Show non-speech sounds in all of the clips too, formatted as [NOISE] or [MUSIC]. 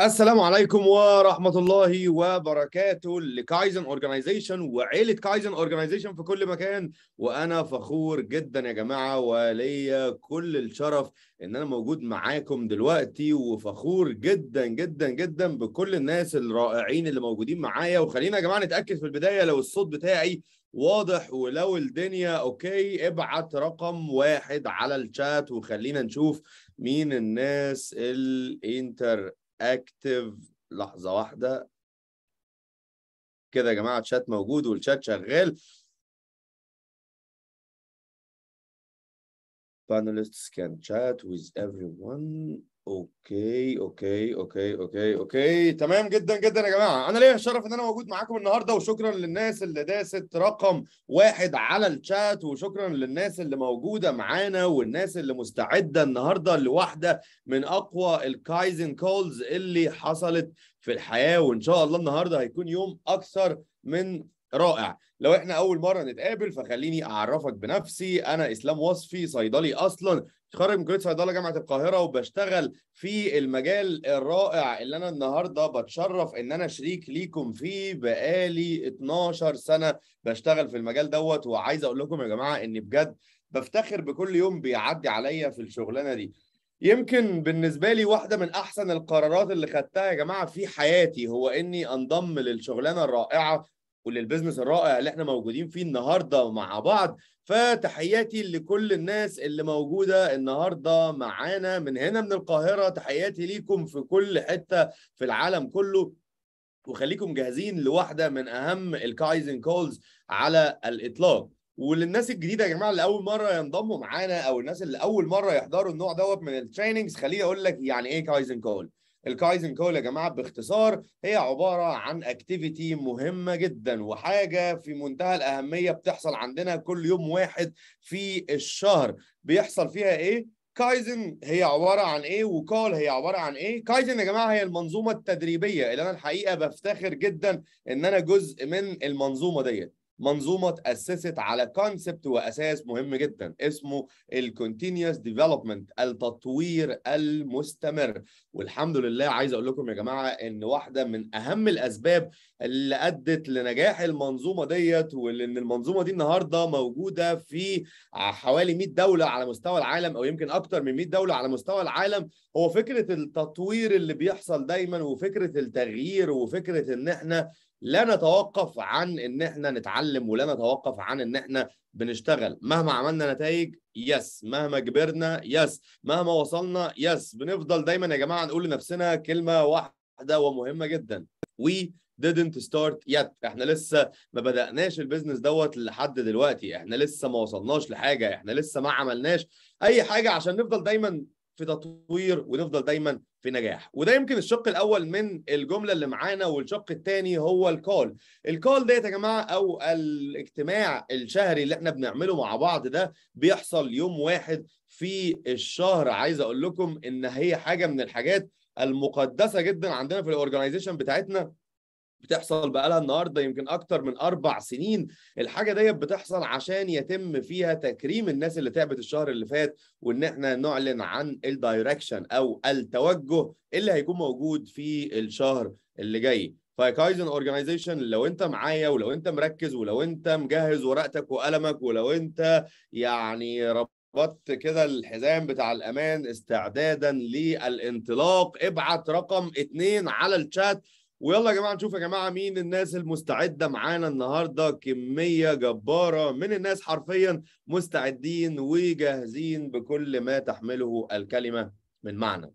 السلام عليكم ورحمة الله وبركاته لكايزن اورجنايزيشن وعيلة كايزن اورجنايزيشن في كل مكان وأنا فخور جدا يا جماعة وليا كل الشرف إن أنا موجود معاكم دلوقتي وفخور جدا جدا جدا بكل الناس الرائعين اللي موجودين معايا وخلينا يا جماعة نتأكد في البداية لو الصوت بتاعي واضح ولو الدنيا اوكي ابعت رقم واحد على الشات وخلينا نشوف مين الناس الانتر اكتف لحظه واحده كده يا جماعه الشات موجود والشات شغال panelists can chat with everyone اوكي اوكي اوكي اوكي اوكي تمام جدا جدا يا جماعه انا ليا الشرف ان انا موجود معاكم النهارده وشكرا للناس اللي داست رقم واحد على الشات وشكرا للناس اللي موجوده معانا والناس اللي مستعده النهارده لواحده من اقوى الكايزن كولز اللي حصلت في الحياه وان شاء الله النهارده هيكون يوم اكثر من رائع لو احنا اول مره نتقابل فخليني اعرفك بنفسي انا اسلام وصفي صيدلي اصلا من كليه صيدله جامعه القاهره وبشتغل في المجال الرائع اللي انا النهارده بتشرف ان انا شريك ليكم فيه بقالي 12 سنه بشتغل في المجال دوت وعايز اقول لكم يا جماعه ان بجد بفتخر بكل يوم بيعدي عليا في الشغلانه دي يمكن بالنسبه لي واحده من احسن القرارات اللي خدتها يا جماعه في حياتي هو اني انضم للشغلانه الرائعه وللبزنس الرائع اللي احنا موجودين فيه النهارده مع بعض فتحياتي لكل الناس اللي موجوده النهارده معانا من هنا من القاهره تحياتي ليكم في كل حته في العالم كله وخليكم جاهزين لواحده من اهم الكايزن كولز على الاطلاق وللناس الجديده يا جماعه اللي اول مره ينضموا معانا او الناس اللي اول مره يحضروا النوع دوت من التريننجز خليني اقول لك يعني ايه كايزن كول الكايزن كول يا جماعه باختصار هي عباره عن اكتيفيتي مهمه جدا وحاجه في منتهى الاهميه بتحصل عندنا كل يوم واحد في الشهر بيحصل فيها ايه كايزن هي عباره عن ايه وكول هي عباره عن ايه كايزن يا جماعه هي المنظومه التدريبيه اللي انا الحقيقه بفتخر جدا ان انا جزء من المنظومه ديت منظومه تاسست على كونسبت واساس مهم جدا اسمه الكونتينيوس ديفلوبمنت التطوير المستمر والحمد لله عايز اقول لكم يا جماعه ان واحده من اهم الاسباب اللي ادت لنجاح المنظومه ديت ولان المنظومه دي النهارده موجوده في حوالي 100 دوله على مستوى العالم او يمكن اكتر من 100 دوله على مستوى العالم هو فكره التطوير اللي بيحصل دايما وفكره التغيير وفكره ان احنا لا نتوقف عن ان احنا نتعلم ولا نتوقف عن ان احنا بنشتغل مهما عملنا نتائج يس مهما كبرنا يس مهما وصلنا يس بنفضل دايما يا جماعه نقول لنفسنا كلمه واحده ومهمه جدا وي didn't start yet احنا لسه ما بدأناش البيزنس دوت لحد دلوقتي احنا لسه ما وصلناش لحاجه احنا لسه ما عملناش اي حاجه عشان نفضل دايما في تطوير ونفضل دايما في نجاح وده يمكن الشق الاول من الجمله اللي معانا والشق الثاني هو الكول الكول ديت يا جماعه او الاجتماع الشهري اللي احنا بنعمله مع بعض ده بيحصل يوم واحد في الشهر عايز اقول لكم ان هي حاجه من الحاجات المقدسه جدا عندنا في الاورجنايزيشن بتاعتنا بتحصل بقالها النهارده يمكن اكتر من اربع سنين الحاجه ديت بتحصل عشان يتم فيها تكريم الناس اللي تعبت الشهر اللي فات وان احنا نعلن عن الدايركشن او التوجه اللي هيكون موجود في الشهر اللي جاي فكايزن اورجانيزيشن لو انت معايا ولو انت مركز ولو انت مجهز ورقتك وقلمك ولو انت يعني رب ربطت كده الحزام بتاع الامان استعدادا للانطلاق ابعت رقم اتنين على الشات ويلا يا جماعه نشوف يا جماعه مين الناس المستعده معانا النهارده كميه جباره من الناس حرفيا مستعدين وجاهزين بكل ما تحمله الكلمه من معنى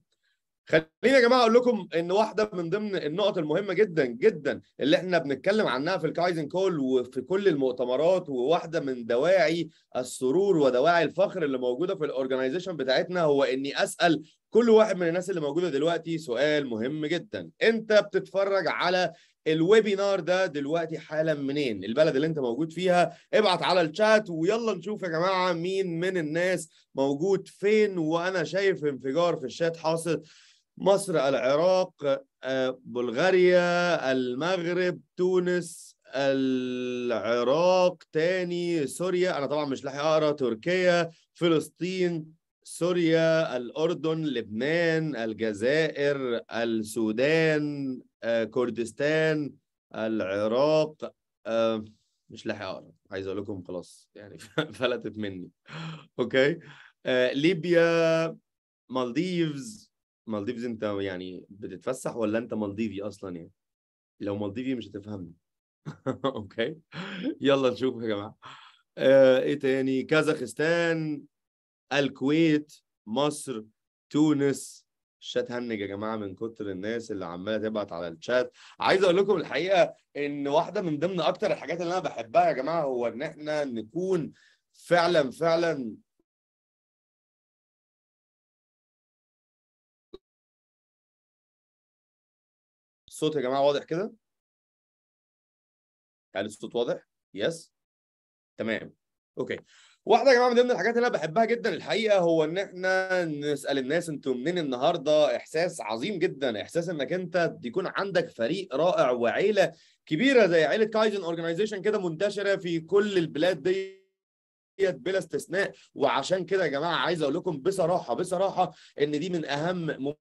خليني يا جماعه اقول لكم ان واحده من ضمن النقط المهمه جدا جدا اللي احنا بنتكلم عنها في الكايزن كول وفي كل المؤتمرات وواحده من دواعي السرور ودواعي الفخر اللي موجوده في الاورجنايزيشن بتاعتنا هو اني اسال كل واحد من الناس اللي موجوده دلوقتي سؤال مهم جدا انت بتتفرج على الويبينار ده دلوقتي حالا منين البلد اللي انت موجود فيها ابعت على الشات ويلا نشوف يا جماعه مين من الناس موجود فين وانا شايف انفجار في الشات حاصل مصر العراق آه، بلغاريا المغرب تونس العراق تاني سوريا انا طبعا مش لاحق اقرا تركيا فلسطين سوريا الاردن لبنان الجزائر السودان آه، كردستان العراق آه، مش لاحق اقرا عايز اقول لكم خلاص يعني [LAUGHS] فلتت مني اوكي ليبيا مالديفز مالديفز انت يعني بتتفسح ولا انت مالديفي اصلا يعني لو مالديفي مش هتفهمني [LAUGHS] اوكي يلا نشوف يا جماعه آه، ايه تاني كازاخستان الكويت مصر تونس الشات هنج يا جماعه من كتر الناس اللي عماله تبعت على الشات عايز اقول لكم الحقيقه ان واحده من ضمن اكتر الحاجات اللي انا بحبها يا جماعه هو ان احنا نكون فعلا فعلا الصوت يا جماعه واضح كده هل يعني الصوت واضح يس تمام اوكي واحده يا جماعه من ضمن الحاجات اللي انا بحبها جدا الحقيقه هو ان احنا نسال الناس انتوا منين النهارده احساس عظيم جدا احساس انك انت يكون عندك فريق رائع وعيله كبيره زي عيله كايزن اورجنايزيشن كده منتشره في كل البلاد دي ديت بلا استثناء وعشان كده يا جماعه عايز اقول لكم بصراحه بصراحه ان دي من اهم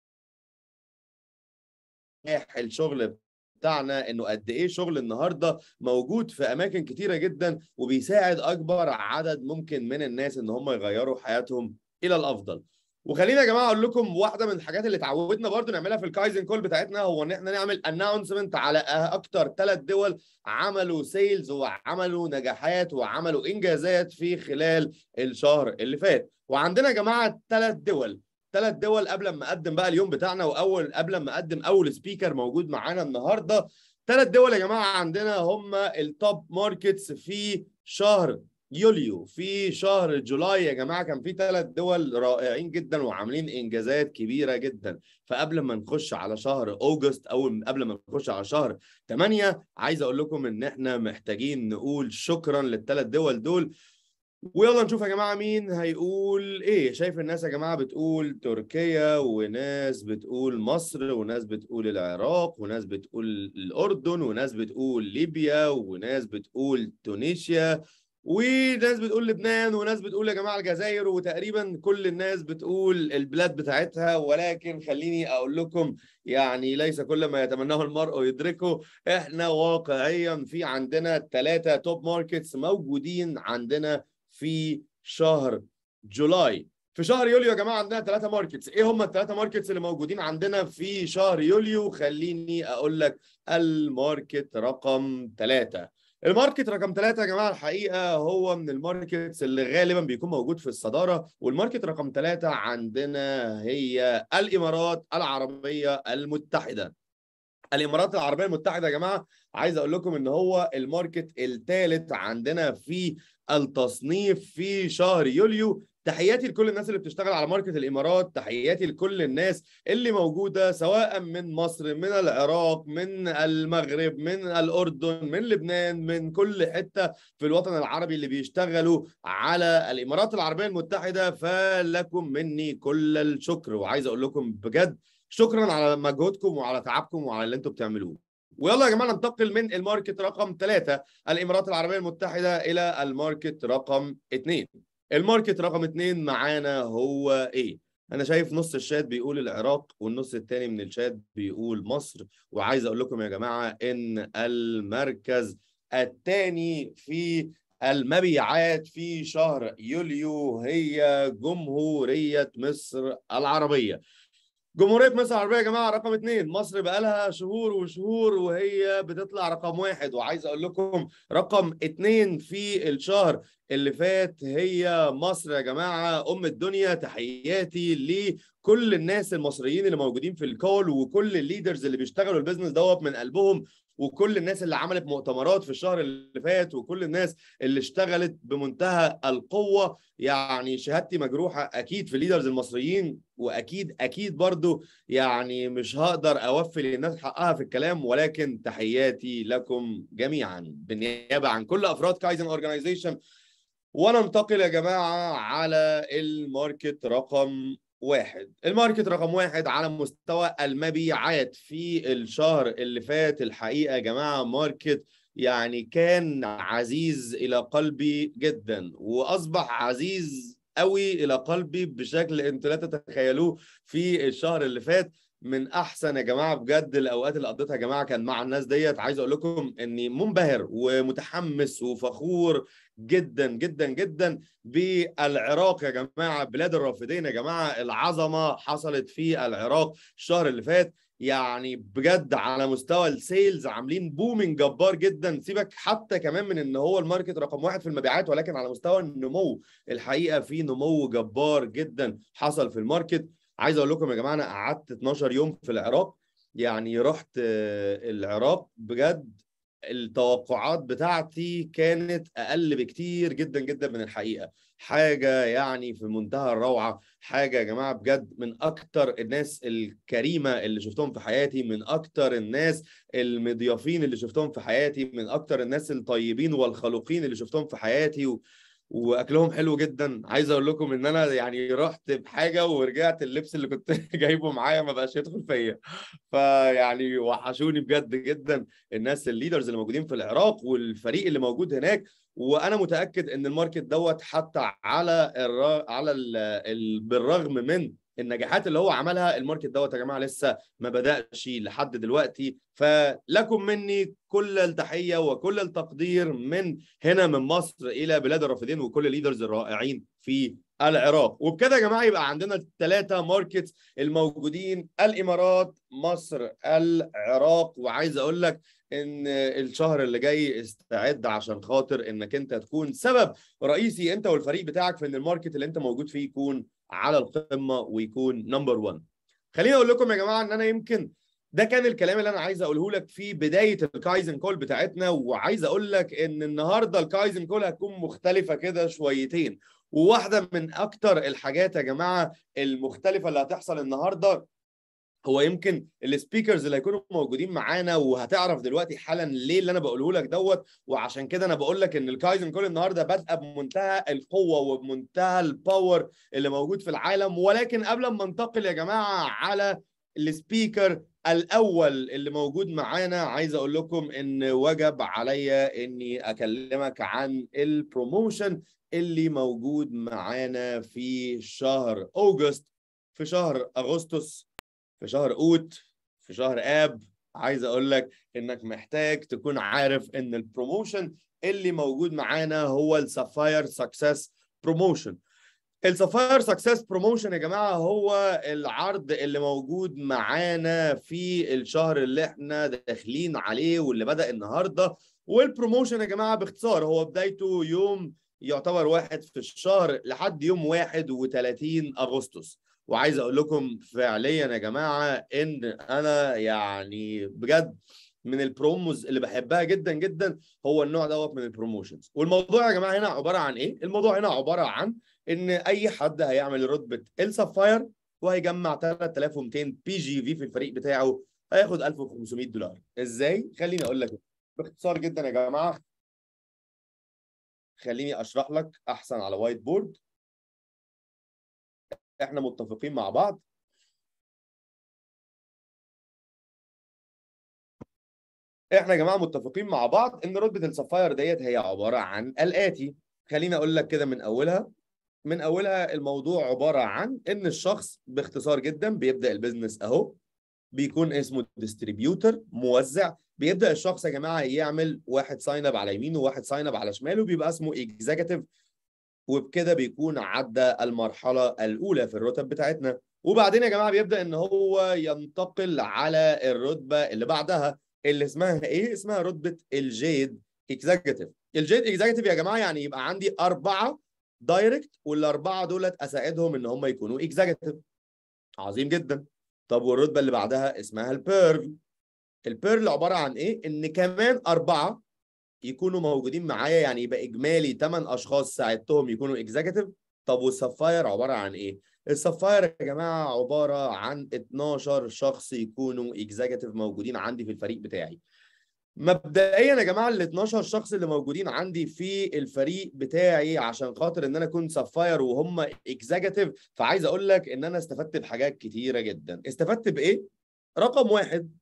الشغل بتاعنا انه قد ايه شغل النهارده موجود في اماكن كتيره جدا وبيساعد اكبر عدد ممكن من الناس ان هم يغيروا حياتهم الى الافضل وخلينا يا جماعه اقول لكم واحده من الحاجات اللي اتعودنا برضو نعملها في الكايزن كول بتاعتنا هو ان احنا نعمل اناونسمنت على اكتر ثلاث دول عملوا سيلز وعملوا نجاحات وعملوا انجازات في خلال الشهر اللي فات وعندنا يا جماعه ثلاث دول ثلاث دول قبل ما اقدم بقى اليوم بتاعنا واول قبل ما اقدم اول سبيكر موجود معانا النهارده ثلاث دول يا جماعه عندنا هم التوب ماركتس في شهر يوليو في شهر جولاي يا جماعه كان في ثلاث دول رائعين جدا وعاملين انجازات كبيره جدا فقبل ما نخش على شهر اوجست او قبل ما نخش على شهر 8 عايز اقول لكم ان احنا محتاجين نقول شكرا للثلاث دول دول ويلا نشوف يا جماعه مين هيقول ايه شايف الناس يا جماعه بتقول تركيا وناس بتقول مصر وناس بتقول العراق وناس بتقول الاردن وناس بتقول ليبيا وناس بتقول تونسيا وناس بتقول لبنان وناس بتقول يا جماعه الجزائر وتقريبا كل الناس بتقول البلاد بتاعتها ولكن خليني اقول لكم يعني ليس كل ما يتمناه المرء يدركه احنا واقعيا في عندنا ثلاثه توب ماركتس موجودين عندنا في شهر جولاي في شهر يوليو يا جماعه عندنا ثلاثه ماركتس ايه هم الثلاثه ماركتس اللي موجودين عندنا في شهر يوليو خليني اقول لك الماركت رقم ثلاثه الماركت رقم ثلاثة يا جماعة الحقيقة هو من الماركتس اللي غالبا بيكون موجود في الصدارة والماركت رقم ثلاثة عندنا هي الإمارات العربية المتحدة الامارات العربيه المتحده يا جماعه عايز اقول لكم ان هو الماركت الثالث عندنا في التصنيف في شهر يوليو تحياتي لكل الناس اللي بتشتغل على ماركت الامارات تحياتي لكل الناس اللي موجوده سواء من مصر من العراق من المغرب من الاردن من لبنان من كل حته في الوطن العربي اللي بيشتغلوا على الامارات العربيه المتحده فلكم مني كل الشكر وعايز اقول لكم بجد شكرا على مجهودكم وعلى تعبكم وعلى اللي انتم بتعملوه ويلا يا جماعه ننتقل من الماركت رقم ثلاثه الامارات العربيه المتحده الى الماركت رقم اثنين. الماركت رقم اثنين معانا هو ايه انا شايف نص الشات بيقول العراق والنص الثاني من الشات بيقول مصر وعايز اقول لكم يا جماعه ان المركز الثاني في المبيعات في شهر يوليو هي جمهورية مصر العربية جمهوريه مصر العربيه يا جماعه رقم اثنين مصر بقالها شهور وشهور وهي بتطلع رقم واحد وعايز اقول لكم رقم اثنين في الشهر اللي فات هي مصر يا جماعه ام الدنيا تحياتي لكل الناس المصريين اللي موجودين في الكول وكل الليدرز اللي بيشتغلوا البيزنس دوت من قلبهم وكل الناس اللي عملت مؤتمرات في الشهر اللي فات وكل الناس اللي اشتغلت بمنتهى القوه يعني شهادتي مجروحه اكيد في الليدرز المصريين واكيد اكيد برضو يعني مش هقدر اوفي للناس حقها في الكلام ولكن تحياتي لكم جميعا بالنيابه عن كل افراد كايزن اورجانيزيشن وننتقل يا جماعه على الماركت رقم واحد الماركت رقم واحد على مستوى المبيعات في الشهر اللي فات الحقيقة يا جماعة ماركت يعني كان عزيز إلى قلبي جدا وأصبح عزيز قوي إلى قلبي بشكل أنتوا لا تتخيلوه في الشهر اللي فات من احسن يا جماعه بجد الاوقات اللي قضيتها يا جماعه كان مع الناس ديت عايز اقول لكم اني منبهر ومتحمس وفخور جدا جدا جدا بالعراق يا جماعه بلاد الرافدين يا جماعه العظمه حصلت في العراق الشهر اللي فات يعني بجد على مستوى السيلز عاملين بومينج جبار جدا سيبك حتى كمان من ان هو الماركت رقم واحد في المبيعات ولكن على مستوى النمو الحقيقه في نمو جبار جدا حصل في الماركت عايز اقول لكم يا جماعه انا قعدت 12 يوم في العراق يعني رحت آه، العراق بجد التوقعات بتاعتي كانت اقل بكتير جدا جدا من الحقيقه حاجه يعني في منتهى الروعه حاجه يا جماعه بجد من اكتر الناس الكريمه اللي شفتهم في حياتي من اكتر الناس المضيافين اللي شفتهم في حياتي من اكتر الناس الطيبين والخلوقين اللي شفتهم في حياتي و... واكلهم حلو جدا عايز اقول لكم ان انا يعني رحت بحاجه ورجعت اللبس اللي كنت [LAUGHS] جايبه معايا ما بقاش يدخل فيا فيعني وحشوني بجد جدا الناس الليدرز اللي موجودين في العراق والفريق اللي موجود هناك وانا متاكد ان الماركت دوت حتى على الرا... على ال... ال... بالرغم من النجاحات اللي هو عملها الماركت دوت يا جماعه لسه ما بداش لحد دلوقتي فلكم مني كل التحيه وكل التقدير من هنا من مصر الى بلاد الرافدين وكل الليدرز الرائعين في العراق وبكده يا جماعه يبقى عندنا الثلاثه ماركتس الموجودين الامارات مصر العراق وعايز اقول لك ان الشهر اللي جاي استعد عشان خاطر انك انت تكون سبب رئيسي انت والفريق بتاعك في ان الماركت اللي انت موجود فيه يكون على القمه ويكون نمبر 1 خليني اقول لكم يا جماعه ان انا يمكن ده كان الكلام اللي انا عايز اقوله لك في بدايه الكايزن كول بتاعتنا وعايز اقول لك ان النهارده الكايزن كول هتكون مختلفه كده شويتين وواحده من اكتر الحاجات يا جماعه المختلفه اللي هتحصل النهارده هو يمكن السبيكرز اللي هيكونوا موجودين معانا وهتعرف دلوقتي حالا ليه اللي انا بقوله لك دوت وعشان كده انا بقول لك ان الكايزن كل النهارده بادئه بمنتهى القوه وبمنتهى الباور اللي موجود في العالم ولكن قبل ما انتقل يا جماعه على السبيكر الاول اللي موجود معانا عايز اقول لكم ان وجب عليا اني اكلمك عن البروموشن اللي موجود معانا في شهر اوجست في شهر اغسطس في شهر اوت في شهر اب عايز اقول لك انك محتاج تكون عارف ان البروموشن اللي موجود معانا هو السفاير سكسس بروموشن السفاير سكسس بروموشن يا جماعه هو العرض اللي موجود معانا في الشهر اللي احنا داخلين عليه واللي بدا النهارده والبروموشن يا جماعه باختصار هو بدايته يوم يعتبر واحد في الشهر لحد يوم 31 اغسطس وعايز اقول لكم فعليا يا جماعه ان انا يعني بجد من البروموز اللي بحبها جدا جدا هو النوع دوت من البروموشنز والموضوع يا جماعه هنا عباره عن ايه الموضوع هنا عباره عن ان اي حد هيعمل رتبه السفاير وهيجمع 3200 بي جي في في الفريق بتاعه هياخد 1500 دولار ازاي خليني اقول لك باختصار جدا يا جماعه خليني اشرح لك احسن على وايت بورد احنا متفقين مع بعض احنا يا جماعه متفقين مع بعض ان رتبه السفاير ديت هي عباره عن الاتي خليني اقول لك كده من اولها من اولها الموضوع عباره عن ان الشخص باختصار جدا بيبدا البيزنس اهو بيكون اسمه ديستريبيوتر موزع بيبدا الشخص يا جماعه يعمل واحد ساين اب على يمينه وواحد ساين اب على شماله بيبقى اسمه اكزيكتيف وبكده بيكون عدى المرحله الاولى في الرتب بتاعتنا وبعدين يا جماعه بيبدا ان هو ينتقل على الرتبه اللي بعدها اللي اسمها ايه اسمها رتبه الجيد اكزيكتيف الجيد اكزيكتيف يا جماعه يعني يبقى عندي اربعه دايركت والاربعه دولت اساعدهم ان هم يكونوا اكزيكتيف عظيم جدا طب والرتبه اللي بعدها اسمها البيرل البيرل عباره عن ايه ان كمان اربعه يكونوا موجودين معايا يعني يبقى اجمالي 8 اشخاص ساعدتهم يكونوا اكزيكتيف طب والسفاير عباره عن ايه؟ السفاير يا جماعه عباره عن 12 شخص يكونوا اكزيكتيف موجودين عندي في الفريق بتاعي. مبدئيا يا جماعه ال 12 شخص اللي موجودين عندي في الفريق بتاعي عشان خاطر ان انا اكون سفاير وهم اكزيكتيف فعايز اقول لك ان انا استفدت بحاجات كتيره جدا. استفدت بايه؟ رقم واحد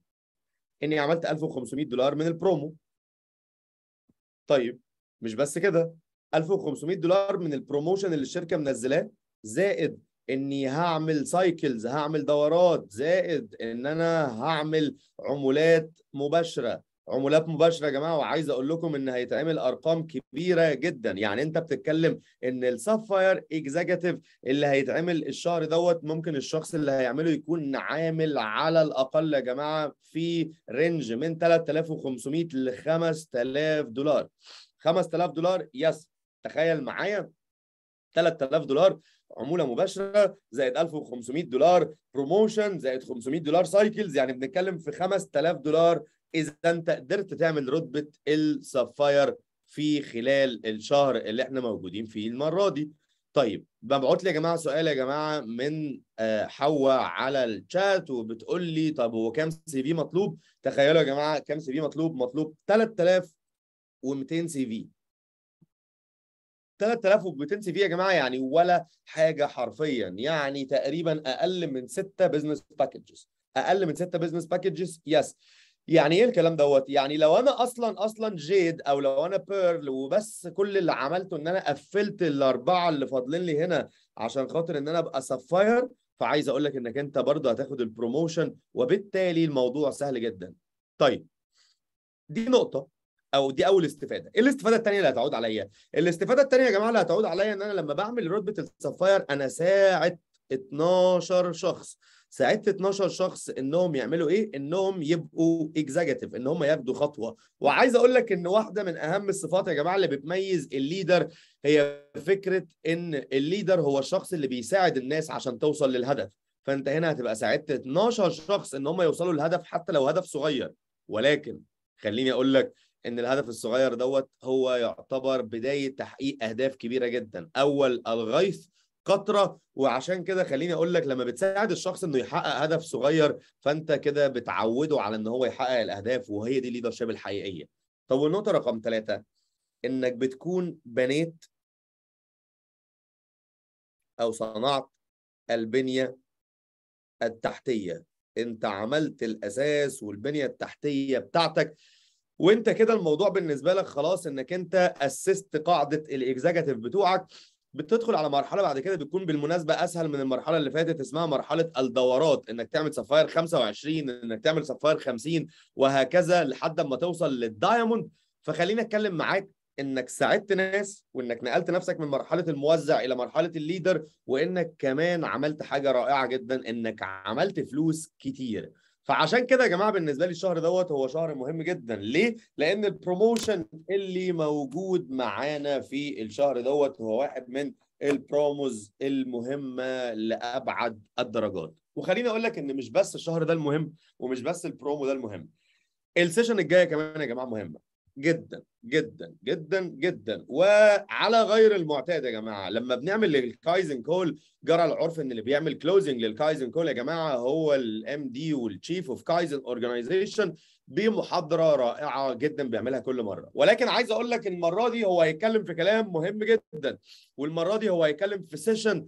اني عملت 1500 دولار من البرومو طيب مش بس كده 1500 دولار من البروموشن اللي الشركه منزلاه زائد اني هعمل سايكلز هعمل دورات زائد ان انا هعمل عمولات مباشره عمولات مباشره يا جماعه وعايز اقول لكم ان هيتعمل ارقام كبيره جدا يعني انت بتتكلم ان السافاير اكزيكتيف اللي هيتعمل الشهر دوت ممكن الشخص اللي هيعمله يكون عامل على الاقل يا جماعه في رينج من 3500 ل 5000 دولار 5000 دولار يس تخيل معايا 3000 دولار عموله مباشره زائد 1500 دولار بروموشن زائد 500 دولار سايكلز يعني بنتكلم في 5000 دولار اذا انت قدرت تعمل رتبه السفاير في خلال الشهر اللي احنا موجودين فيه المره دي طيب ببعت لي يا جماعه سؤال يا جماعه من آه، حواء على الشات وبتقول لي طب هو كام سي في مطلوب تخيلوا يا جماعه كام سي في مطلوب مطلوب 3200 سي في 3200 سي في يا جماعه يعني ولا حاجه حرفيا يعني تقريبا اقل من 6 بزنس باكجز اقل من 6 بزنس باكجز يس يعني ايه الكلام دوت يعني لو انا اصلا اصلا جيد او لو انا بيرل وبس كل اللي عملته ان انا قفلت الاربعه اللي فاضلين لي هنا عشان خاطر ان انا ابقى سفاير فعايز اقول لك انك انت برضه هتاخد البروموشن وبالتالي الموضوع سهل جدا طيب دي نقطه او دي اول استفاده ايه الاستفاده الثانيه اللي هتعود عليا الاستفاده الثانيه يا جماعه اللي هتعود عليا ان انا لما بعمل رتبه السفاير انا ساعد 12 شخص ساعدت 12 شخص انهم يعملوا ايه انهم يبقوا اكزيكتيف ان هم ياخدوا خطوه وعايز اقول لك ان واحده من اهم الصفات يا جماعه اللي بتميز الليدر هي فكره ان الليدر هو الشخص اللي بيساعد الناس عشان توصل للهدف فانت هنا هتبقى ساعدت 12 شخص ان هم يوصلوا للهدف حتى لو هدف صغير ولكن خليني اقول لك ان الهدف الصغير دوت هو يعتبر بدايه تحقيق اهداف كبيره جدا اول الغيث كتره وعشان كده خليني اقول لك لما بتساعد الشخص انه يحقق هدف صغير فانت كده بتعوده على ان هو يحقق الاهداف وهي دي الليدرشيب الحقيقيه طب والنقطه رقم ثلاثة انك بتكون بنيت او صنعت البنيه التحتيه انت عملت الاساس والبنيه التحتيه بتاعتك وانت كده الموضوع بالنسبه لك خلاص انك انت اسست قاعده الاكزيكتيف بتوعك بتدخل على مرحله بعد كده بتكون بالمناسبه اسهل من المرحله اللي فاتت اسمها مرحله الدورات انك تعمل صفاير 25 انك تعمل صفاير 50 وهكذا لحد ما توصل للدايموند فخليني اتكلم معاك انك ساعدت ناس وانك نقلت نفسك من مرحله الموزع الى مرحله الليدر وانك كمان عملت حاجه رائعه جدا انك عملت فلوس كتير فعشان كده يا جماعه بالنسبه لي الشهر دوت هو شهر مهم جدا ليه لان البروموشن اللي موجود معانا في الشهر دوت هو واحد من البروموز المهمه لابعد الدرجات وخليني اقول لك ان مش بس الشهر ده المهم ومش بس البرومو ده المهم السيشن الجايه كمان يا جماعه مهمه جدا جدا جدا جدا وعلى غير المعتاد يا جماعه لما بنعمل الكايزن كول جرى العرف ان اللي بيعمل كلوزنج للكايزن كول يا جماعه هو الام دي والتشيف اوف كايزن اورجانيزيشن بمحاضره رائعه جدا بيعملها كل مره ولكن عايز اقول لك المره دي هو هيتكلم في كلام مهم جدا والمره دي هو هيتكلم في سيشن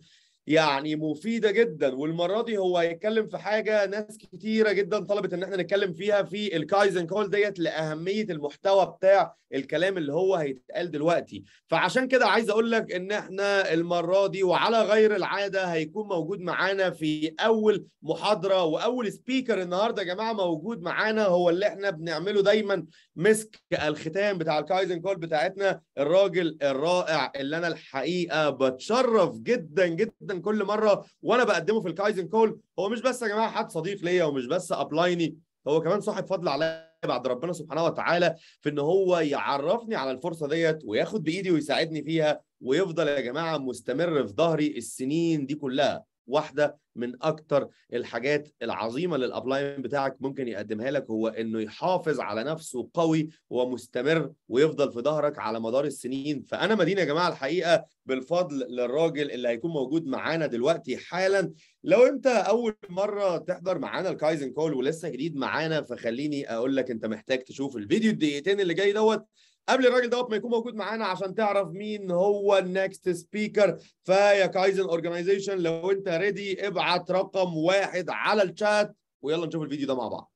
يعني مفيده جدا والمره دي هو هيتكلم في حاجه ناس كتيره جدا طلبت ان احنا نتكلم فيها في الكايزن كول ديت لاهميه المحتوى بتاع الكلام اللي هو هيتقال دلوقتي فعشان كده عايز اقول لك ان احنا المره دي وعلى غير العاده هيكون موجود معانا في اول محاضره واول سبيكر النهارده يا جماعه موجود معانا هو اللي احنا بنعمله دايما مسك الختام بتاع الكايزن كول بتاعتنا الراجل الرائع اللي انا الحقيقه بتشرف جدا جدا الكايزن كل مره وانا بقدمه في الكايزن كول هو مش بس يا جماعه حد صديق ليا ومش بس ابلايني هو كمان صاحب فضل عليا بعد ربنا سبحانه وتعالى في ان هو يعرفني على الفرصه ديت وياخد بايدي ويساعدني فيها ويفضل يا جماعه مستمر في ظهري السنين دي كلها واحده من اكتر الحاجات العظيمه اللي الابلاين بتاعك ممكن يقدمها لك هو انه يحافظ على نفسه قوي ومستمر ويفضل في ظهرك على مدار السنين فانا مدينه يا جماعه الحقيقه بالفضل للراجل اللي هيكون موجود معانا دلوقتي حالا لو انت اول مره تحضر معانا الكايزن كول ولسه جديد معانا فخليني اقول لك انت محتاج تشوف الفيديو الدقيقتين اللي جاي دوت قبل الراجل دوت ما يكون موجود معانا عشان تعرف مين هو النكست سبيكر فيا كايزن اورجنايزيشن لو انت ريدي ابعت رقم واحد على الشات ويلا نشوف الفيديو ده مع بعض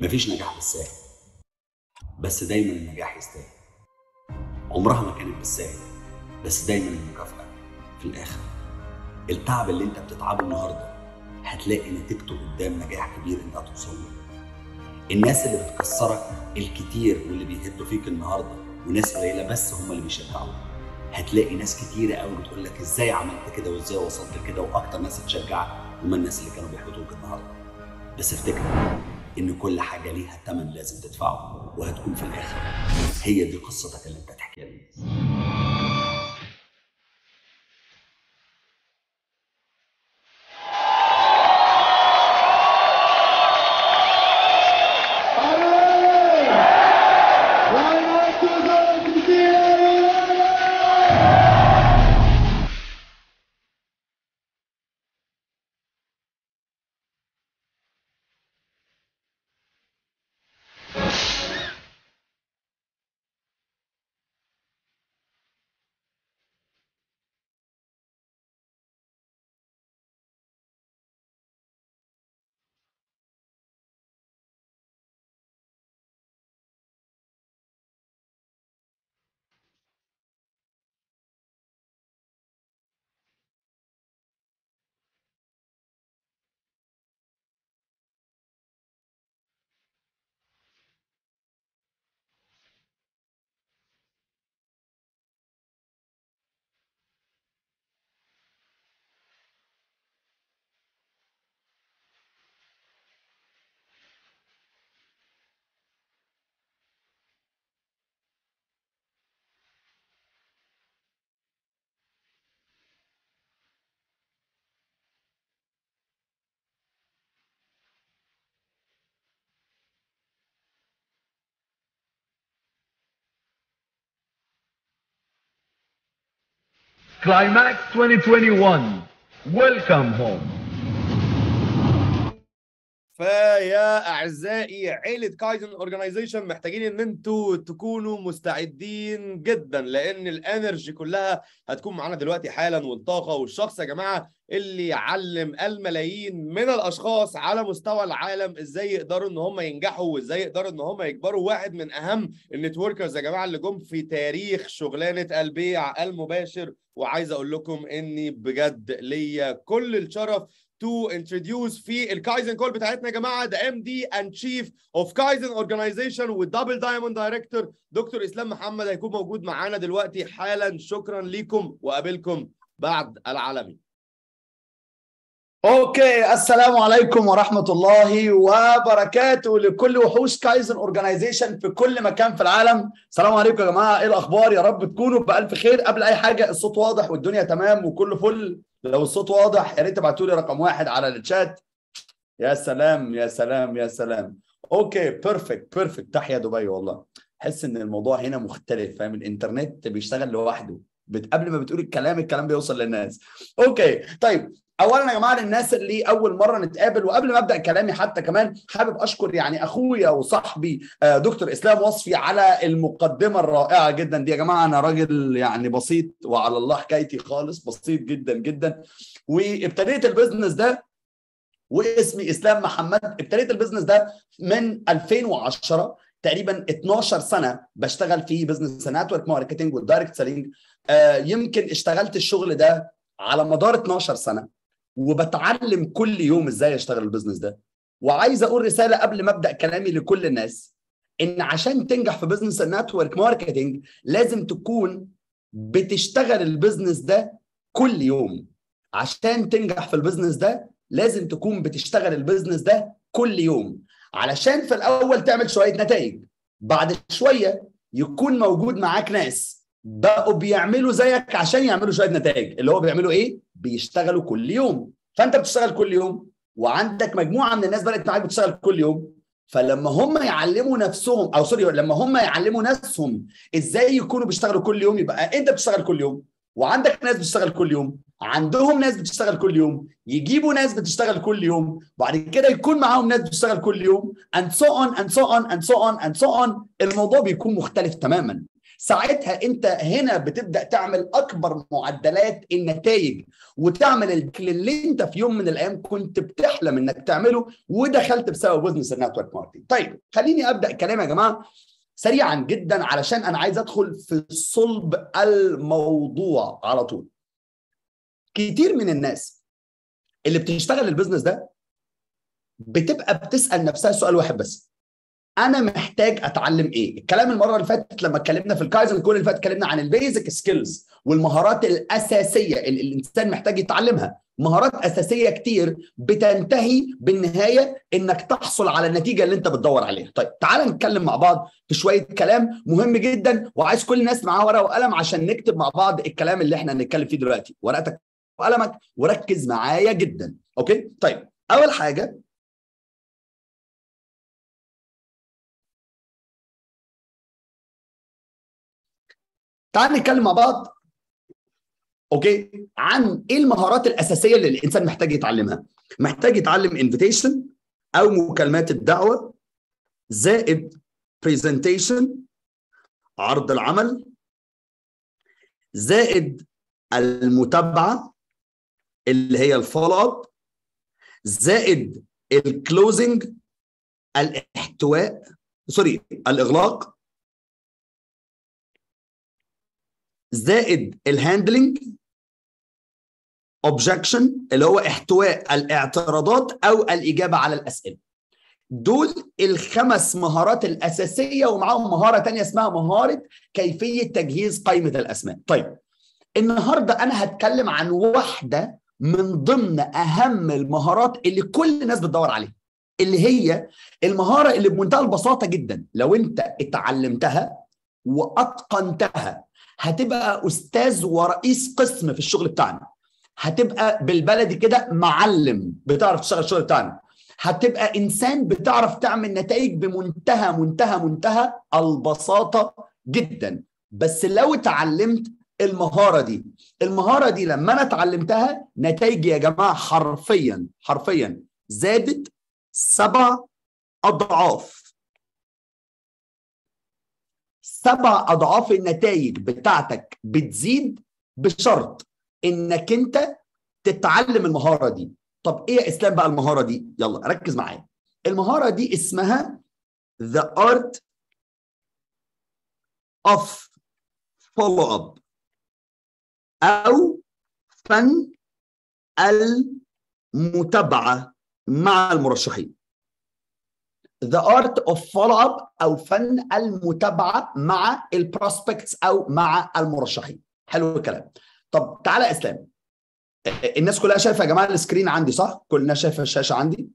مفيش نجاح بالسهل بس دايما النجاح يستاهل عمرها ما كانت بالسهل بس دايما المكافأة في الآخر التعب اللي انت بتتعبه النهارده هتلاقي نتيجته قدام نجاح كبير انت هتوصل له الناس اللي بتكسرك الكتير واللي بيهدوا فيك النهارده وناس قليله بس هم اللي بيشجعوك هتلاقي ناس كتيره قوي بتقول لك ازاي عملت كده وازاي وصلت كده واكتر ناس تشجعك هم الناس اللي كانوا بيحبطوك النهارده بس افتكر ان كل حاجه ليها ثمن لازم تدفعه وهتكون في الاخر هي دي قصتك اللي انت تحكيها للناس Climax 2021. Welcome home. فيا اعزائي عيله كايزن اورجنايزيشن محتاجين ان انتوا تكونوا مستعدين جدا لان الانرجي كلها هتكون معانا دلوقتي حالا والطاقه والشخص يا جماعه اللي علم الملايين من الاشخاص على مستوى العالم ازاي يقدروا ان هم ينجحوا وازاي يقدروا ان هم يكبروا واحد من اهم النتوركرز يا جماعه اللي جم في تاريخ شغلانه البيع المباشر وعايز اقول لكم اني بجد ليا كل الشرف to introduce في الكايزن كول بتاعتنا يا جماعه the ام دي Chief شيف اوف كايزن اورجنايزيشن Double Diamond دايركتور دكتور اسلام محمد هيكون موجود معانا دلوقتي حالا شكرا ليكم وقابلكم بعد العالمي اوكي السلام عليكم ورحمه الله وبركاته لكل وحوش كايزن اورجنايزيشن في كل مكان في العالم السلام عليكم يا جماعه ايه الاخبار يا رب تكونوا بالف خير قبل اي حاجه الصوت واضح والدنيا تمام وكله فل لو الصوت واضح يا ريت تبعتوا لي رقم واحد على الشات يا سلام يا سلام يا سلام اوكي بيرفكت بيرفكت تحيا دبي والله حس ان الموضوع هنا مختلف فاهم الانترنت بيشتغل لوحده بت... قبل ما بتقول الكلام الكلام بيوصل للناس اوكي طيب اولا يا جماعه للناس اللي اول مره نتقابل وقبل ما ابدا كلامي حتى كمان حابب اشكر يعني اخويا وصاحبي آه، دكتور اسلام وصفي على المقدمه الرائعه جدا دي يا جماعه انا راجل يعني بسيط وعلى الله حكايتي خالص بسيط جدا جدا وابتديت البيزنس ده واسمي اسلام محمد ابتديت البيزنس ده من 2010 تقريبا 12 سنه بشتغل في بزنس نتورك ماركتنج والدايركت سيلينج يمكن اشتغلت الشغل ده على مدار 12 سنه وبتعلم كل يوم ازاي اشتغل البزنس ده وعايز اقول رساله قبل ما ابدا كلامي لكل الناس ان عشان تنجح في بزنس النتورك ماركتنج لازم تكون بتشتغل البزنس ده كل يوم عشان تنجح في البزنس ده لازم تكون بتشتغل البزنس ده كل يوم علشان في الاول تعمل شويه نتائج بعد شويه يكون موجود معاك ناس بقوا بيعملوا زيك عشان يعملوا شويه نتائج اللي هو بيعملوا ايه بيشتغلوا كل يوم فانت بتشتغل كل يوم وعندك مجموعه من الناس بدات معاك بتشتغل كل يوم فلما هم يعلموا نفسهم او سوري لما هم يعلموا نفسهم ازاي يكونوا بيشتغلوا كل يوم يبقى انت بتشتغل كل يوم وعندك ناس بتشتغل كل يوم عندهم ناس بتشتغل كل يوم يجيبوا ناس بتشتغل كل يوم بعد كده يكون معاهم ناس بتشتغل كل يوم and so on and so on and so on and so on الموضوع بيكون مختلف تماما ساعتها انت هنا بتبدا تعمل اكبر معدلات النتائج وتعمل اللي انت في يوم من الايام كنت بتحلم انك تعمله ودخلت بسبب بزنس النتورك ماركتنج طيب خليني ابدا كلام يا جماعه سريعا جدا علشان انا عايز ادخل في صلب الموضوع على طول كتير من الناس اللي بتشتغل البيزنس ده بتبقى بتسال نفسها سؤال واحد بس انا محتاج اتعلم ايه الكلام المره اللي فاتت لما اتكلمنا في الكايزن كل اللي فات اتكلمنا عن البيزك سكيلز والمهارات الاساسيه اللي الانسان محتاج يتعلمها مهارات اساسيه كتير بتنتهي بالنهايه انك تحصل على النتيجه اللي انت بتدور عليها طيب تعال نتكلم مع بعض في شويه كلام مهم جدا وعايز كل الناس معاها ورقه وقلم عشان نكتب مع بعض الكلام اللي احنا هنتكلم فيه دلوقتي ورقتك وقلمك وركز معايا جدا اوكي طيب اول حاجه تعال نتكلم مع بعض اوكي عن ايه المهارات الاساسيه اللي الانسان محتاج يتعلمها محتاج يتعلم انفيتيشن او مكالمات الدعوه زائد برزنتيشن عرض العمل زائد المتابعه اللي هي الفولو اب زائد الكلوزنج الاحتواء سوري الاغلاق زائد الهاندلنج اوبجكشن اللي هو احتواء الاعتراضات او الاجابه على الاسئله دول الخمس مهارات الاساسيه ومعاهم مهاره تانية اسمها مهاره كيفيه تجهيز قائمه الاسماء طيب النهارده انا هتكلم عن واحده من ضمن اهم المهارات اللي كل الناس بتدور عليها اللي هي المهاره اللي بمنتهى البساطه جدا لو انت اتعلمتها واتقنتها هتبقى استاذ ورئيس قسم في الشغل بتاعنا هتبقى بالبلدي كده معلم بتعرف تشتغل شغل بتاعنا هتبقى انسان بتعرف تعمل نتائج بمنتهى منتهى منتهى البساطه جدا بس لو اتعلمت المهاره دي المهاره دي لما انا اتعلمتها نتائجي يا جماعه حرفيا حرفيا زادت سبع اضعاف سبع اضعاف النتائج بتاعتك بتزيد بشرط انك انت تتعلم المهاره دي طب ايه يا اسلام بقى المهاره دي يلا ركز معايا المهاره دي اسمها the art of follow up او فن المتابعه مع المرشحين the art of follow up او فن المتابعه مع البروسبكتس او مع المرشحين حلو الكلام طب تعالى اسلام الناس كلها شايفه يا جماعه السكرين عندي صح؟ كل الناس شايفه الشاشه عندي؟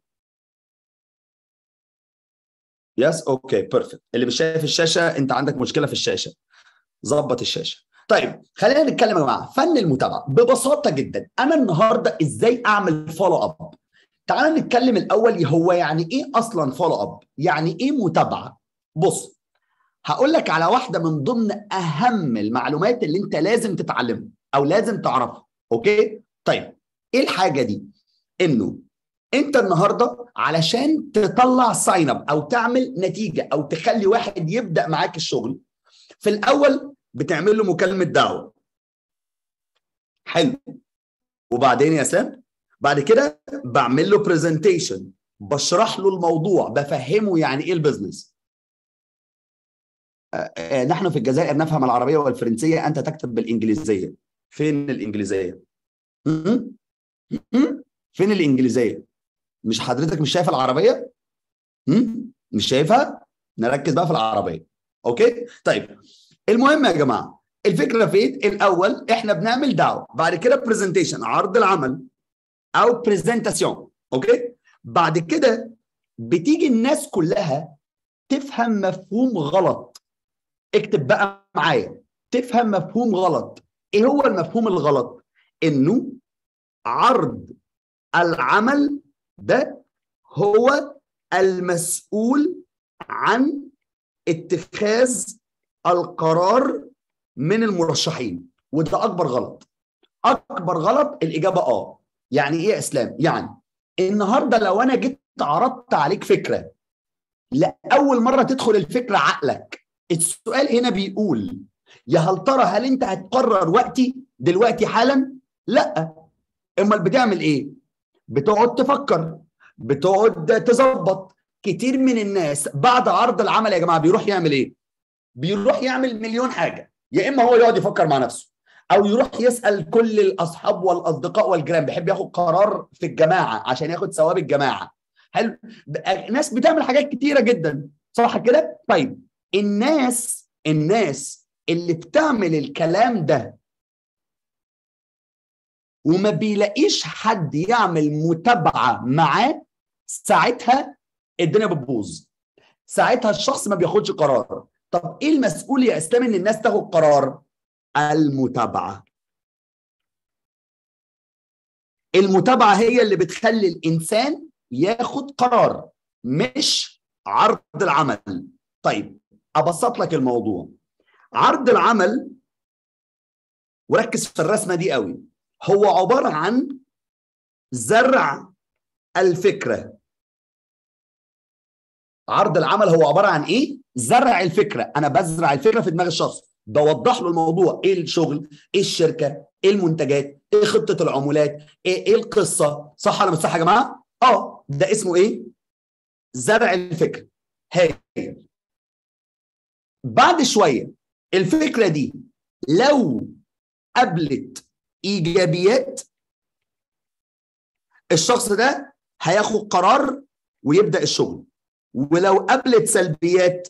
يس اوكي بيرفكت اللي مش شايف الشاشه انت عندك مشكله في الشاشه ظبط الشاشه طيب خلينا نتكلم يا جماعه فن المتابعه ببساطه جدا انا النهارده ازاي اعمل فولو اب تعالى نتكلم الاول هو يعني ايه اصلا فولو اب يعني ايه متابعه بص هقول لك على واحده من ضمن اهم المعلومات اللي انت لازم تتعلمها او لازم تعرفها اوكي طيب ايه الحاجه دي انه انت النهارده علشان تطلع ساين اب او تعمل نتيجه او تخلي واحد يبدا معاك الشغل في الاول بتعمل له مكالمه دعوه حلو وبعدين يا سام بعد كده بعمل له برزنتيشن بشرح له الموضوع بفهمه يعني ايه البيزنس آه، آه، نحن في الجزائر نفهم العربيه والفرنسيه انت تكتب بالانجليزيه فين الانجليزيه فين الانجليزيه مش حضرتك مش شايف العربيه مش شايفها نركز بقى في العربيه اوكي طيب المهم يا جماعه الفكره في الاول احنا بنعمل دعوه بعد كده برزنتيشن عرض العمل او برزنتاسيون اوكي بعد كده بتيجي الناس كلها تفهم مفهوم غلط اكتب بقى معايا تفهم مفهوم غلط ايه هو المفهوم الغلط انه عرض العمل ده هو المسؤول عن اتخاذ القرار من المرشحين وده اكبر غلط اكبر غلط الاجابه اه يعني ايه يا اسلام يعني النهارده لو انا جيت عرضت عليك فكره لاول مره تدخل الفكره عقلك السؤال هنا بيقول يا هل ترى هل انت هتقرر وقتي دلوقتي حالا لا امال بتعمل ايه بتقعد تفكر بتقعد تظبط كتير من الناس بعد عرض العمل يا جماعه بيروح يعمل ايه بيروح يعمل مليون حاجه يا اما هو يقعد يفكر مع نفسه او يروح يسال كل الاصحاب والاصدقاء والجيران بيحب ياخد قرار في الجماعه عشان ياخد ثواب الجماعه حلو ناس بتعمل حاجات كتيره جدا صح كده طيب الناس الناس اللي بتعمل الكلام ده وما بيلاقيش حد يعمل متابعه معاه ساعتها الدنيا بتبوظ ساعتها الشخص ما بياخدش قرار طب ايه المسؤول يا اسلام ان الناس تاخد قرار المتابعه المتابعه هي اللي بتخلي الانسان ياخد قرار مش عرض العمل طيب ابسط لك الموضوع آه. عرض العمل وركز في الرسمه دي قوي هو عباره عن زرع الفكره عرض العمل هو عباره عن ايه زرع الفكره انا بزرع الفكره في دماغ الشخص بوضح له الموضوع ايه الشغل ايه الشركه ايه المنتجات ايه خطه العمولات ايه, إيه القصه صح ولا مش صح يا جماعه اه ده اسمه ايه زرع الفكره هايل بعد شويه الفكره دي لو قابلت ايجابيات الشخص ده هياخد قرار ويبدا الشغل ولو قابلت سلبيات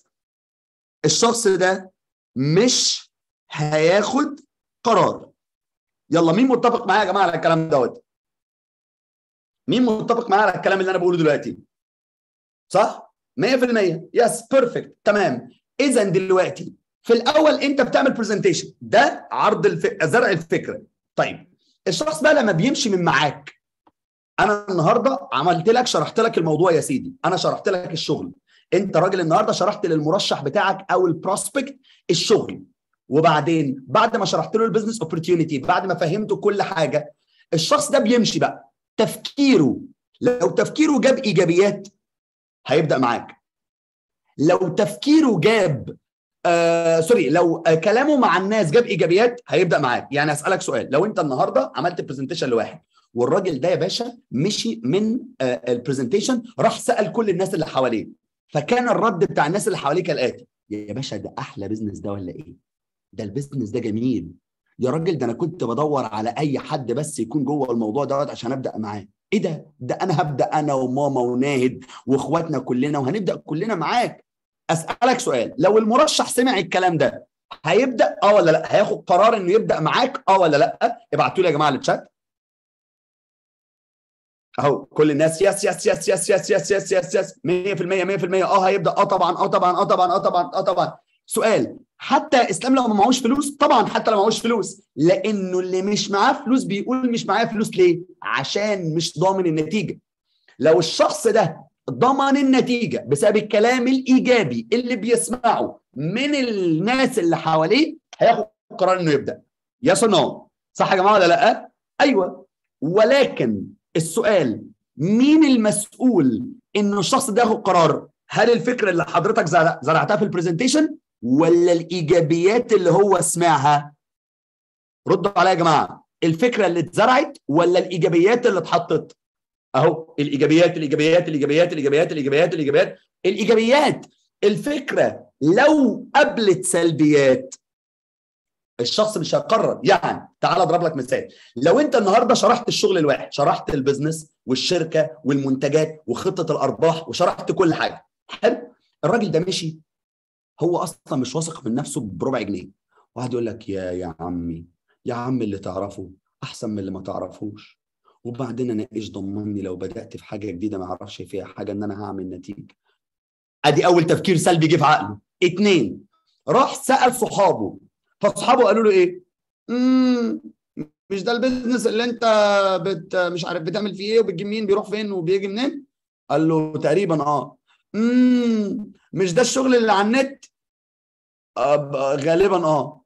الشخص ده مش هياخد قرار يلا مين متفق معايا يا جماعه على الكلام دوت مين متفق معايا على الكلام اللي انا بقوله دلوقتي صح 100% يس بيرفكت تمام اذا دلوقتي في الاول انت بتعمل برزنتيشن ده عرض الف... زرع الفكره طيب الشخص بقى لما بيمشي من معاك انا النهارده عملت لك شرحت لك الموضوع يا سيدي انا شرحت لك الشغل انت راجل النهارده شرحت للمرشح بتاعك او البروسبكت الشغل وبعدين بعد ما شرحت له البيزنس اوبورتيونيتي بعد ما فهمته كل حاجه الشخص ده بيمشي بقى تفكيره لو تفكيره جاب ايجابيات هيبدا معاك لو تفكيره جاب آه، سوري لو كلامه مع الناس جاب ايجابيات هيبدا معاك يعني اسالك سؤال لو انت النهارده عملت برزنتيشن لواحد والراجل ده يا باشا مشي من آه، البرزنتيشن راح سال كل الناس اللي حواليه فكان الرد بتاع الناس اللي حواليه كالاتي يا باشا ده احلى بزنس ده ولا ايه ده البزنس ده جميل يا راجل ده انا كنت بدور على اي حد بس يكون جوه الموضوع دوت عشان ابدا معاه ايه ده ده انا هبدا انا وماما وناهد واخواتنا كلنا وهنبدا كلنا معاك اسالك سؤال لو المرشح سمع الكلام ده هيبدا اه ولا لا هياخد قرار انه يبدا معاك اه ولا لا ابعتوا لي يا جماعه الشات اهو كل الناس يس يس يس يس يس يس يس يس يس 100% 100% اه هيبدا اه طبعا اه طبعا اه طبعا اه طبعا اه طبعا سؤال حتى اسلام لو ما معهوش فلوس طبعا حتى لو ما معهوش فلوس لانه اللي مش معاه فلوس بيقول مش معايا فلوس ليه عشان مش ضامن النتيجه لو الشخص ده ضمن النتيجة بسبب الكلام الإيجابي اللي بيسمعه من الناس اللي حواليه هياخد قرار إنه يبدأ يس نو صح يا جماعة ولا لأ؟ أيوه ولكن السؤال مين المسؤول إنه الشخص ده ياخد قرار؟ هل الفكرة اللي حضرتك زرعتها في البرزنتيشن ولا الإيجابيات اللي هو سمعها؟ ردوا عليا يا جماعة الفكرة اللي اتزرعت ولا الإيجابيات اللي اتحطت؟ اهو الايجابيات الايجابيات الايجابيات الايجابيات الايجابيات الايجابيات الايجابيات الفكره لو قابلت سلبيات الشخص مش هيقرر يعني تعال اضرب لك مثال لو انت النهارده شرحت الشغل الواحد شرحت البيزنس والشركه والمنتجات وخطه الارباح وشرحت كل حاجه حلو الراجل ده مشي هو اصلا مش واثق من نفسه بربع جنيه واحد يقول لك يا يا عمي يا عم اللي تعرفه احسن من اللي ما تعرفوش وبعدين انا ايش ضمني لو بدات في حاجه جديده ما اعرفش فيها حاجه ان انا هعمل نتيجه ادي اول تفكير سلبي جه في عقله اثنين راح سال صحابه فاصحابه قالوا له ايه امم مش ده البيزنس اللي انت بت مش عارف بتعمل فيه ايه وبتجيب مين بيروح فين وبيجي منين قال له تقريبا اه امم مش ده الشغل اللي على النت غالبا اه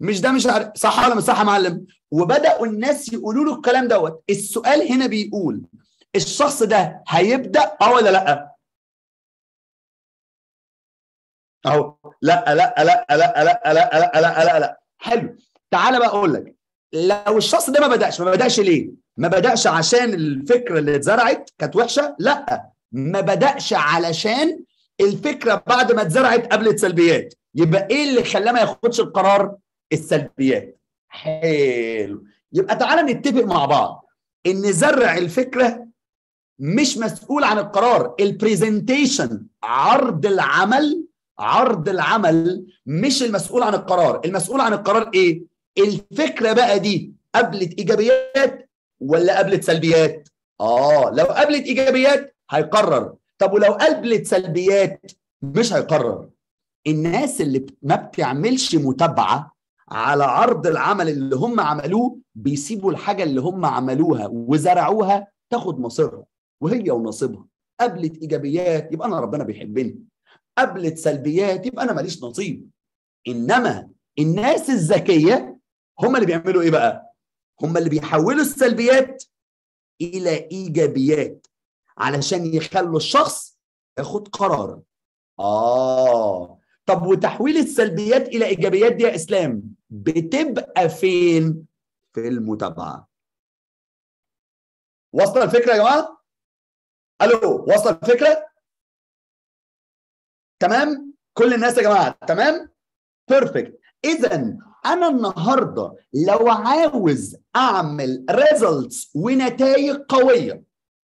مش ده مش عارف صح ولا مش صح يا معلم وبداوا الناس يقولوا له الكلام دوت السؤال هنا بيقول الشخص ده هيبدا اه ولا لا اهو لا لا لا لا لا لا لا لا لا لا حلو تعالى بقى اقول لك لو الشخص ده ما بداش ما بداش ليه ما بداش عشان الفكره اللي اتزرعت كانت وحشه لا ما بداش علشان الفكره بعد ما اتزرعت قبلت سلبيات يبقى ايه اللي خلاه ما ياخدش القرار السلبيات حلو يبقى تعالى نتفق مع بعض ان زرع الفكره مش مسؤول عن القرار البرزنتيشن عرض العمل عرض العمل مش المسؤول عن القرار المسؤول عن القرار ايه الفكره بقى دي قبلت ايجابيات ولا قبلت سلبيات اه لو قبلت ايجابيات هيقرر طب ولو قبلت سلبيات مش هيقرر الناس اللي ما بتعملش متابعه على عرض العمل اللي هم عملوه بيسيبوا الحاجه اللي هم عملوها وزرعوها تاخد مصيرها وهي ونصيبها قابلت ايجابيات يبقى انا ربنا بيحبني قابلت سلبيات يبقى انا ماليش نصيب انما الناس الذكيه هم اللي بيعملوا ايه بقى هم اللي بيحولوا السلبيات الى ايجابيات علشان يخلوا الشخص ياخد قرار اه طب وتحويل السلبيات الى ايجابيات دي يا اسلام بتبقى فين في المتابعه وصل الفكره يا جماعه الو وصل الفكره تمام كل الناس يا جماعه تمام بيرفكت اذا انا النهارده لو عاوز اعمل ريزلتس ونتائج قويه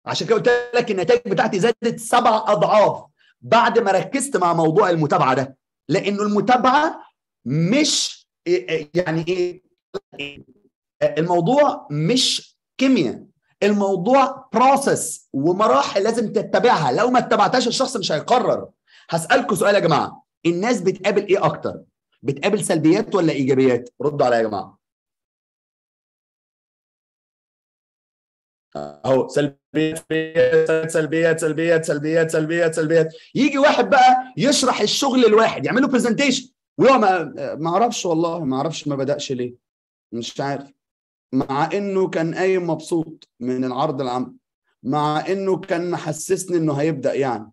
عشان كده قلت لك النتائج بتاعتي زادت سبع اضعاف بعد ما ركزت مع موضوع المتابعه ده لانه المتابعه مش يعني ايه الموضوع مش كيمياء الموضوع بروسس ومراحل لازم تتبعها لو ما اتبعتهاش الشخص مش هيقرر هسالكم سؤال يا جماعه الناس بتقابل ايه اكتر بتقابل سلبيات ولا ايجابيات ردوا عليا يا جماعه اهو سلبيات سلبيات سلبيات سلبيات سلبيات سلبيات يجي واحد بقى يشرح الشغل لواحد يعمل له برزنتيشن ويقول ما ما اعرفش والله ما اعرفش ما بداش ليه مش عارف مع انه كان قايم مبسوط من العرض العام مع انه كان محسسني انه هيبدا يعني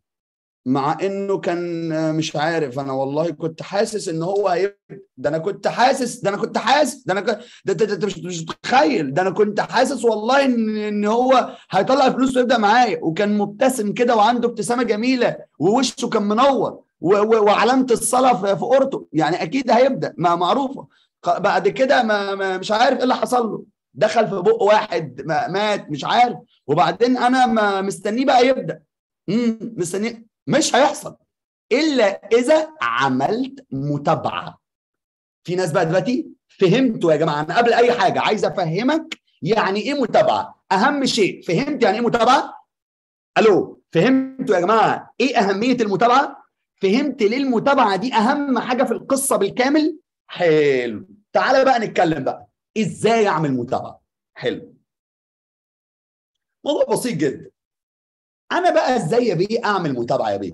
مع انه كان آه، مش عارف انا والله كنت حاسس ان هو هيبقى ده انا كنت حاسس ده انا كنت حاسس ده انا ك... ده, ده, ده, ده مش متخيل ده انا كنت حاسس والله ان ان هو هيطلع فلوس ويبدا معايا وكان مبتسم كده وعنده ابتسامه جميله ووشه كان منور و... و... وعلامه الصلاه في اورته يعني اكيد هيبدا ما معروفه بعد كده ما... ما مش عارف ايه اللي حصل له دخل في بق واحد ما... مات مش عارف وبعدين انا ما مستنيه بقى يبدا مستنيه مش هيحصل الا اذا عملت متابعه في ناس بقى دلوقتي فهمتوا يا جماعه انا قبل اي حاجه عايز افهمك يعني ايه متابعه اهم شيء فهمت يعني ايه متابعه الو فهمتوا يا جماعه ايه اهميه المتابعه فهمت ليه المتابعه دي اهم حاجه في القصه بالكامل حلو تعالى بقى نتكلم بقى ازاي اعمل متابعه حلو موضوع بسيط جدا انا بقى ازاي يا بيه اعمل متابعه يا بيه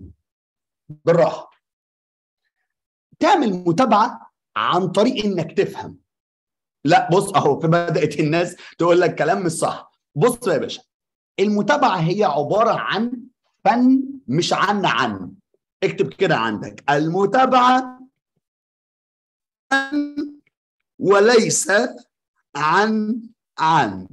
بالراحه تعمل متابعه عن طريق انك تفهم لا بص اهو بدات الناس تقول لك كلام مش صح بص يا باشا المتابعه هي عباره عن فن مش عن عن اكتب كده عندك المتابعه وليس عن عن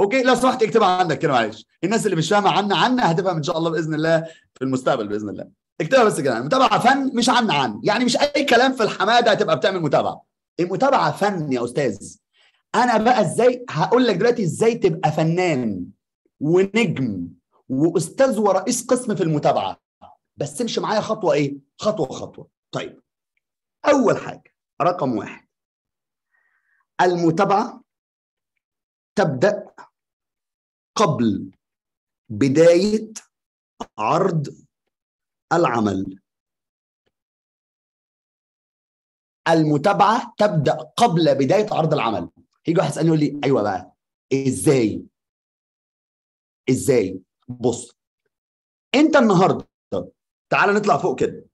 اوكي لو سمحت اكتبها عندك كده معلش الناس اللي مش فاهمه عنا عنا هتفهم ان شاء الله باذن الله في المستقبل باذن الله اكتبها بس كده متابعه فن مش عنا عن يعني مش اي كلام في الحماده هتبقى بتعمل متابعه المتابعه فن يا استاذ انا بقى ازاي هقول لك دلوقتي ازاي تبقى فنان ونجم واستاذ ورئيس قسم في المتابعه بس امشي معايا خطوه ايه خطوه خطوه طيب اول حاجه رقم واحد المتابعه تبدأ قبل بداية عرض العمل المتابعة تبدأ قبل بداية عرض العمل هيجي واحد يسألني يقول لي أيوة بقى إزاي إزاي بص أنت النهاردة تعال نطلع فوق كده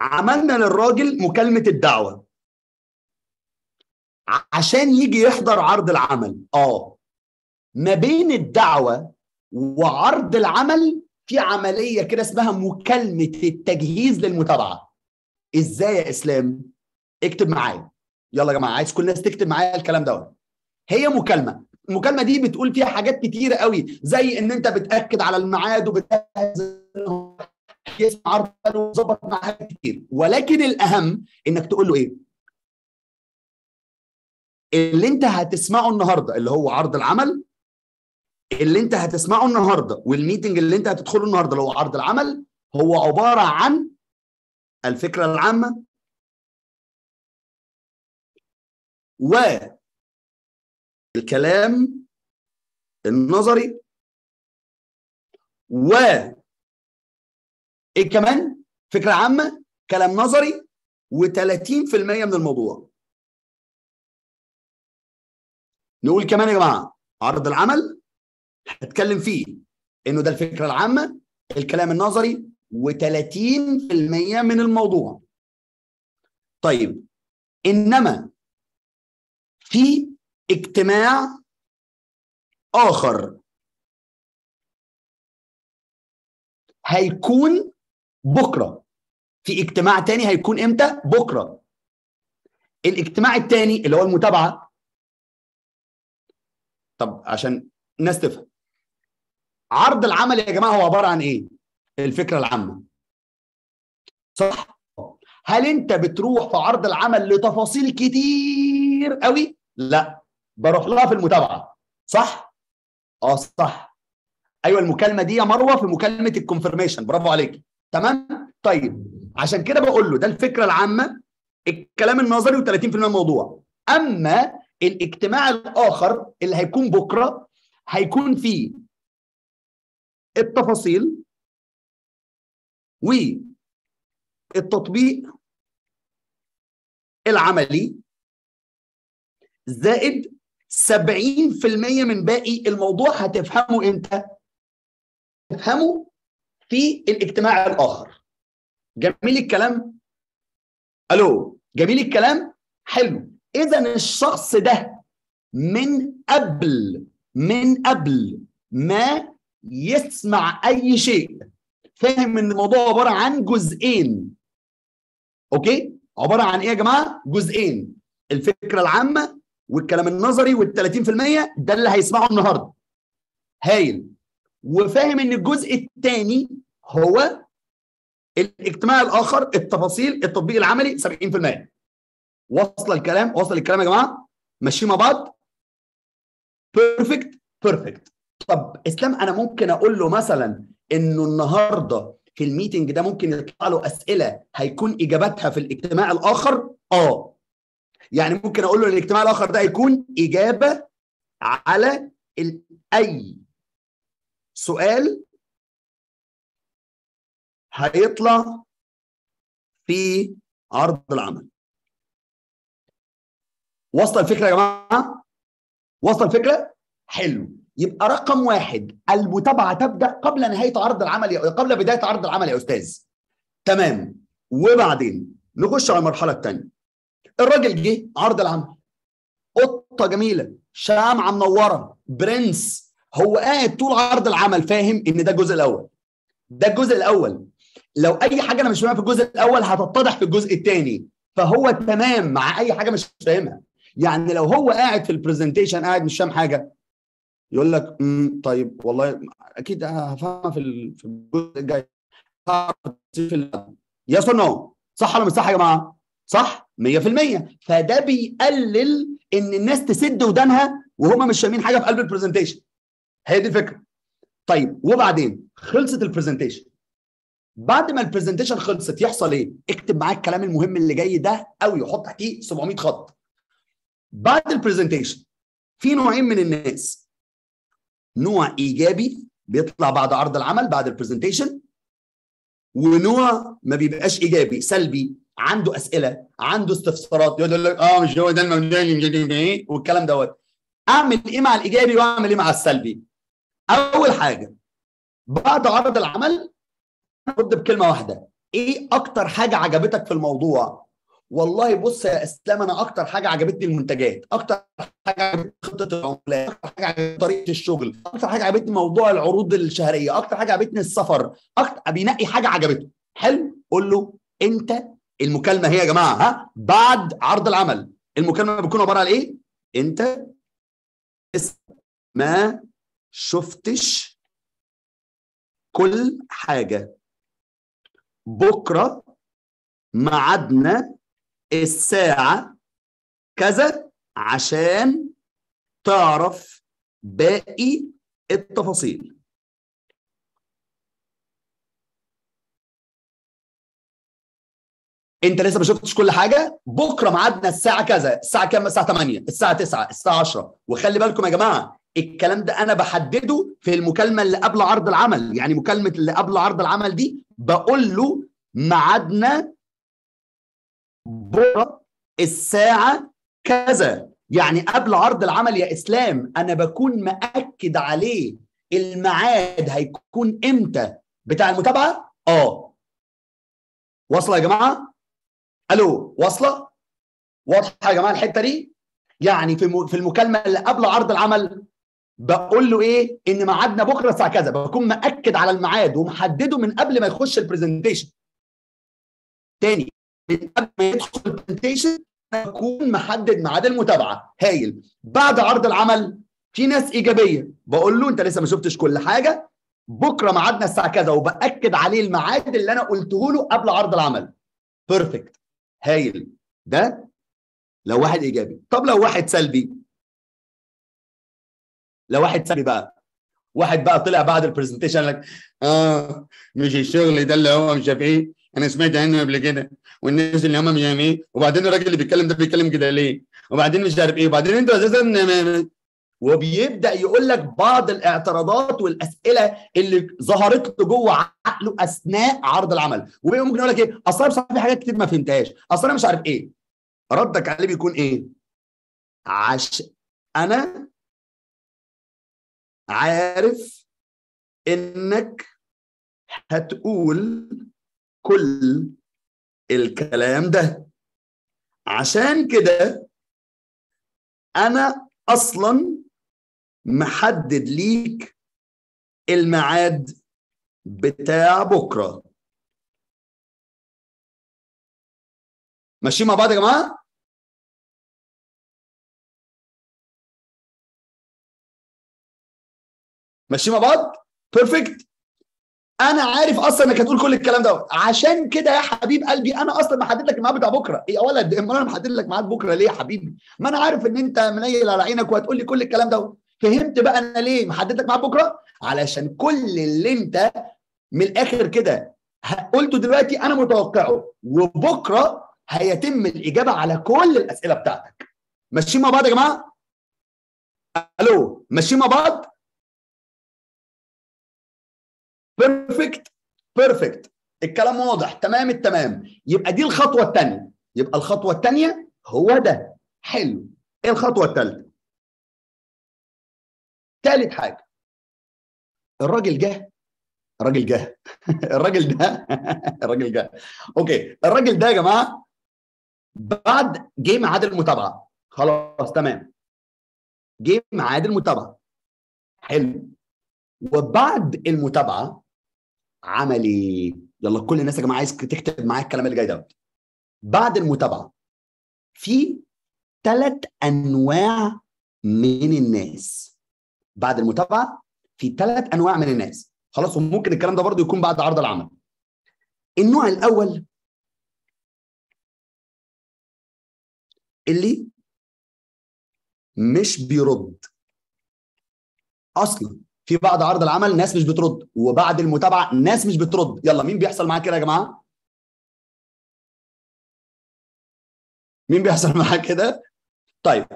عملنا للراجل مكالمة الدعوة عشان يجي يحضر عرض العمل اه ما بين الدعوه وعرض العمل في عمليه كده اسمها مكالمه التجهيز للمتابعه ازاي يا اسلام اكتب معايا يلا يا جماعه عايز كل الناس تكتب معايا الكلام دوت هي مكالمه المكالمه دي بتقول فيها حاجات كتيره قوي زي ان انت بتاكد على الميعاد وبتجهز يسمع عرض وظبط مع كتير ولكن الاهم انك تقول له ايه اللي انت هتسمعه النهارده اللي هو عرض العمل اللي انت هتسمعه النهارده والميتنج اللي انت هتدخله النهارده اللي هو عرض العمل هو عباره عن الفكره العامه و الكلام النظري و ايه كمان فكره عامه كلام نظري و30% من الموضوع نقول كمان يا جماعه عرض العمل هتكلم فيه انه ده الفكره العامه الكلام النظري و30% من الموضوع طيب انما في اجتماع اخر هيكون بكره في اجتماع تاني هيكون امتى بكره الاجتماع التاني اللي هو المتابعه طب عشان الناس تفهم عرض العمل يا جماعه هو عباره عن ايه الفكره العامه صح هل انت بتروح في عرض العمل لتفاصيل كتير قوي لا بروح لها في المتابعه صح اه صح ايوه المكالمه دي يا مروه في مكالمه الكونفرميشن برافو عليك تمام طيب عشان كده بقول له ده الفكره العامه الكلام النظري و30% الموضوع اما الاجتماع الاخر اللي هيكون بكره هيكون فيه التفاصيل والتطبيق العملي زائد 70% من باقي الموضوع هتفهمه امتى؟ تفهمه في الاجتماع الاخر. جميل الكلام؟ الو جميل الكلام؟ حلو اذا الشخص ده من قبل من قبل ما يسمع اي شيء فاهم ان الموضوع عباره عن جزئين اوكي عباره عن ايه يا جماعه جزئين الفكره العامه والكلام النظري وال30% ده اللي هيسمعه النهارده هايل وفاهم ان الجزء الثاني هو الاجتماع الاخر التفاصيل التطبيق العملي 70% وصل الكلام وصل الكلام يا جماعه ماشيين مع بعض بيرفكت بيرفكت طب اسلام انا ممكن اقول له مثلا انه النهارده في الميتنج ده ممكن يطلع له اسئله هيكون اجابتها في الاجتماع الاخر اه يعني ممكن اقول له الاجتماع الاخر ده هيكون اجابه على اي سؤال هيطلع في عرض العمل واصله الفكره يا جماعه واصله الفكره حلو يبقى رقم واحد المتابعه تبدا قبل نهايه عرض العمل يا قبل بدايه عرض العمل يا استاذ تمام وبعدين نخش على المرحله الثانيه الراجل جه عرض العمل قطه جميله شامعه منوره برنس هو قاعد طول عرض العمل فاهم ان ده الجزء الاول ده الجزء الاول لو اي حاجه انا مش فاهمها في الجزء الاول هتتضح في الجزء الثاني فهو تمام مع اي حاجه مش فاهمها يعني لو هو قاعد في البرزنتيشن قاعد مش فاهم حاجه يقول لك امم طيب والله اكيد هفهمها في في الجزء الجاي يس نو صح ولا مش صح يا جماعه؟ صح 100% فده بيقلل ان الناس تسد ودانها وهم مش فاهمين حاجه في قلب البرزنتيشن هي دي الفكره طيب وبعدين خلصت البرزنتيشن بعد ما البرزنتيشن خلصت يحصل ايه؟ اكتب معاك الكلام المهم اللي جاي ده قوي وحط تحتيه 700 خط بعد البرزنتيشن في نوعين من الناس نوع ايجابي بيطلع بعد عرض العمل بعد البرزنتيشن ونوع ما بيبقاش ايجابي سلبي عنده اسئله عنده استفسارات يقول لك اه مش هو ده المبدئي والكلام دوت اعمل ايه مع الايجابي واعمل ايه مع السلبي اول حاجه بعد عرض العمل رد بكلمه واحده ايه اكتر حاجه عجبتك في الموضوع والله بص يا اسلام انا اكتر حاجه عجبتني المنتجات اكتر حاجه عجبتني خطه العملات اكتر حاجه عجبتني طريقه الشغل اكتر حاجه عجبتني موضوع العروض الشهريه اكتر حاجه عجبتني السفر اكتر بينقي حاجه عجبته حلو قول له انت المكالمه هي يا جماعه ها بعد عرض العمل المكالمه بتكون عباره عن ايه انت ما شفتش كل حاجه بكره معادنا الساعة كذا عشان تعرف باقي التفاصيل انت لسه ما شفتش كل حاجه بكره ميعادنا الساعه كذا الساعه كام الساعه 8 الساعه 9 الساعه 10 وخلي بالكم يا جماعه الكلام ده انا بحدده في المكالمه اللي قبل عرض العمل يعني مكالمه اللي قبل عرض العمل دي بقول له ميعادنا بكره الساعه كذا يعني قبل عرض العمل يا اسلام انا بكون مأكد عليه الميعاد هيكون امتى بتاع المتابعه اه واصله يا جماعه الو واصله واضحه يا جماعه الحته دي يعني في في المكالمه اللي قبل عرض العمل بقول له ايه ان ميعادنا بكره الساعه كذا بكون مأكد على الميعاد ومحدده من قبل ما يخش البرزنتيشن تاني من قبل ما يدخل البرزنتيشن اكون محدد ميعاد المتابعه هايل بعد عرض العمل في ناس ايجابيه بقول له انت لسه ما شفتش كل حاجه بكره ميعادنا الساعه كذا وباكد عليه الميعاد اللي انا قلته له قبل عرض العمل بيرفكت هايل ده لو واحد ايجابي طب لو واحد سلبي لو واحد سلبي بقى واحد بقى طلع بعد البرزنتيشن لك اه مش الشغل ده اللي هو مش شايف ايه انا سمعت عنه قبل كده والناس اللي هم مش ايه وبعدين الراجل اللي بيتكلم ده بيتكلم كده ليه وبعدين مش عارف ايه وبعدين انتوا اساسا وبيبدا يقول لك بعض الاعتراضات والاسئله اللي ظهرت له جوه عقله اثناء عرض العمل وممكن يقول لك ايه اصل انا في حاجات كتير ما فهمتهاش اصل انا مش عارف ايه ردك عليه بيكون ايه عش انا عارف انك هتقول كل الكلام ده عشان كده انا اصلا محدد ليك الميعاد بتاع بكره ماشيين مع بعض يا جماعه ماشيين مع بعض بيرفكت انا عارف اصلا انك هتقول كل الكلام ده عشان كده يا حبيب قلبي انا اصلا محدد لك الميعاد بتاع بكره ايه يا ولد إيه، امال انا محدد لك ميعاد بكره ليه يا حبيبي ما انا عارف ان انت منيل على عينك وهتقول لي كل الكلام ده فهمت بقى انا ليه محدد لك ميعاد بكره علشان كل اللي انت من الاخر كده قلته دلوقتي انا متوقعه وبكره هيتم الاجابه على كل الاسئله بتاعتك ماشيين مع بعض يا جماعه الو ماشيين مع بعض بيرفكت بيرفكت الكلام واضح تمام التمام يبقى دي الخطوه الثانيه يبقى الخطوه الثانيه هو ده حلو ايه الخطوه الثالثه ثالث حاجه الراجل جه الراجل جه [LAUGHS] الراجل ده [LAUGHS] الراجل جه اوكي الراجل ده يا جماعه بعد جه ميعاد المتابعه خلاص تمام جه ميعاد المتابعه حلو وبعد المتابعه عملي يلا كل الناس يا جماعه عايز تكتب معايا الكلام اللي جاي ده بعد المتابعه في ثلاث انواع من الناس بعد المتابعه في ثلاث انواع من الناس خلاص وممكن الكلام ده برضو يكون بعد عرض العمل النوع الاول اللي مش بيرد اصلا في بعض عرض العمل ناس مش بترد وبعد المتابعه ناس مش بترد يلا مين بيحصل معاه كده يا جماعه مين بيحصل [LAUGHS] معاه كده طيب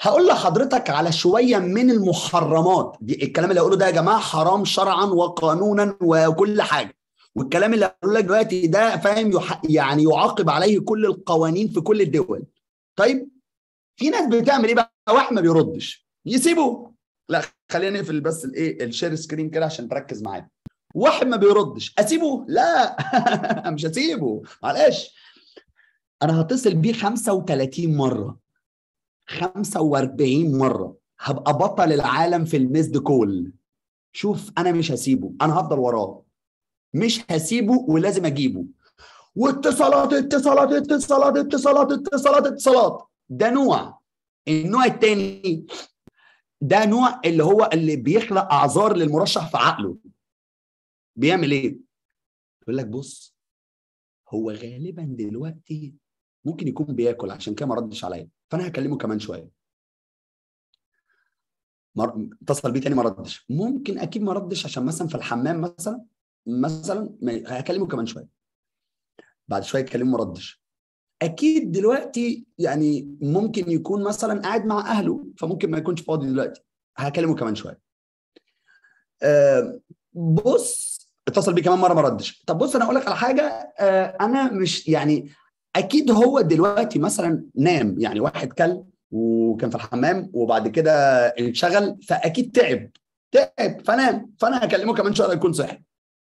هقول لحضرتك على شويه من المحرمات دي الكلام اللي هقوله ده يا جماعه حرام شرعا وقانونا وكل حاجه والكلام اللي هقوله لك دلوقتي ده فاهم يعني يعاقب عليه كل القوانين في كل الدول طيب في ناس بتعمل ايه بقى واحد ما بيردش يسيبه لا خلينا نقفل بس الايه الشير سكرين كده عشان تركز معايا واحد ما بيردش اسيبه لا [LAUGHS] مش هسيبه معلش انا هتصل بيه 35 مره 45 مره هبقى بطل العالم في الميزد كول شوف انا مش هسيبه انا هفضل وراه مش هسيبه ولازم اجيبه واتصالات اتصالات اتصالات اتصالات اتصالات اتصالات ده نوع النوع الثاني ده نوع اللي هو اللي بيخلق اعذار للمرشح في عقله بيعمل ايه يقول لك بص هو غالبا دلوقتي ممكن يكون بياكل عشان كده ما ردش عليا فانا هكلمه كمان شويه مر... اتصل بيه تاني ما ردش ممكن اكيد ما ردش عشان مثلا في الحمام مثلا مثلا هكلمه كمان شويه بعد شويه كلمه ما ردش اكيد دلوقتي يعني ممكن يكون مثلا قاعد مع اهله فممكن ما يكونش فاضي دلوقتي هكلمه كمان شويه آه، بص اتصل بيه كمان مره ما ردش طب بص انا اقول لك على حاجه آه، انا مش يعني اكيد هو دلوقتي مثلا نام يعني واحد كلب وكان في الحمام وبعد كده انشغل فاكيد تعب تعب فنام فانا هكلمه كمان شويه يكون صحي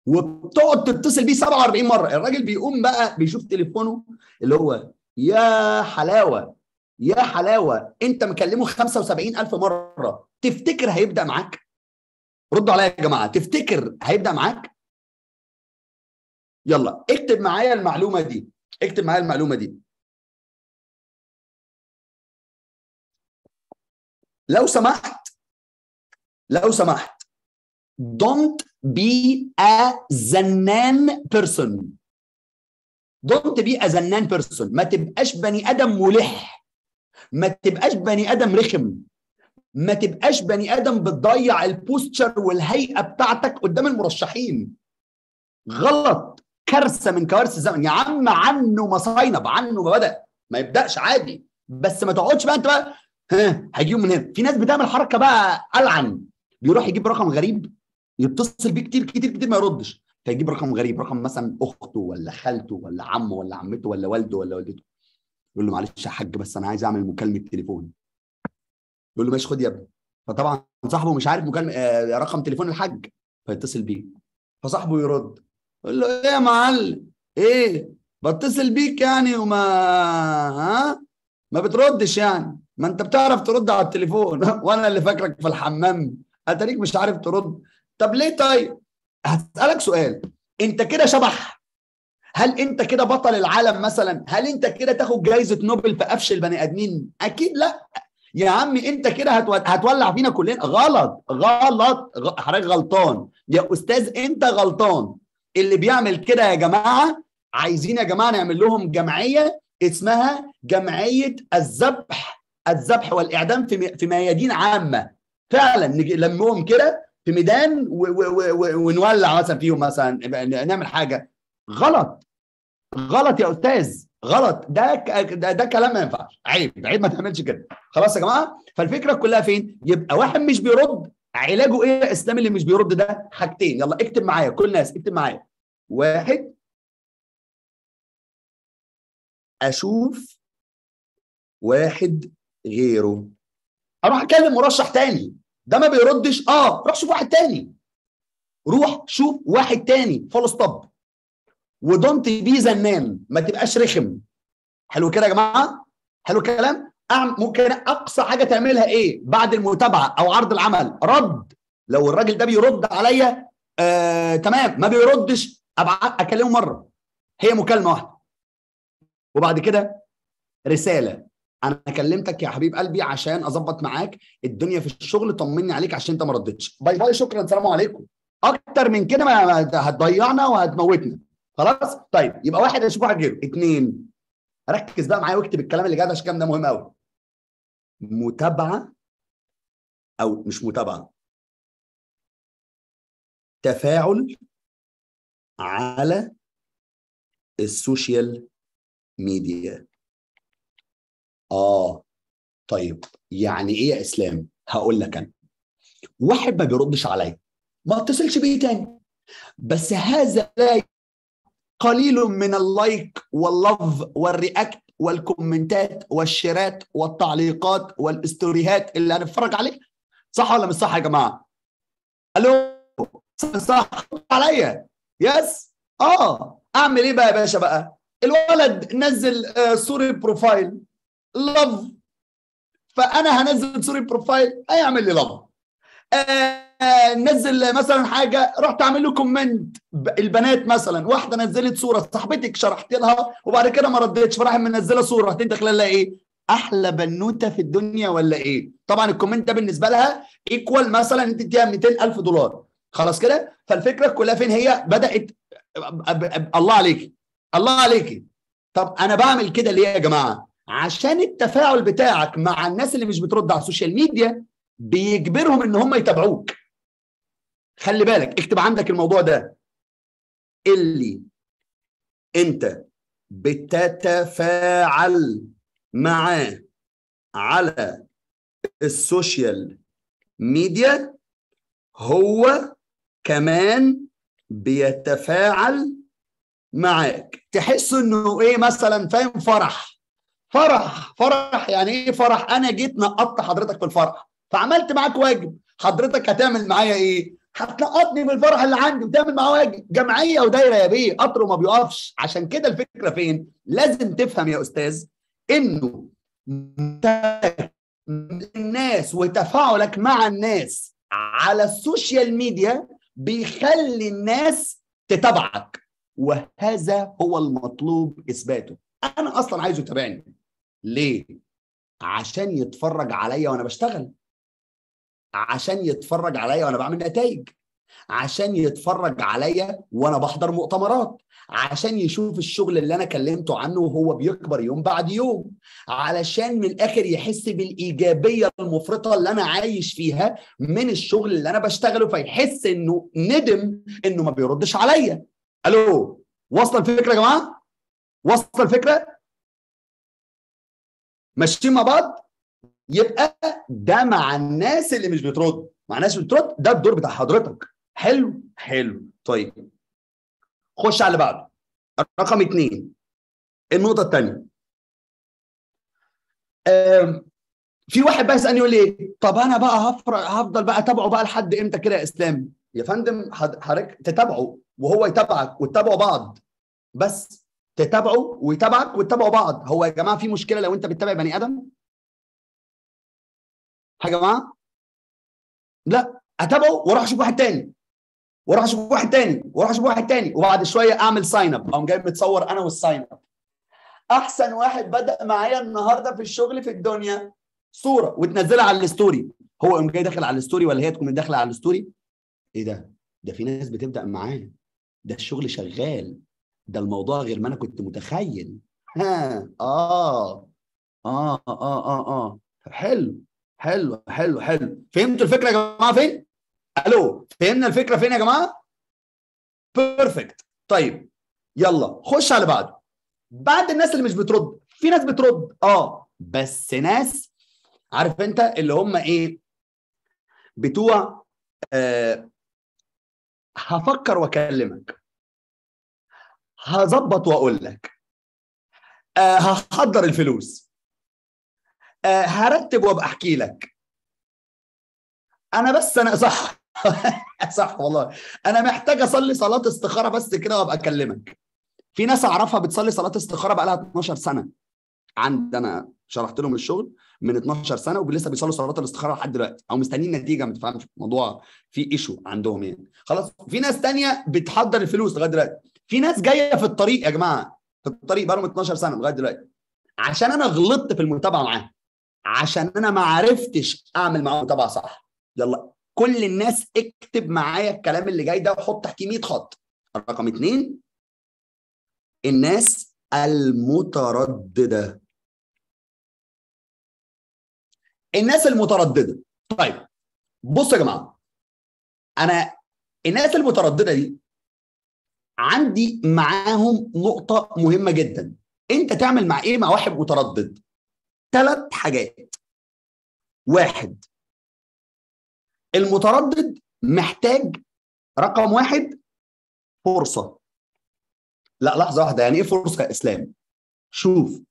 وبتقعد تتصل بيه 47 مره الراجل بيقوم بقى بيشوف تليفونه اللي هو يا حلاوه يا حلاوه انت مكلمه 75000 مره تفتكر هيبدا معاك ردوا عليا يا جماعه تفتكر هيبدا معاك يلا اكتب معايا المعلومه دي اكتب معايا المعلومه دي لو سمحت لو سمحت don't be a زنان person don't be a زنان person ما تبقاش بني ادم ملح ما تبقاش بني ادم رخم ما تبقاش بني ادم بتضيع البوستشر والهيئه بتاعتك قدام المرشحين غلط كارثه من كوارث الزمن يا عم عنه ما مصاينب عنه ما بدا ما يبداش عادي بس ما تقعدش بقى انت بقى ها هيجيبوا من هنا في ناس بتعمل حركه بقى العن بيروح يجيب رقم غريب يتصل بيه كتير كتير كتير ما يردش فيجيب رقم غريب رقم مثلا اخته ولا خالته ولا عمه ولا عمته ولا والده ولا والدته يقول له معلش يا حاج بس انا عايز اعمل مكالمه تليفون يقول له ماشي خد يا ابني فطبعا صاحبه مش عارف مكالمه آه، رقم تليفون الحاج فيتصل بيه فصاحبه يرد يقول له ايه يا معلم ايه بتصل بيك يعني وما ها آه؟ ما بتردش يعني ما انت بتعرف ترد على التليفون [LAUGHS] وانا اللي فاكرك في الحمام اتاريك مش عارف ترد طب ليه طيب هسالك سؤال انت كده شبح هل انت كده بطل العالم مثلا هل انت كده تاخد جائزه نوبل في قفش البني ادمين اكيد لا يا عم انت كده هتولع فينا كلنا غلط غلط حضرتك غلطان يا استاذ انت غلطان اللي بيعمل كده يا جماعه عايزين يا جماعه نعمل لهم جمعيه اسمها جمعيه الذبح الذبح والاعدام في في ميادين عامه فعلا نلمهم كده في ميدان ونولع مثلا فيهم مثلا نعمل حاجه غلط غلط يا استاذ غلط ده ده, ده كلام ما ينفعش عيب عيب ما تعملش كده خلاص يا جماعه فالفكره كلها فين يبقى واحد مش بيرد علاجه ايه يا اسلام اللي مش بيرد ده حاجتين يلا اكتب معايا كل الناس اكتب معايا واحد اشوف واحد غيره اروح اكلم مرشح تاني ده ما بيردش اه روح شوف واحد تاني روح شوف واحد تاني فول ستوب ودونت بي زنان ما تبقاش رخم حلو كده يا جماعه حلو الكلام ممكن اقصى حاجه تعملها ايه بعد المتابعه او عرض العمل رد لو الراجل ده بيرد عليا آه، تمام ما بيردش ابعت اكلمه مره هي مكالمه واحده وبعد كده رساله انا كلمتك يا حبيب قلبي عشان اظبط معاك الدنيا في الشغل طمني عليك عشان انت ما ردتش باي باي شكرا سلام عليكم اكتر من كده ما هتضيعنا وهتموتنا خلاص طيب يبقى واحد اشوف واحد غيره ركز بقى معايا واكتب الكلام اللي جاي ده عشان ده مهم قوي متابعه او مش متابعه تفاعل على السوشيال ميديا اه طيب يعني ايه يا اسلام هقول لك انا واحد ما بيردش عليا ما اتصلش بيه تاني بس هذا قليل من اللايك واللف والرياكت والكومنتات والشيرات والتعليقات والاستوريهات اللي هنتفرج عليه صح ولا مش صح يا جماعه الو صح عليا يس اه اعمل ايه بقى يا باشا بقى الولد نزل آه، صوره بروفايل لف فانا هنزل سوري بروفايل هيعمل لي لف آه، نزل مثلا حاجه رحت اعمل له كومنت البنات مثلا واحده نزلت صوره صاحبتك شرحت لها وبعد كده ما ردتش فراح منزله صوره انت خلالها ايه احلى بنوته في الدنيا ولا ايه طبعا الكومنت ده بالنسبه لها ايكوال مثلا انت اديها 200000 دولار خلاص كده فالفكره كلها فين هي بدات الله عليك الله عليك طب انا بعمل كده ليه يا جماعه عشان التفاعل بتاعك مع الناس اللي مش بترد على السوشيال ميديا بيجبرهم ان هم يتابعوك خلي بالك اكتب عندك الموضوع ده اللي انت بتتفاعل معاه على السوشيال ميديا هو كمان بيتفاعل معاك تحس انه ايه مثلا فاهم فرح فرح فرح يعني ايه فرح انا جيت نقطت حضرتك في الفرح فعملت معاك واجب حضرتك هتعمل معايا ايه هتنقطني من الفرح اللي عندي وتعمل معايا واجب جمعيه ودايره يا بيه قطره ما بيقفش عشان كده الفكره فين لازم تفهم يا استاذ انه الناس وتفاعلك مع الناس على السوشيال ميديا بيخلي الناس تتابعك وهذا هو المطلوب اثباته انا اصلا عايزه يتابعني ليه؟ عشان يتفرج عليا وانا بشتغل عشان يتفرج عليا وانا بعمل نتائج عشان يتفرج عليا وانا بحضر مؤتمرات عشان يشوف الشغل اللي انا كلمته عنه وهو بيكبر يوم بعد يوم علشان من الاخر يحس بالايجابيه المفرطه اللي انا عايش فيها من الشغل اللي انا بشتغله فيحس انه ندم انه ما بيردش عليا الو واصله الفكره يا جماعه واصله الفكره ماشيين مع بعض يبقى ده مع الناس اللي مش بترد مع الناس اللي بترد ده الدور بتاع حضرتك حلو حلو طيب خش على اللي بعده رقم اثنين النقطه الثانيه في واحد بقى يسالني يقول لي طب انا بقى هفضل بقى اتابعه بقى لحد امتى كده يا اسلام يا فندم حضرتك تتابعه وهو يتابعك وتتابعوا بعض بس تتابعه ويتابعك وتتابعوا بعض هو يا جماعه في مشكله لو انت بتتابع بني ادم يا جماعه لا اتابعه واروح اشوف واحد تاني واروح اشوف واحد تاني واروح اشوف واحد تاني وبعد شويه اعمل ساين اب اقوم جاي متصور انا والساين اب احسن واحد بدا معايا النهارده في الشغل في الدنيا صوره وتنزلها على الستوري هو قام جاي داخل على الستوري ولا هي تكون داخله على الستوري ايه ده ده في ناس بتبدا معايا ده الشغل شغال ده الموضوع غير ما انا كنت متخيل ها اه اه اه اه اه حلو حلو حلو حلو فهمتوا الفكره يا جماعه فين؟ الو فهمنا الفكره فين يا جماعه؟ بيرفكت طيب يلا خش على بعده بعد الناس اللي مش بترد في ناس بترد اه بس ناس عارف انت اللي هم ايه بتوع آه هفكر واكلمك هظبط واقول لك آه هحضر الفلوس آه هرتب وابقى احكي لك انا بس انا صح [LAUGHS] صح والله انا محتاج اصلي صلاه استخاره بس كده وابقى اكلمك في ناس اعرفها بتصلي صلاه استخاره بقى لها 12 سنه عندي انا شرحت لهم الشغل من 12 سنه ولسه بيصلوا صلاه الاستخاره لحد دلوقتي او مستنيين نتيجه ما تفهمش الموضوع في ايشو عندهم يعني خلاص في ناس تانية بتحضر الفلوس لغايه دلوقتي في ناس جايه في الطريق يا جماعه في الطريق بقالهم 12 سنه لغايه دلوقتي عشان انا غلطت في المتابعه معاهم عشان انا ما عرفتش اعمل معاهم متابعه صح يلا كل الناس اكتب معايا الكلام اللي جاي ده وحط تحتيه 100 خط رقم اثنين الناس المتردده الناس المتردده طيب بصوا يا جماعه انا الناس المتردده دي عندي معاهم نقطة مهمة جدا انت تعمل مع ايه مع واحد متردد ثلاث حاجات واحد المتردد محتاج رقم واحد فرصة لا لحظة واحدة يعني ايه فرصة يا اسلام شوف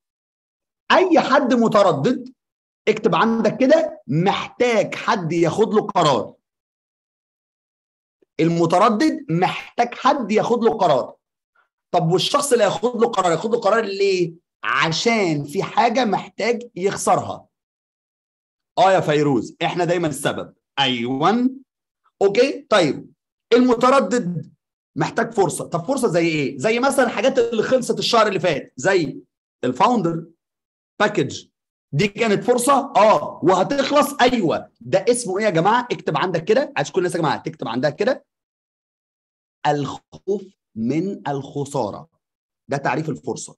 اي حد متردد اكتب عندك كده محتاج حد ياخد له قرار المتردد محتاج حد ياخد له قرار طب والشخص اللي هياخد له قرار ياخد له قرار ليه عشان في حاجه محتاج يخسرها اه يا فيروز احنا دايما السبب ايوه اوكي طيب المتردد محتاج فرصه طب فرصه زي ايه زي مثلا الحاجات اللي خلصت الشهر اللي فات زي الفاوندر باكج دي كانت فرصه اه وهتخلص ايوه ده اسمه ايه يا جماعه اكتب عندك كده عايز كل الناس يا جماعه تكتب عندها كده الخوف من الخساره ده تعريف الفرصه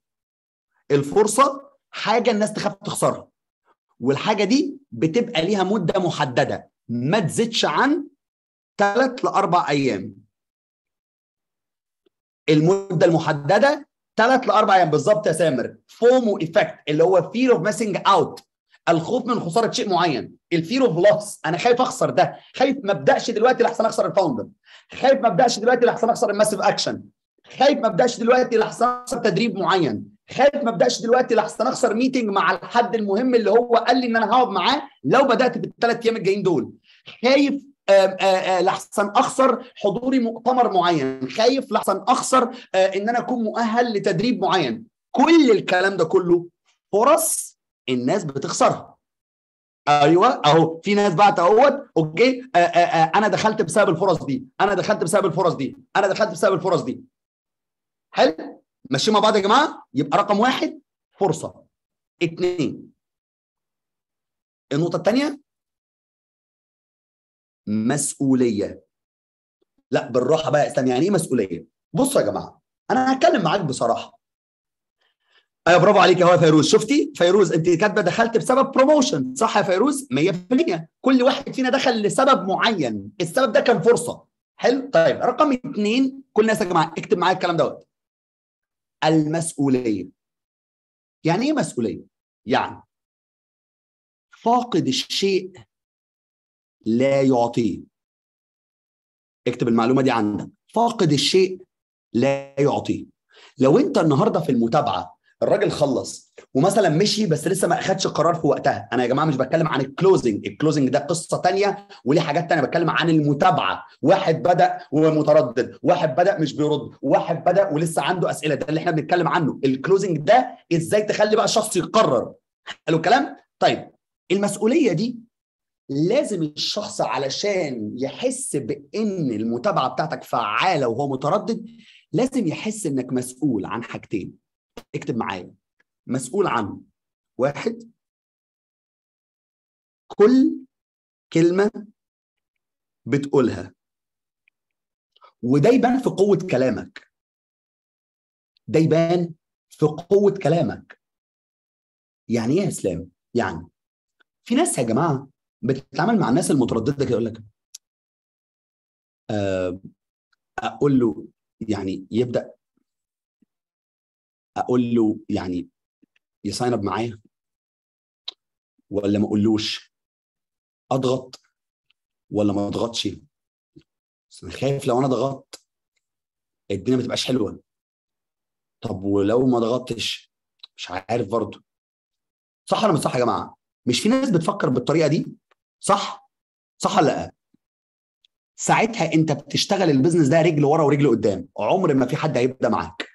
الفرصه حاجه الناس تخاف تخسرها والحاجه دي بتبقى ليها مده محدده ما تزيدش عن ثلاث لاربع ايام المده المحدده ثلاث لاربع ايام بالظبط يا سامر فومو ايفكت اللي هو فير اوف ميسنج اوت الخوف من خساره شيء معين الفير اوف لوس انا خايف اخسر ده خايف ما ابداش دلوقتي لحسن اخسر الفاوندر خايف ما ابداش دلوقتي لحسن اخسر الماسيف اكشن خايف ما ابداش دلوقتي لحسن اخسر تدريب معين خايف ما ابداش دلوقتي لحسن اخسر ميتنج مع الحد المهم اللي هو قال لي ان انا هقعد معاه لو بدات في الثلاث ايام الجايين دول خايف آه، آه، آه، لحسن اخسر حضوري مؤتمر معين خايف لحسن اخسر ان انا اكون مؤهل لتدريب معين كل الكلام ده كله فرص الناس بتخسرها ايوه اهو في ناس بعت اهوت اوكي آآ آآ انا دخلت بسبب الفرص دي انا دخلت بسبب الفرص دي انا دخلت بسبب الفرص دي حلو ماشي مع بعض يا جماعه يبقى رقم واحد فرصه اثنين النقطه الثانيه مسؤوليه لا بالراحه بقى يا يعني ايه مسؤوليه بصوا يا جماعه انا هتكلم معاك بصراحه ايوه برافو عليك يا فيروز شفتي فيروز انت كاتبه دخلت بسبب بروموشن صح يا فيروز 100% كل واحد فينا دخل لسبب معين السبب ده كان فرصه حلو طيب رقم اثنين كل الناس يا جماعه اكتب معايا الكلام دوت المسؤوليه يعني ايه مسؤوليه يعني فاقد الشيء لا يعطيه اكتب المعلومه دي عندك فاقد الشيء لا يعطيه لو انت النهارده في المتابعه الراجل خلص ومثلا مشي بس لسه ما اخدش قرار في وقتها انا يا جماعه مش بتكلم عن الكلوزنج الكلوزنج ده قصه تانية وليه حاجات تانية بتكلم عن المتابعه واحد بدا ومتردد واحد بدا مش بيرد واحد بدا ولسه عنده اسئله ده اللي احنا بنتكلم عنه الكلوزنج ده ازاي تخلي بقى الشخص يقرر حلو الكلام طيب المسؤوليه دي لازم الشخص علشان يحس بان المتابعه بتاعتك فعاله وهو متردد لازم يحس انك مسؤول عن حاجتين اكتب معايا مسؤول عن واحد كل كلمه بتقولها وده يبان في قوه كلامك ده يبان في قوه كلامك يعني ايه يا اسلام يعني في ناس يا جماعه بتتعامل مع الناس المتردده كده يقول لك آه، اقول له يعني يبدا اقول له يعني يساين اب معايا ولا ما اقولوش اضغط ولا ما اضغطش انا خايف لو انا ضغطت الدنيا ما تبقاش حلوه طب ولو ما ضغطتش مش عارف برضه صح ولا مش صح يا جماعه مش في ناس بتفكر بالطريقه دي صح صح ولا لا ساعتها انت بتشتغل البيزنس ده رجل ورا ورجل قدام عمر ما في حد هيبدا معاك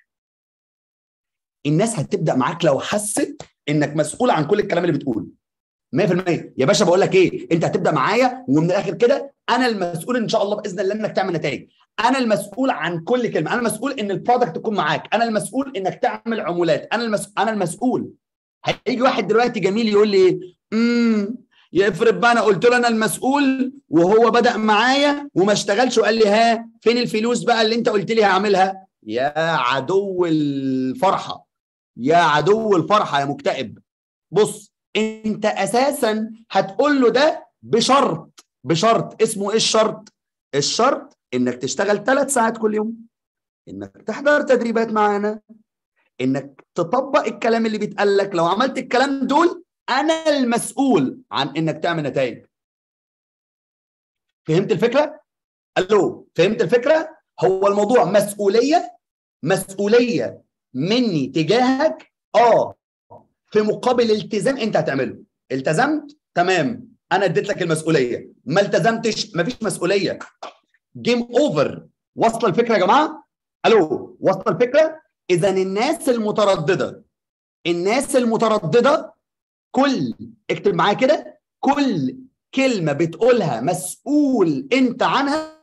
الناس هتبدا معاك لو حست انك مسؤول عن كل الكلام اللي بتقوله 100% يا باشا بقول لك ايه انت هتبدا معايا ومن الاخر كده انا المسؤول ان شاء الله باذن الله انك تعمل نتائج انا المسؤول عن كل كلمه انا المسؤول ان البرودكت تكون معاك انا المسؤول انك تعمل عمولات انا المسؤول انا المسؤول هيجي واحد دلوقتي جميل يقول لي امم يفرض بقى انا قلت له انا المسؤول وهو بدا معايا وما اشتغلش وقال لي ها فين الفلوس بقى اللي انت قلت لي هعملها يا عدو الفرحه يا عدو الفرحه يا مكتئب بص انت اساسا هتقول له ده بشرط بشرط اسمه ايه الشرط الشرط انك تشتغل ثلاث ساعات كل يوم انك تحضر تدريبات معانا انك تطبق الكلام اللي بيتقال لك لو عملت الكلام دول انا المسؤول عن انك تعمل نتائج فهمت الفكره الو فهمت الفكره هو الموضوع مسؤوليه مسؤوليه مني تجاهك اه في مقابل التزام انت هتعمله التزمت تمام انا اديت لك المسؤوليه ما التزمتش مفيش مسؤوليه جيم اوفر واصله الفكره يا جماعه الو واصله الفكره اذا الناس المتردده الناس المتردده كل اكتب معايا كده كل كلمه بتقولها مسؤول انت عنها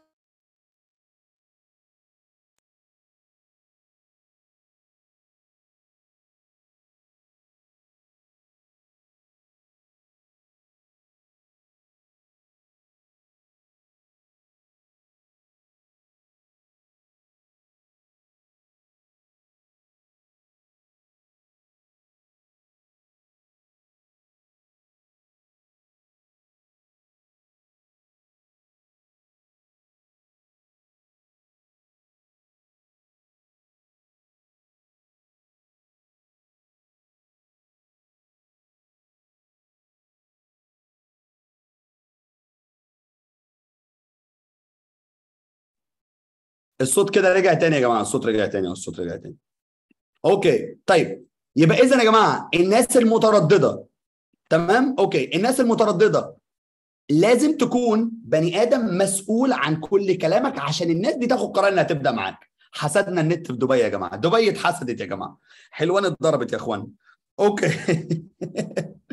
الصوت كده رجع تاني يا جماعه الصوت رجع تاني الصوت رجع تاني اوكي طيب يبقى اذا يا جماعه الناس المتردده تمام اوكي الناس المتردده لازم تكون بني ادم مسؤول عن كل كلامك عشان الناس دي تاخد قرار انها تبدا معاك حسدنا النت في دبي يا جماعه دبي اتحسدت يا جماعه حلوان اتضربت يا اخوان اوكي [LAUGHS]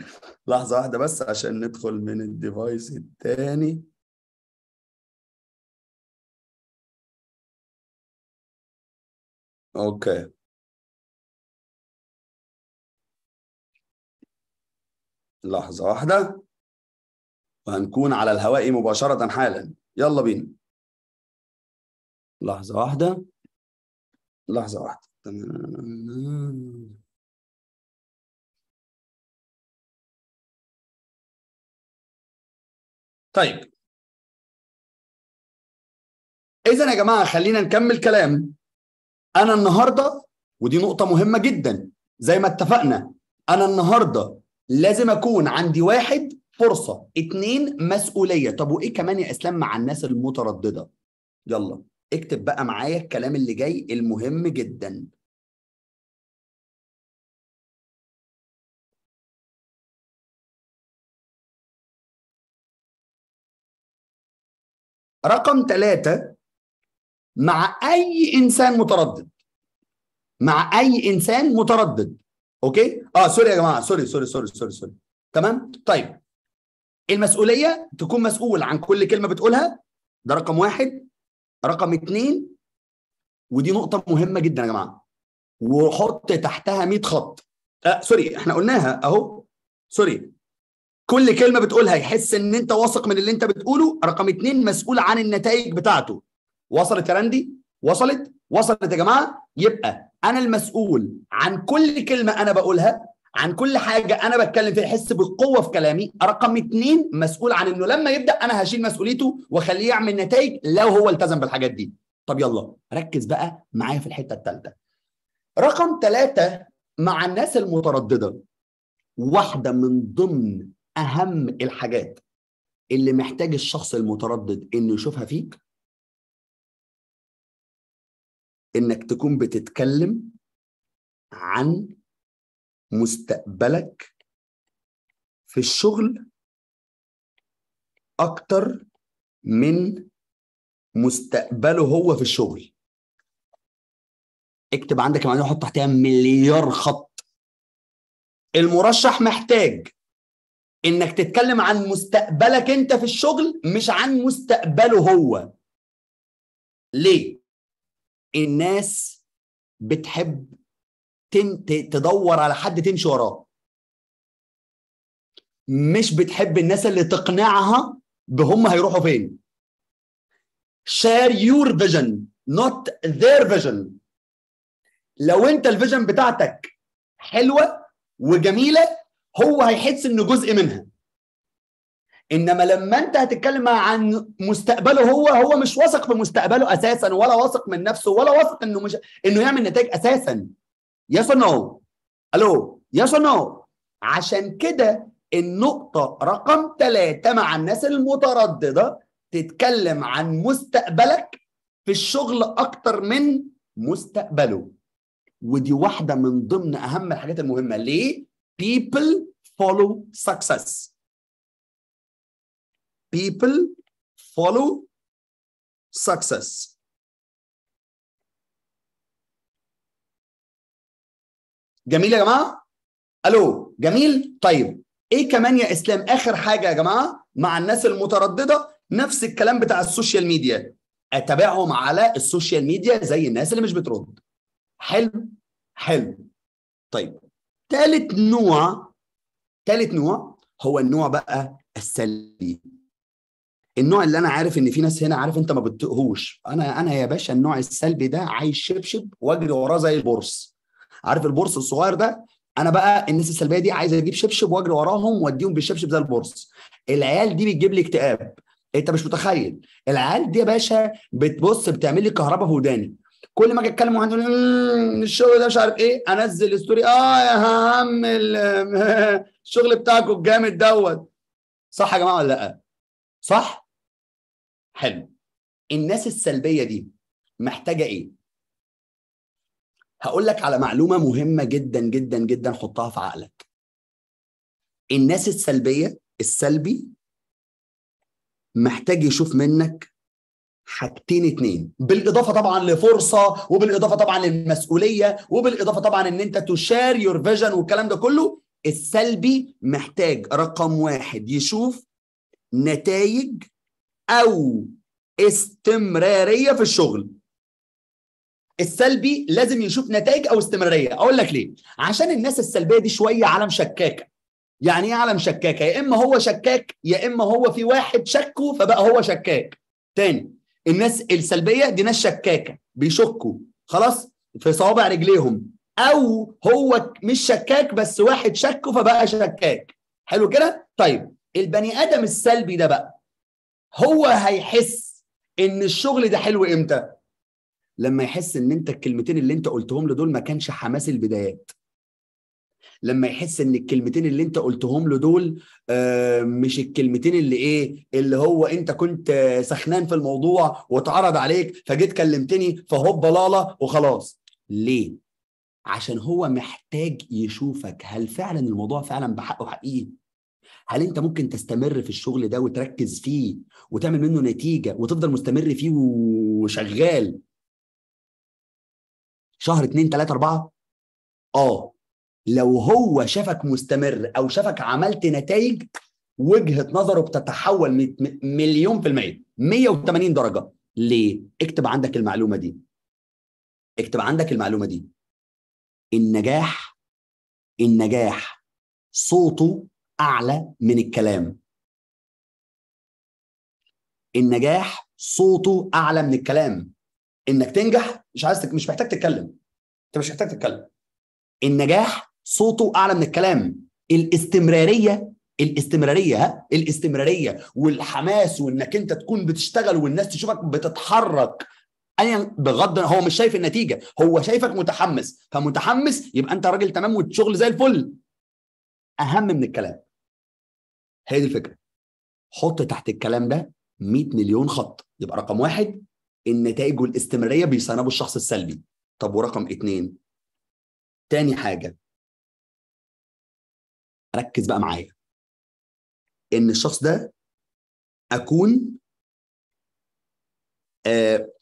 لحظه واحده بس عشان ندخل من الديفايس الثاني اوكي لحظة واحدة وهنكون على الهواء مباشرة حالا يلا بينا لحظة واحدة لحظة واحدة تمام طيب اذا يا جماعه خلينا نكمل كلام انا النهارده ودي نقطه مهمه جدا زي ما اتفقنا انا النهارده لازم اكون عندي واحد فرصه اتنين مسؤوليه طب وايه كمان يا اسلام مع الناس المتردده يلا اكتب بقى معايا الكلام اللي جاي المهم جدا رقم ثلاثة مع اي انسان متردد مع اي انسان متردد اوكي اه سوري يا جماعه سوري سوري سوري سوري سوري تمام طيب المسؤوليه تكون مسؤول عن كل كلمه بتقولها ده رقم واحد رقم اتنين ودي نقطه مهمه جدا يا جماعه وحط تحتها 100 خط آه سوري احنا قلناها اهو سوري كل كلمه بتقولها يحس ان انت واثق من اللي انت بتقوله رقم اتنين مسؤول عن النتائج بتاعته وصلت يا راندي وصلت وصلت يا جماعه يبقى انا المسؤول عن كل كلمه انا بقولها عن كل حاجه انا بتكلم فيها يحس بالقوه في كلامي رقم اتنين مسؤول عن انه لما يبدا انا هشيل مسؤوليته واخليه يعمل نتائج لو هو التزم بالحاجات دي طب يلا ركز بقى معايا في الحته الثالثه رقم ثلاثة مع الناس المتردده واحده من ضمن اهم الحاجات اللي محتاج الشخص المتردد انه يشوفها فيك انك تكون بتتكلم عن مستقبلك في الشغل اكتر من مستقبله هو في الشغل اكتب عندك المعلومه حط تحتها مليار خط المرشح محتاج انك تتكلم عن مستقبلك انت في الشغل مش عن مستقبله هو ليه الناس بتحب تدور على حد تمشي وراه مش بتحب الناس اللي تقنعها بهم هيروحوا فين share your vision not their vision لو انت الفيجن بتاعتك حلوه وجميله هو هيحس انه جزء منها انما لما انت هتتكلم عن مستقبله هو هو مش واثق في مستقبله اساسا ولا واثق من نفسه ولا واثق انه مش انه يعمل نتائج اساسا يس اور نو الو يس اور نو عشان كده النقطة رقم ثلاثة مع الناس المترددة تتكلم عن مستقبلك في الشغل أكتر من مستقبله ودي واحدة من ضمن أهم الحاجات المهمة ليه؟ People follow success people follow success. جميل يا جماعه الو جميل طيب ايه كمان يا اسلام اخر حاجه يا جماعه مع الناس المتردده نفس الكلام بتاع السوشيال ميديا اتابعهم على السوشيال ميديا زي الناس اللي مش بترد حلو حلو طيب ثالث نوع ثالث نوع هو النوع بقى السلبي النوع اللي انا عارف ان في ناس هنا عارف انت ما بتطقهوش انا انا يا باشا النوع السلبي ده عايز شبشب واجري وراه زي البورس عارف البورس الصغير ده انا بقى الناس السلبيه دي عايز اجيب شبشب واجري وراهم واديهم بالشبشب زي البورس العيال دي بتجيب لي اكتئاب انت مش متخيل العيال دي يا باشا بتبص بتعمل لي كهرباء في وداني كل ما اجي اتكلم واحد يقول الشغل ده مش عارف ايه انزل ستوري اه يا عم [LAUGHS] الشغل بتاعكم الجامد دوت صح يا جماعه ولا لا صح حلو الناس السلبيه دي محتاجه ايه هقول لك على معلومه مهمه جدا جدا جدا حطها في عقلك الناس السلبيه السلبي محتاج يشوف منك حاجتين اتنين بالاضافه طبعا لفرصه وبالاضافه طبعا للمسؤوليه وبالاضافه طبعا ان انت تشار يور فيجن والكلام ده كله السلبي محتاج رقم واحد يشوف نتائج او استمراريه في الشغل السلبي لازم يشوف نتائج او استمراريه اقول لك ليه عشان الناس السلبيه دي شويه عالم شكاكه يعني ايه عالم شكاكه يا اما هو شكاك يا اما هو في واحد شكه فبقى هو شكاك تاني الناس السلبيه دي ناس شكاكه بيشكوا خلاص في صوابع رجليهم او هو مش شكاك بس واحد شكه فبقى شكاك حلو كده طيب البني ادم السلبي ده بقى هو هيحس ان الشغل ده حلو امتى لما يحس ان انت الكلمتين اللي انت قلتهم له دول ما كانش حماس البدايات لما يحس ان الكلمتين اللي انت قلتهم له دول آه، مش الكلمتين اللي ايه اللي هو انت كنت سخنان في الموضوع واتعرض عليك فجيت كلمتني فهوب لالا وخلاص ليه عشان هو محتاج يشوفك هل فعلا الموضوع فعلا بحقه حقيقي هل انت ممكن تستمر في الشغل ده وتركز فيه وتعمل منه نتيجه وتفضل مستمر فيه وشغال شهر اتنين تلاته اربعه؟ اه لو هو شافك مستمر او شافك عملت نتائج وجهه نظره بتتحول مليون في الميه 180 درجه ليه؟ اكتب عندك المعلومه دي اكتب عندك المعلومه دي النجاح النجاح صوته اعلى من الكلام النجاح صوته اعلى من الكلام انك تنجح مش عايز مش محتاج تتكلم انت مش محتاج تتكلم النجاح صوته اعلى من الكلام الاستمراريه الاستمراريه ها الاستمراريه والحماس وانك انت تكون بتشتغل والناس تشوفك بتتحرك ايا بغض هو مش شايف النتيجه هو شايفك متحمس فمتحمس يبقى انت راجل تمام والشغل زي الفل اهم من الكلام هي دي الفكره حط تحت الكلام ده 100 مليون خط يبقى رقم واحد النتائج والاستمراريه بيصنبوا الشخص السلبي طب ورقم اتنين تاني حاجه ركز بقى معايا ان الشخص ده اكون آه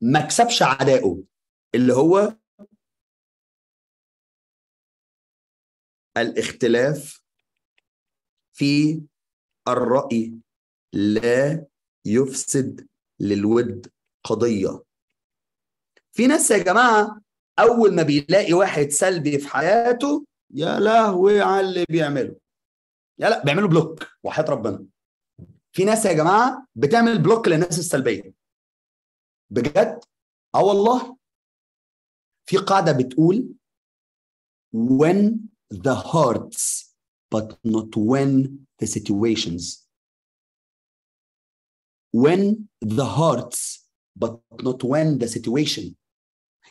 ما كسبش عدائه اللي هو الاختلاف في الرأي لا يفسد للود قضية في ناس يا جماعة أول ما بيلاقي واحد سلبي في حياته يا لهوي على اللي بيعمله يا لا بيعملوا بلوك وحياة ربنا في ناس يا جماعة بتعمل بلوك للناس السلبية بجد اه والله في قاعدة بتقول when the hearts but not when the situations. When the hearts, but not when the situation.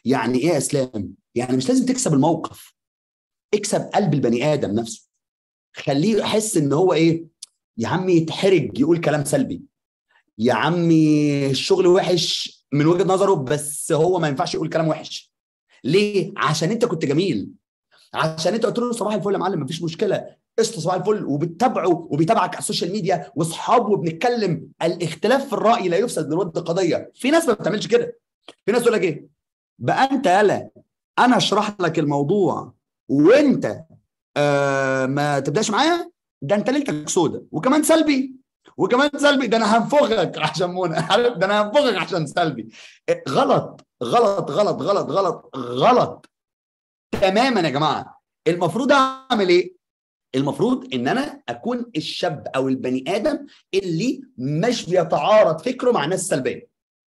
يعني ايه يا اسلام؟ يعني مش لازم تكسب الموقف. اكسب قلب البني ادم نفسه. خليه يحس ان هو ايه؟ يا عمي يتحرج يقول كلام سلبي. يا عمي الشغل وحش من وجهه نظره بس هو ما ينفعش يقول كلام وحش. ليه؟ عشان انت كنت جميل. عشان انت قلت له صباح الفل يا معلم مفيش مشكله قشطه صباح الفل وبتتابعه وبيتابعك على السوشيال ميديا واصحابه وبنتكلم الاختلاف في الراي لا يفسد للود قضيه في ناس ما بتعملش كده في ناس تقول لك ايه بقى انت يالا انا اشرح لك الموضوع وانت آه ما تبداش معايا ده انت ليلتك سودة وكمان سلبي وكمان سلبي ده انا هنفخك عشان منى عارف [LAUGHS] ده انا هنفخك عشان سلبي آه، غلط غلط غلط غلط غلط غلط تماما يا جماعه المفروض اعمل ايه المفروض ان انا اكون الشاب او البني ادم اللي مش بيتعارض فكره مع ناس سلبيه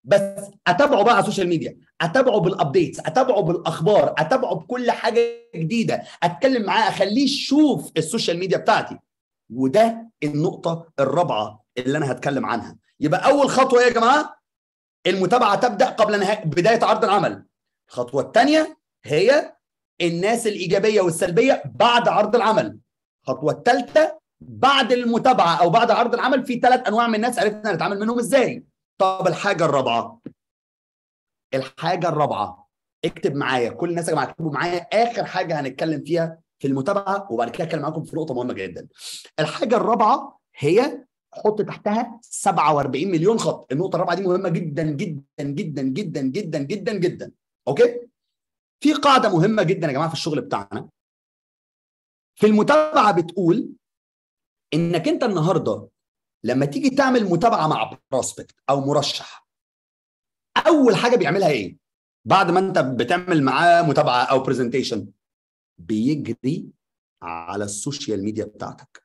بس اتابعه بقى على السوشيال ميديا اتابعه بالابديتس اتابعه بالاخبار اتابعه بكل حاجه جديده اتكلم معاه اخليه يشوف السوشيال ميديا بتاعتي وده النقطه الرابعه اللي انا هتكلم عنها يبقى اول خطوه يا جماعه المتابعه تبدا قبل نهاية بدايه عرض العمل الخطوه الثانيه هي الناس الايجابيه والسلبيه بعد عرض العمل الخطوه الثالثه بعد المتابعه او بعد عرض العمل في ثلاث انواع من الناس عرفنا نتعامل منهم ازاي طب الحاجه الرابعه الحاجه الرابعه اكتب معايا كل الناس يا جماعه اكتبوا معايا اخر حاجه هنتكلم فيها في المتابعه وبعد كده اتكلم معاكم في نقطه مهمه جدا الحاجه الرابعه هي حط تحتها 47 مليون خط النقطه الرابعه دي مهمه جدا جدا جدا جدا جدا جدا جدا اوكي في قاعده مهمه جدا يا جماعه في الشغل بتاعنا في المتابعه بتقول انك انت النهارده لما تيجي تعمل متابعه مع بروسبكت او مرشح اول حاجه بيعملها ايه بعد ما انت بتعمل معاه متابعه او برزنتيشن بيجري على السوشيال ميديا بتاعتك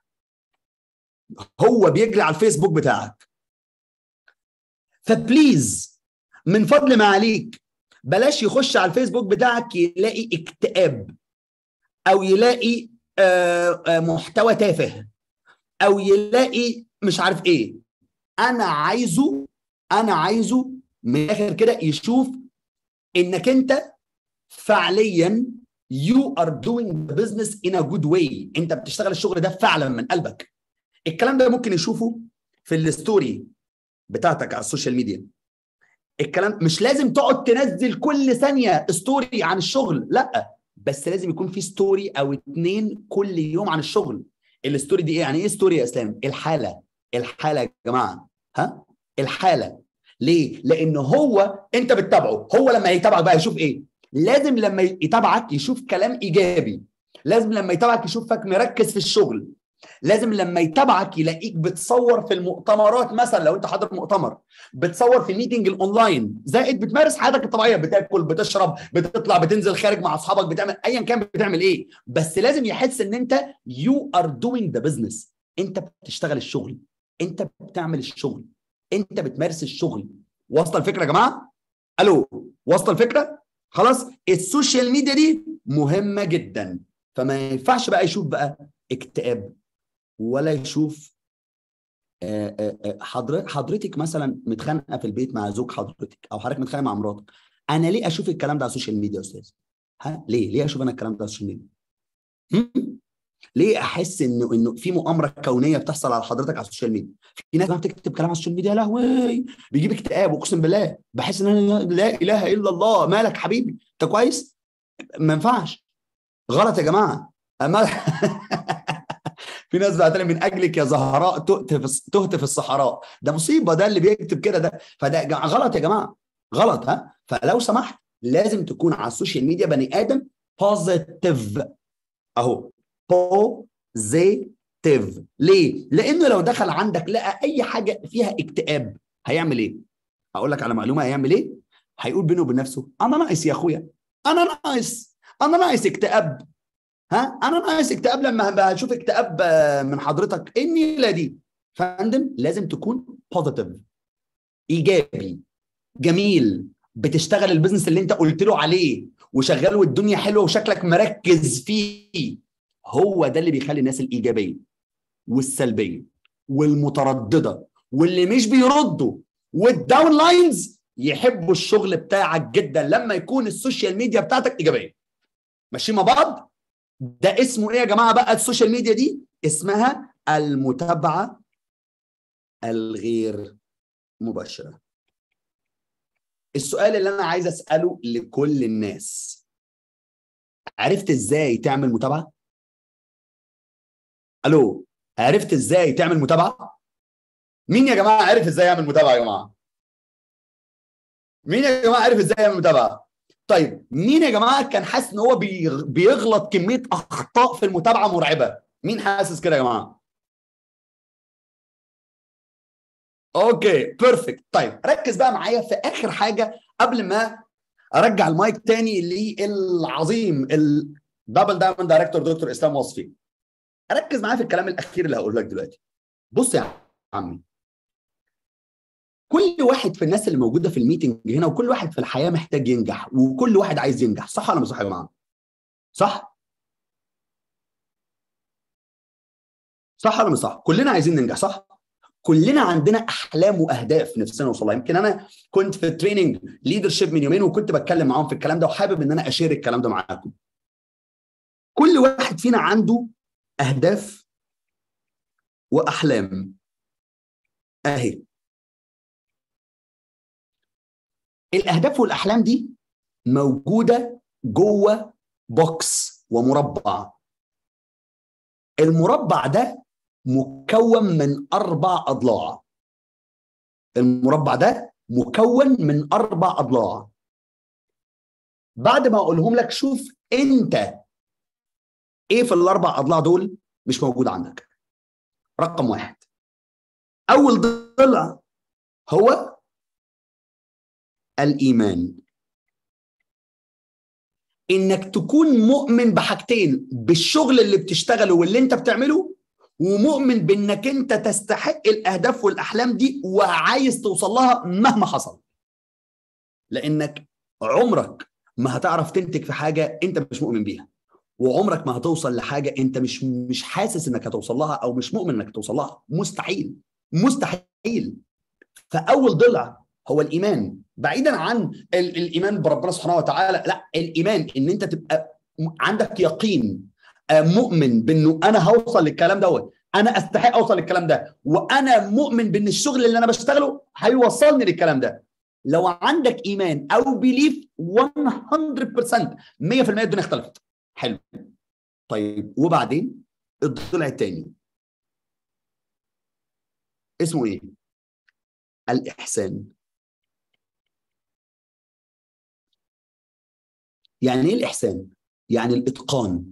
هو بيجري على الفيسبوك بتاعك فبليز من فضل ما عليك بلاش يخش على الفيسبوك بتاعك يلاقي اكتئاب او يلاقي آه، آه، محتوى تافه او يلاقي مش عارف ايه انا عايزه انا عايزه من الاخر كده يشوف انك انت فعليا يو ار دوينج بزنس ان ا جود واي انت بتشتغل الشغل ده فعلا من قلبك الكلام ده ممكن يشوفه في الستوري بتاعتك على السوشيال ميديا الكلام مش لازم تقعد تنزل كل ثانيه ستوري عن الشغل لا بس لازم يكون في ستوري او اتنين كل يوم عن الشغل الستوري دي ايه يعني ايه ستوري يا اسلام الحاله الحاله يا جماعه ها الحاله ليه لان هو انت بتتابعه هو لما يتابعك بقى يشوف ايه لازم لما يتابعك يشوف كلام ايجابي لازم لما يتابعك يشوفك مركز في الشغل لازم لما يتابعك يلاقيك بتصور في المؤتمرات مثلا لو انت حاضر مؤتمر بتصور في ميتنج الاونلاين زائد بتمارس حياتك الطبيعيه بتاكل بتشرب بتطلع بتنزل خارج مع اصحابك بتعمل ايا كان بتعمل ايه بس لازم يحس ان انت يو ار دوينج ذا بزنس انت بتشتغل الشغل انت بتعمل الشغل انت بتمارس الشغل واصله الفكره يا جماعه الو واصله الفكره خلاص السوشيال ميديا دي مهمه جدا فما ينفعش بقى يشوف بقى اكتئاب ولا يشوف آه، آه، آه، حضرتك مثلا متخانقه في البيت مع زوج حضرتك او حضرتك متخانقه مع مراتك انا ليه اشوف الكلام ده على السوشيال ميديا يا استاذ ها ليه ليه اشوف انا الكلام ده على السوشيال ميديا ليه احس انه انه في مؤامره كونيه بتحصل على حضرتك على السوشيال ميديا في ناس بتكتب كلام على السوشيال ميديا لهوي بيجيب اكتئاب اقسم بالله بحس ان انا لا اله الا الله مالك حبيبي انت كويس ما ينفعش غلط يا جماعه اما [LAUGHS] في ناس بقى تاني من اجلك يا زهراء تهتف تهتف الصحراء ده مصيبه ده اللي بيكتب كده ده فده غلط يا جماعه غلط ها فلو سمحت لازم تكون على السوشيال ميديا بني ادم بوزيتيف اهو بوزيتيف ليه؟ لانه لو دخل عندك لقى اي حاجه فيها اكتئاب هيعمل ايه؟ هقول لك على معلومه هيعمل ايه؟ هيقول بينه وبين نفسه انا ناقص يا اخويا انا ناقص انا ناقص اكتئاب ها انا ناقص اكتئاب لما بشوف اكتئاب آه، من حضرتك ايه لا دي فندم لازم تكون بوزيتيف ايجابي جميل بتشتغل البيزنس اللي انت قلت له عليه وشغال والدنيا حلوه وشكلك مركز فيه هو ده اللي بيخلي الناس الايجابيه والسلبيه والمتردده واللي مش بيردوا والداون لاينز يحبوا الشغل بتاعك جدا لما يكون السوشيال ميديا بتاعتك ايجابيه ماشيين مع بعض ده اسمه ايه يا جماعه بقى السوشيال ميديا دي اسمها المتابعه الغير مباشره السؤال اللي انا عايز اساله لكل الناس عرفت ازاي تعمل متابعه الو عرفت ازاي تعمل متابعه مين يا جماعه عرف ازاي يعمل متابعه يا جماعه مين يا جماعه عرف ازاي يعمل متابعه طيب مين يا جماعه كان حاسس ان هو بيغلط كميه اخطاء في المتابعه مرعبه مين حاسس كده يا جماعه اوكي بيرفكت طيب ركز بقى معايا في اخر حاجه قبل ما ارجع المايك تاني للعظيم الدبل دايموند دايركتور دكتور اسلام وصفي ركز معايا في الكلام الاخير اللي هقوله لك دلوقتي بص يا عمي كل واحد في الناس اللي موجوده في الميتنج هنا وكل واحد في الحياه محتاج ينجح وكل واحد عايز ينجح صح ولا مش صح يا جماعه صح صح ولا مش صح كلنا عايزين ننجح صح كلنا عندنا احلام واهداف نفسنا نوصلها يمكن انا كنت في ليدر شيب من يومين وكنت بتكلم معاهم في الكلام ده وحابب ان انا اشير الكلام ده معاكم كل واحد فينا عنده اهداف واحلام اهي الاهداف والاحلام دي موجوده جوه بوكس ومربع المربع ده مكون من اربع اضلاع المربع ده مكون من اربع اضلاع بعد ما اقولهم لك شوف انت ايه في الاربع اضلاع دول مش موجود عندك رقم واحد اول ضلع هو الايمان انك تكون مؤمن بحاجتين بالشغل اللي بتشتغله واللي انت بتعمله ومؤمن بانك انت تستحق الاهداف والاحلام دي وعايز توصل لها مهما حصل لانك عمرك ما هتعرف تنتج في حاجه انت مش مؤمن بيها وعمرك ما هتوصل لحاجه انت مش مش حاسس انك هتوصل لها او مش مؤمن انك توصل لها مستحيل مستحيل فاول ضلع هو الايمان بعيدا عن الايمان بربنا سبحانه وتعالى لا الايمان ان انت تبقى عندك يقين آه، مؤمن بانه انا هوصل للكلام دوت انا استحق اوصل للكلام ده وانا مؤمن بان الشغل اللي انا بشتغله هيوصلني للكلام ده لو عندك ايمان او بيليف 100% 100% الدنيا اختلفت حلو طيب وبعدين الضلع الثاني اسمه ايه الاحسان يعني ايه الاحسان يعني الاتقان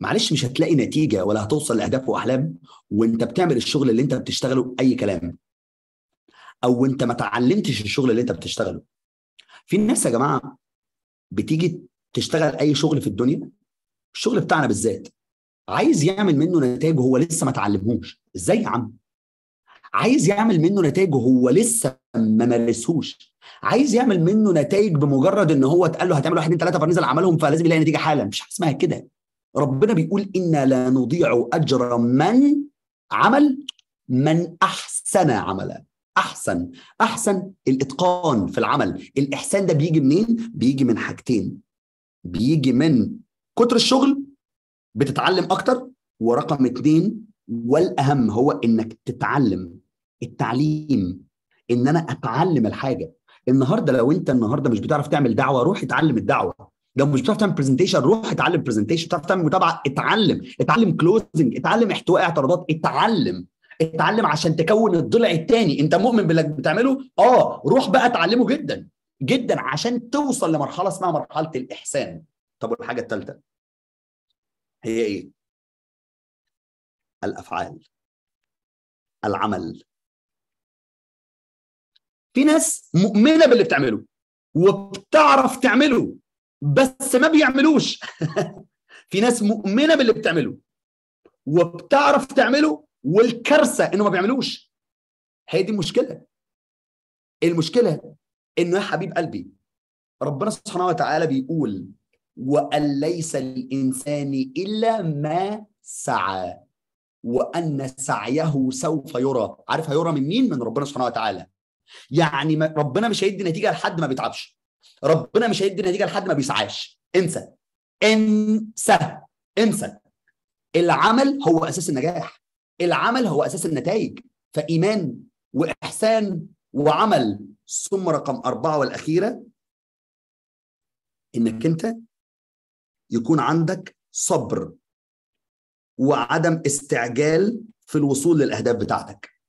معلش مش هتلاقي نتيجه ولا هتوصل لاهداف واحلام وانت بتعمل الشغل اللي انت بتشتغله اي كلام او انت ما تعلمتش الشغل اللي انت بتشتغله في ناس يا جماعه بتيجي تشتغل اي شغل في الدنيا الشغل بتاعنا بالذات عايز يعمل منه نتائج وهو لسه ما اتعلمهوش ازاي يا عم عايز يعمل منه نتائج وهو لسه ما مارسهوش عايز يعمل منه نتائج بمجرد ان هو اتقال له هتعمل واحد اثنين ثلاثه فنزل عملهم فلازم يلاقي نتيجه حالا مش حاجه اسمها كده ربنا بيقول انا لا نضيع اجر من عمل من احسن عملا احسن احسن الاتقان في العمل الاحسان ده بيجي منين بيجي من حاجتين بيجي من كتر الشغل بتتعلم اكتر ورقم اتنين والاهم هو انك تتعلم التعليم ان انا اتعلم الحاجه النهارده لو انت النهارده مش بتعرف تعمل دعوه روح اتعلم الدعوه لو مش بتعرف تعمل برزنتيشن روح اتعلم برزنتيشن بتعرف تعمل متابعه اتعلم اتعلم كلوزنج اتعلم احتواء اعتراضات اتعلم اتعلم عشان تكون الضلع الثاني انت مؤمن باللي بتعمله اه روح بقى اتعلمه جدا جدا عشان توصل لمرحله اسمها مرحله الاحسان طب والحاجه الثالثه هي ايه الافعال العمل في ناس مؤمنه باللي بتعمله وبتعرف تعمله بس ما بيعملوش [LAUGHS] في ناس مؤمنه باللي بتعمله وبتعرف تعمله والكارثه انه ما بيعملوش هي دي المشكله المشكله انه يا حبيب قلبي ربنا سبحانه وتعالى بيقول وان ليس للانسان الا ما سعى وان سعيه سوف يرى عارف هيرى من مين من ربنا سبحانه وتعالى يعني ربنا مش هيدي نتيجه لحد ما بيتعبش ربنا مش هيدي نتيجه لحد ما بيسعاش انسى انسى انسى العمل هو اساس النجاح العمل هو اساس النتائج فايمان واحسان وعمل ثم رقم أربعة والأخيرة إنك أنت يكون عندك صبر وعدم استعجال في الوصول للأهداف بتاعتك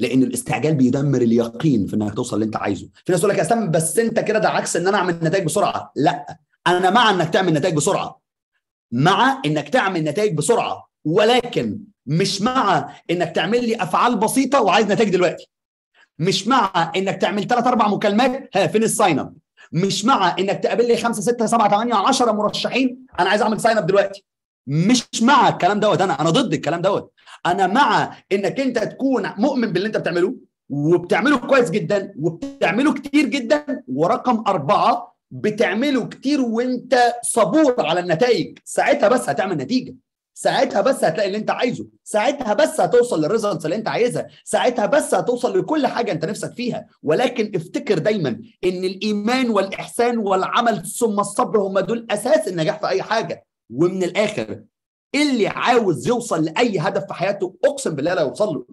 لان الاستعجال بيدمر اليقين في انك توصل اللي انت عايزه في ناس تقول لك يا سام بس انت كده ده عكس ان انا اعمل نتائج بسرعه لا انا مع انك تعمل نتائج بسرعه مع انك تعمل نتائج بسرعه ولكن مش مع انك تعمل لي افعال بسيطه وعايز نتائج دلوقتي مش مع انك تعمل ثلاث اربع مكالمات ها فين الساين اب مش مع انك تقابل لي 5 6 7 8 10 مرشحين انا عايز اعمل ساين اب دلوقتي مش مع الكلام دوت انا انا ضد الكلام دوت انا مع انك انت تكون مؤمن باللي انت بتعمله وبتعمله كويس جدا وبتعمله كتير جدا ورقم اربعه بتعمله كتير وانت صبور على النتائج ساعتها بس هتعمل نتيجه ساعتها بس هتلاقي اللي انت عايزه ساعتها بس هتوصل للريزلتس اللي انت عايزها ساعتها بس هتوصل لكل حاجه انت نفسك فيها ولكن افتكر دايما ان الايمان والاحسان والعمل ثم الصبر هم دول اساس النجاح في اي حاجه ومن الاخر اللي عاوز يوصل لاي هدف في حياته اقسم بالله لا يوصل له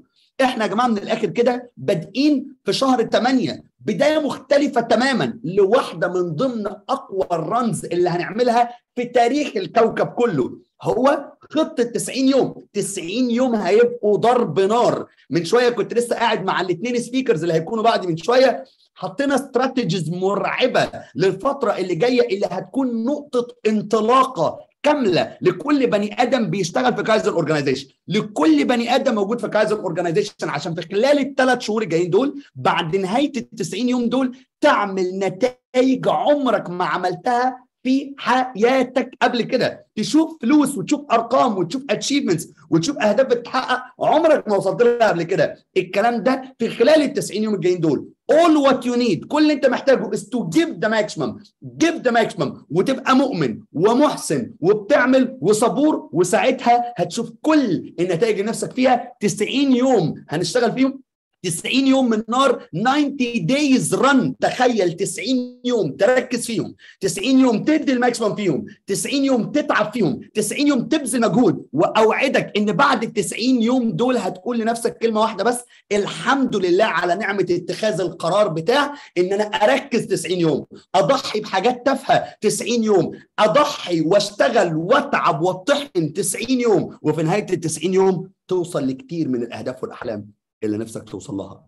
احنا يا جماعه من الاخر كده بادئين في شهر 8 بدايه مختلفه تماما لواحده من ضمن اقوى الرمز اللي هنعملها في تاريخ الكوكب كله هو خطه 90 يوم 90 يوم هيبقوا ضرب نار من شويه كنت لسه قاعد مع الاثنين سبيكرز اللي هيكونوا بعد من شويه حطينا استراتيجيز مرعبه للفتره اللي جايه اللي هتكون نقطه انطلاقه كامله لكل بني ادم بيشتغل في كايزر اورجانيزيشن لكل بني ادم موجود في كايزر اورجانيزيشن عشان في خلال الثلاث شهور الجايين دول بعد نهايه ال 90 يوم دول تعمل نتائج عمرك ما عملتها في حياتك قبل كده تشوف فلوس وتشوف ارقام وتشوف اتشيفمنتس وتشوف اهداف بتتحقق عمرك ما وصلت لها قبل كده الكلام ده في خلال ال 90 يوم الجايين دول all what you need كل اللي انت محتاجه is to give the maximum give the maximum وتبقى مؤمن ومحسن وبتعمل وصبور وساعتها هتشوف كل النتائج اللي نفسك فيها 90 يوم هنشتغل فيهم 90 يوم من النار 90 دايز رن تخيل 90 يوم تركز فيهم 90 يوم تدي الماكسيمم فيهم 90 يوم تتعب فيهم 90 يوم تبذل مجهود واوعدك ان بعد ال 90 يوم دول هتقول لنفسك كلمه واحده بس الحمد لله على نعمه اتخاذ القرار بتاع ان انا اركز 90 يوم اضحي بحاجات تافهه 90 يوم اضحي واشتغل واتعب واتطحن 90 يوم وفي نهايه ال 90 يوم توصل لكتير من الاهداف والاحلام اللي نفسك توصل لها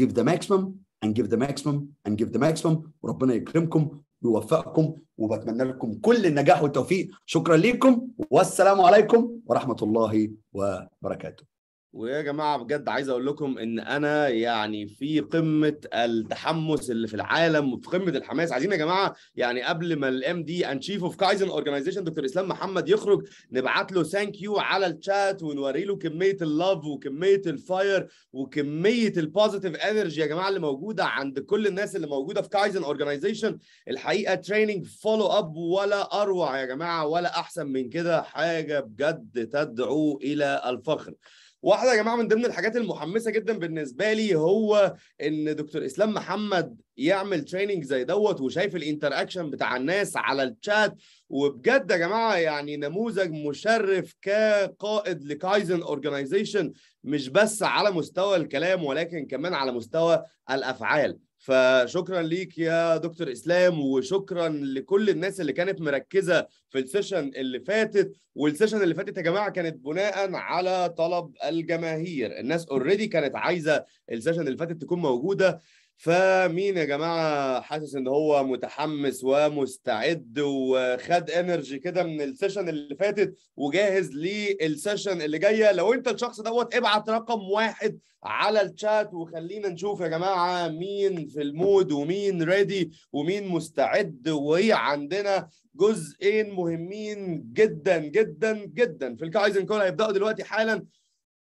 give the maximum and give the maximum and give the maximum وربنا يكرمكم ويوفقكم وبتمنى لكم كل النجاح والتوفيق شكرا ليكم والسلام عليكم ورحمه الله وبركاته ويا جماعه بجد عايز اقول لكم ان انا يعني في قمه التحمس اللي في العالم وفي قمه الحماس عايزين يا جماعه يعني قبل ما الام دي ان شيف اوف كايزن اورجنايزيشن دكتور اسلام محمد يخرج نبعت له ثانك يو على الشات ونوري له كميه اللاف وكميه الفاير وكميه البوزيتيف انرجي يا جماعه اللي موجوده عند كل الناس اللي موجوده في كايزن اورجنايزيشن الحقيقه تريننج فولو اب ولا اروع يا جماعه ولا احسن من كده حاجه بجد تدعو الى الفخر واحده يا جماعه من ضمن الحاجات المحمسه جدا بالنسبه لي هو ان دكتور اسلام محمد يعمل تريننج زي دوت وشايف الانتر اكشن بتاع الناس على الشات وبجد يا جماعه يعني نموذج مشرف كقائد لكايزن اورجنايزيشن مش بس على مستوى الكلام ولكن كمان على مستوى الافعال فشكرا ليك يا دكتور اسلام وشكرا لكل الناس اللي كانت مركزه في السيشن اللي فاتت والسيشن اللي فاتت يا جماعه كانت بناء على طلب الجماهير الناس اوريدي كانت عايزه السيشن اللي فاتت تكون موجوده فمين يا جماعه حاسس ان هو متحمس ومستعد وخد انرجي كده من السيشن اللي فاتت وجاهز للسيشن اللي جايه لو انت الشخص دوت ابعت رقم واحد على الشات وخلينا نشوف يا جماعه مين في المود ومين ريدي ومين مستعد وعندنا جزئين مهمين جدا جدا جدا في الكايزن كول هيبداوا دلوقتي حالا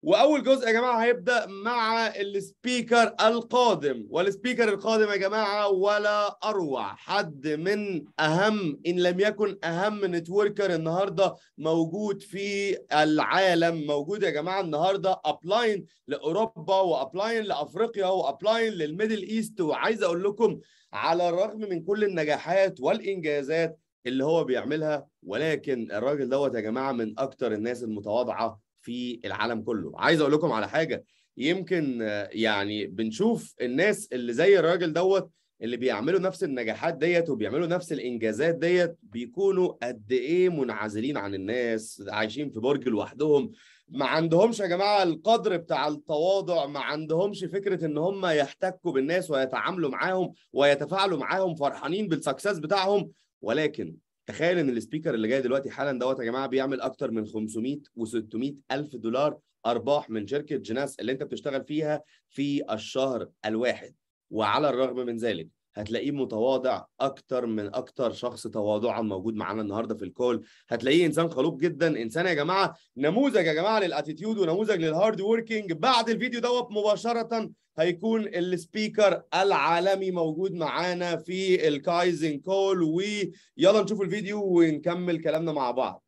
واول جزء يا جماعه هيبدا مع السبيكر القادم والسبيكر القادم يا جماعه ولا اروع حد من اهم ان لم يكن اهم نتوركر النهارده موجود في العالم موجود يا جماعه النهارده ابلاين لاوروبا وابلاين لافريقيا وابلاين للميدل ايست وعايز اقول لكم على الرغم من كل النجاحات والانجازات اللي هو بيعملها ولكن الراجل دوت يا جماعه من اكتر الناس المتواضعه في العالم كله عايز اقول لكم على حاجه يمكن يعني بنشوف الناس اللي زي الراجل دوت اللي بيعملوا نفس النجاحات ديت وبيعملوا نفس الانجازات ديت بيكونوا قد ايه منعزلين عن الناس عايشين في برج لوحدهم ما عندهمش يا جماعه القدر بتاع التواضع ما عندهمش فكره ان هم يحتكوا بالناس ويتعاملوا معاهم ويتفاعلوا معاهم فرحانين بالسكسس بتاعهم ولكن تخيل ان السبيكر اللي جاي دلوقتي حالا دوت يا جماعه بيعمل اكتر من 500 و600 الف دولار ارباح من شركه جناس اللي انت بتشتغل فيها في الشهر الواحد وعلى الرغم من ذلك هتلاقيه متواضع اكتر من اكتر شخص تواضعا موجود معانا النهارده في الكول هتلاقيه انسان خلوق جدا انسان يا جماعه نموذج يا جماعه للاتيتيود ونموذج للهارد ووركينج بعد الفيديو دوت مباشره هيكون السبيكر العالمي موجود معانا في الكايزن كول ويلا نشوف الفيديو ونكمل كلامنا مع بعض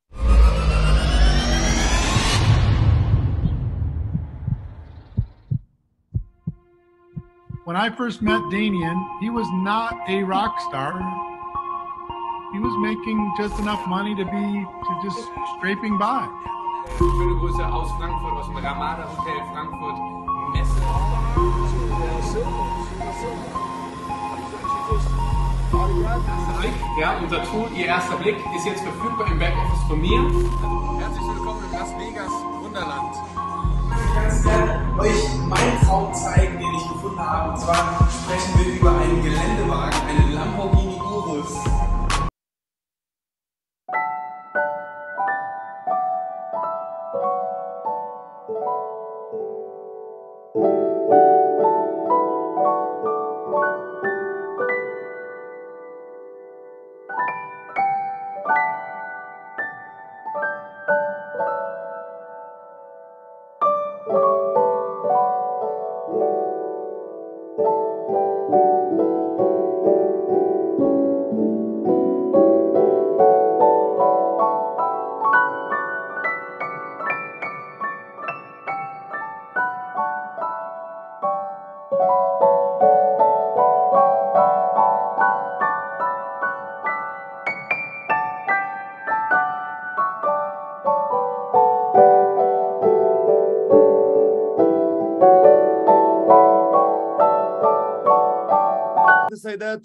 when I first met Damien, he was not a rock star. He was making just enough money to be to just scraping by. Schöne Grüße aus Frankfurt, aus dem Ramada Hotel Frankfurt, Messe. Ja, unser Tool, Ihr erster Blick, ist jetzt verfügbar im Backoffice von mir. Herzlich willkommen in Las Vegas, Wunderland. ich ganz gerne euch meinen Traum zeigen, den ich gefunden habe. Und zwar sprechen wir über einen Geländewagen, einen Lamborghini.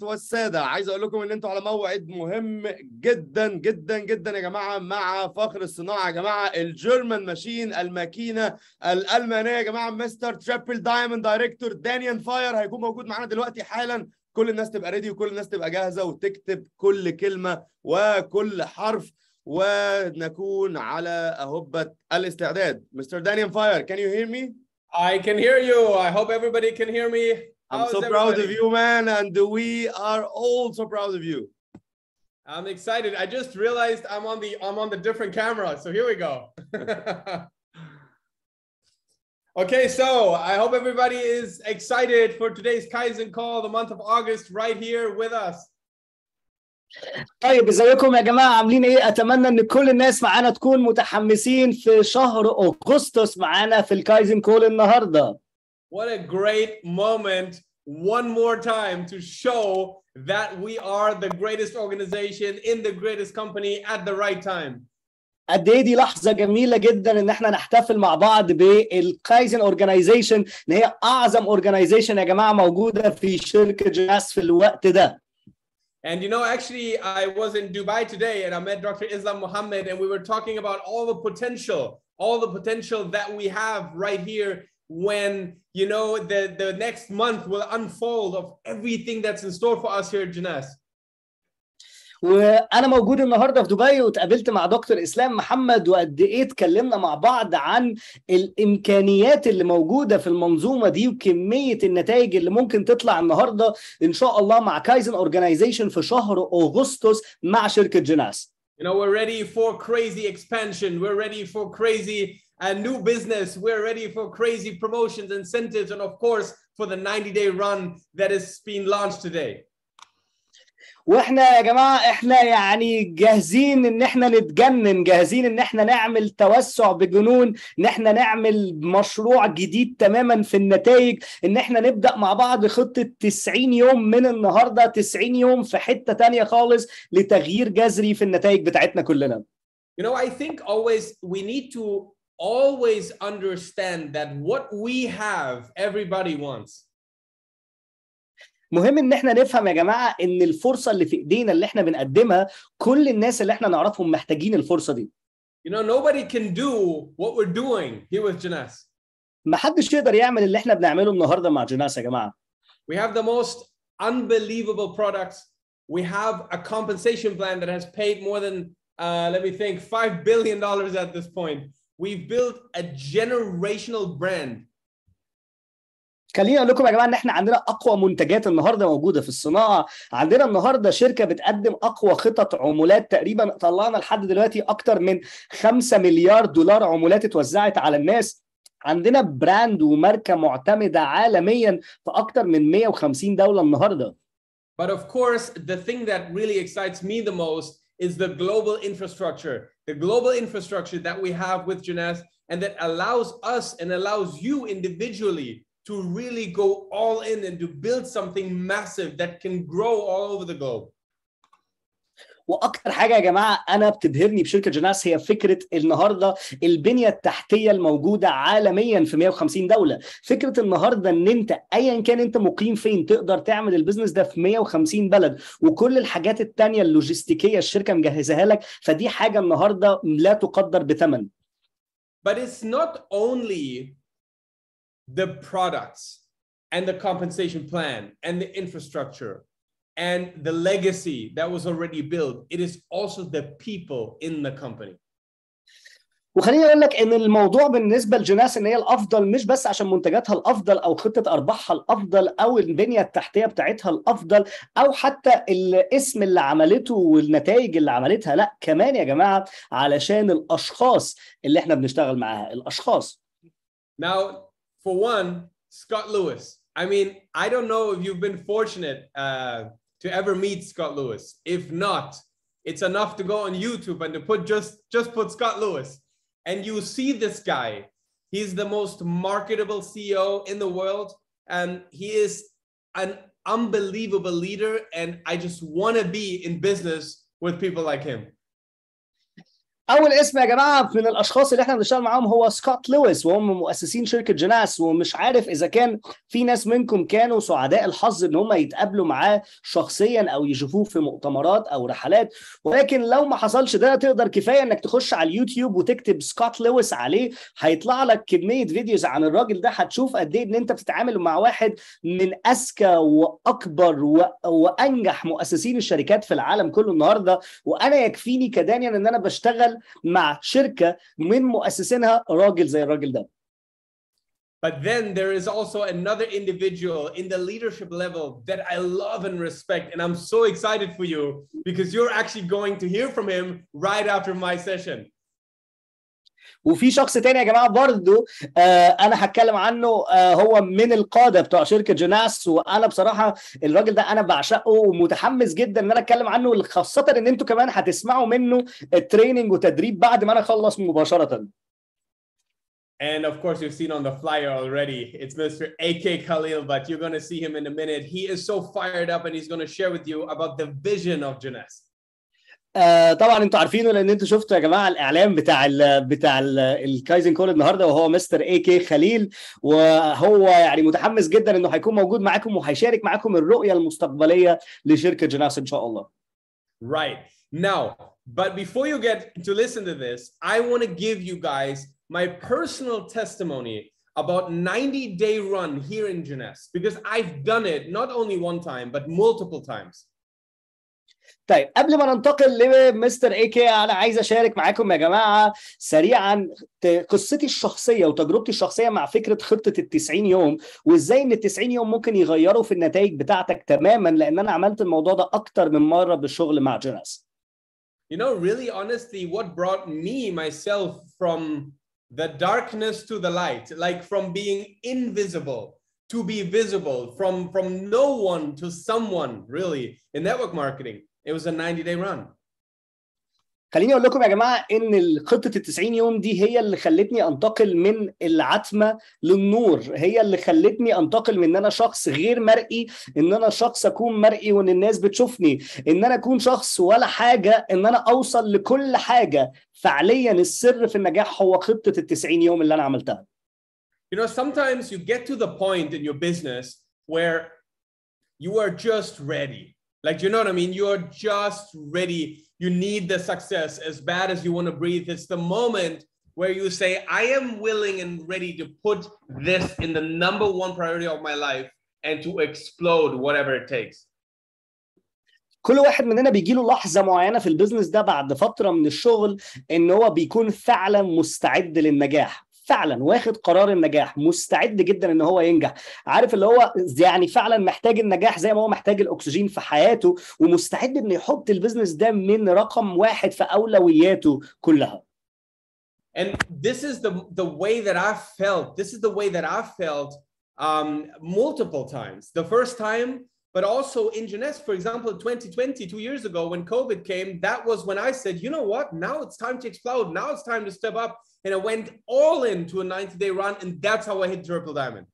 البنات والساده عايز اقول لكم ان انتوا على موعد مهم جدا جدا جدا يا جماعه مع فخر الصناعه يا جماعه الجيرمان ماشين الماكينه الالمانيه يا جماعه مستر تشابل دايموند دايركتور دانيان فاير هيكون موجود معانا دلوقتي حالا كل الناس تبقى ريدي وكل الناس تبقى جاهزه وتكتب كل كلمه وكل حرف ونكون على اهبه الاستعداد مستر دانيان فاير كان يو هير مي I can hear you. I hope everybody can hear me. I'm so proud of you, man, and we are all so proud of you. I'm excited. I just realized I'm on the I'm on the different camera. So here we go. [LAUGHS] okay, so I hope everybody is excited for today's Kaizen call, the month of August, right here with us. طيب ازيكم يا جماعه عاملين ايه اتمنى ان كل الناس معانا تكون متحمسين في شهر اغسطس معانا في الكايزن كول النهارده what a great moment one more time to show that we are the greatest organization in the greatest company at the right time. قد ايه دي لحظه جميله جدا ان احنا نحتفل مع بعض بالكايزن اورجانيزيشن ان هي اعظم اورجانيزيشن يا جماعه موجوده في شركه جاس في الوقت ده. And you know, actually, I was in Dubai today and I met Dr. Islam Mohammed, and we were talking about all the potential, all the potential that we have right here when you know, the, the next month will unfold of everything that's in store for us here at Janas. وانا موجود النهارده في دبي واتقابلت مع دكتور اسلام محمد وقد ايه اتكلمنا مع بعض عن الامكانيات اللي موجوده في المنظومه دي وكميه النتائج اللي ممكن تطلع النهارده ان شاء الله مع كايزن اورجانيزيشن في شهر اغسطس مع شركه جناس. You know we're ready for crazy expansion, we're ready for crazy a new business. We're ready for crazy promotions, incentives, and of course, for the 90 day run that is being launched today. واحنا يا جماعه احنا يعني جاهزين ان احنا نتجنن جاهزين ان احنا نعمل توسع بجنون ان احنا نعمل مشروع جديد تماما في النتائج ان احنا نبدا مع بعض خطه 90 يوم من النهارده 90 يوم في حته تانية خالص لتغيير جذري في النتائج بتاعتنا كلنا You know I think always we need to always understand that what we have everybody wants. مهم ان احنا نفهم يا جماعه ان الفرصه اللي في ايدينا اللي احنا بنقدمها كل الناس اللي احنا نعرفهم محتاجين الفرصه دي. You know nobody can do what we're doing here with Janas. ما حدش يقدر يعمل اللي احنا بنعمله النهارده مع جناس يا جماعه. We have the most unbelievable products. We have a compensation plan that has paid more than uh, let me think 5 billion dollars at this point. we've built a generational brand خليني اقول لكم يا جماعه ان احنا عندنا اقوى منتجات النهارده موجوده في الصناعه عندنا النهارده شركه بتقدم اقوى خطط عمولات تقريبا طلعنا لحد دلوقتي اكتر من 5 مليار دولار عمولات اتوزعت على الناس عندنا براند وماركه معتمده عالميا في اكتر من 150 دوله النهارده But of course the thing that really excites me the most is the global infrastructure, the global infrastructure that we have with Janess and that allows us and allows you individually to really go all in and to build something massive that can grow all over the globe. واكتر حاجه يا جماعه انا بتبهرني بشركه جناس هي فكره النهارده البنيه التحتيه الموجوده عالميا في 150 دوله فكره النهارده ان انت ايا كان انت مقيم فين تقدر تعمل البيزنس ده في 150 بلد وكل الحاجات التانيه اللوجستيكيه الشركه مجهزاها لك فدي حاجه النهارده لا تقدر بثمن But it's not only the products and the compensation plan and the infrastructure and the legacy that was already built it is also the people in the company وخليني اقول لك ان الموضوع بالنسبه لجوناس ان هي الافضل مش بس عشان منتجاتها الافضل او خطه ارباحها الافضل او البنيه التحتيه بتاعتها الافضل او حتى الاسم اللي عملته والنتائج اللي عملتها لا كمان يا جماعه علشان الاشخاص اللي احنا بنشتغل معاها الاشخاص Now for one Scott Lewis I mean I don't know if you've been fortunate uh, to ever meet Scott Lewis. If not, it's enough to go on YouTube and to put just just put Scott Lewis and you see this guy. He's the most marketable CEO in the world and he is an unbelievable leader and I just want to be in business with people like him. اول اسم يا جماعه من الاشخاص اللي احنا بنشتغل معاهم هو سكوت لويس وهم مؤسسين شركه جناس ومش عارف اذا كان في ناس منكم كانوا سعداء الحظ ان هم يتقابلوا معاه شخصيا او يشوفوه في مؤتمرات او رحلات ولكن لو ما حصلش ده تقدر كفايه انك تخش على اليوتيوب وتكتب سكوت لويس عليه هيطلع لك كميه فيديوز عن الراجل ده هتشوف قد ايه ان انت بتتعامل مع واحد من اذكى واكبر و... وانجح مؤسسين الشركات في العالم كله النهارده وانا يكفيني كدانيا ان انا بشتغل مع شركه من مؤسسينها راجل زي الراجل ده But then there is also another individual in the leadership level that I love and respect. And I'm so excited for you because you're actually going to hear from him right after my session. وفي شخص تاني يا جماعه برضو آه انا هتكلم عنه آه هو من القاده بتوع شركه جوناس وانا بصراحه الراجل ده انا بعشقه ومتحمس جدا ان انا اتكلم عنه خاصه ان انتوا كمان هتسمعوا منه التريننج وتدريب بعد ما انا اخلص مباشره And of course, you've seen on the flyer already, it's Mr. AK Khalil, but you're going to see him in a minute. He is so fired up and he's going to share with you about the vision of Jeunesse. آه طبعا انتوا عارفينه لان انتوا شفتوا يا جماعه الاعلان بتاع الـ بتاع الكايزن كول النهارده وهو مستر اي كي خليل وهو يعني متحمس جدا انه هيكون موجود معاكم وهيشارك معاكم الرؤيه المستقبليه لشركه جناس ان شاء الله. Right. Now, but before you get to listen to this, I want to give you guys my personal testimony about 90 day run here in Jeunesse because I've done it not only one time but multiple times. طيب قبل ما ننتقل لمستر اي كي انا عايز اشارك معاكم يا جماعه سريعا قصتي الشخصيه وتجربتي الشخصيه مع فكره خطه ال 90 يوم وازاي ان ال 90 يوم ممكن يغيروا في النتائج بتاعتك تماما لان انا عملت الموضوع ده اكتر من مره بالشغل مع جوناس. You know really honestly what brought me myself from the darkness to the light like from being invisible to be visible from from no one to someone really in network marketing it was a 90 day run خليني اقول لكم يا جماعه ان خطه ال 90 يوم دي هي اللي خلتني انتقل من العتمه للنور هي اللي خلتني انتقل من ان انا شخص غير مرئي ان انا شخص اكون مرئي وان الناس بتشوفني ان انا اكون شخص ولا حاجه ان انا اوصل لكل حاجه فعليا السر في النجاح هو خطه ال 90 يوم اللي انا عملتها You know sometimes you get to the point in your business where you are just ready Like, you know what I mean? You're just ready. You need the success as bad as you want to breathe. It's the moment where you say, I am willing and ready to put this in the number one priority of my life and to explode whatever it takes. كل واحد مننا بيجي له لحظه معينه في البيزنس ده بعد فتره من الشغل ان هو بيكون فعلا مستعد للنجاح فعلا واخد قرار النجاح مستعد جدا ان هو ينجح عارف اللي هو يعني فعلا محتاج النجاح زي ما هو محتاج الاكسجين في حياته ومستعد انه يحط البيزنس ده من رقم واحد في اولوياته كلها And this is the, the way that I felt. This is the way that I felt um, multiple times. The first time, But also in Jeunesse, for example, 2020, two years ago when COVID came, that was when I said, you know what, now it's time to explode. Now it's time to step up. And I went all in to a 90 day run. And that's how I hit triple diamond.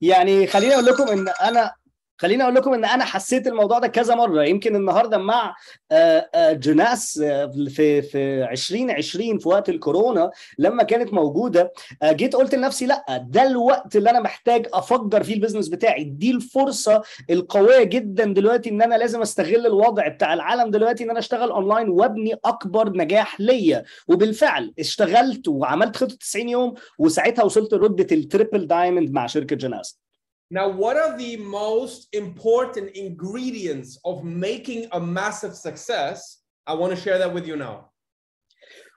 يعني خليني اقول لكم ان انا خليني اقول لكم ان انا حسيت الموضوع ده كذا مره يمكن النهارده مع آه، آه، جناس آه، في في 2020 في وقت الكورونا لما كانت موجوده جيت قلت لنفسي لا ده الوقت اللي انا محتاج افجر فيه البيزنس بتاعي دي الفرصه القويه جدا دلوقتي ان انا لازم استغل الوضع بتاع العالم دلوقتي ان انا اشتغل اونلاين وابني اكبر نجاح ليا وبالفعل اشتغلت وعملت خطه 90 يوم وساعتها وصلت لرده التريبل دايموند مع شركه جناس Now, what are the most important ingredients of making a massive success? I want to share that with you now.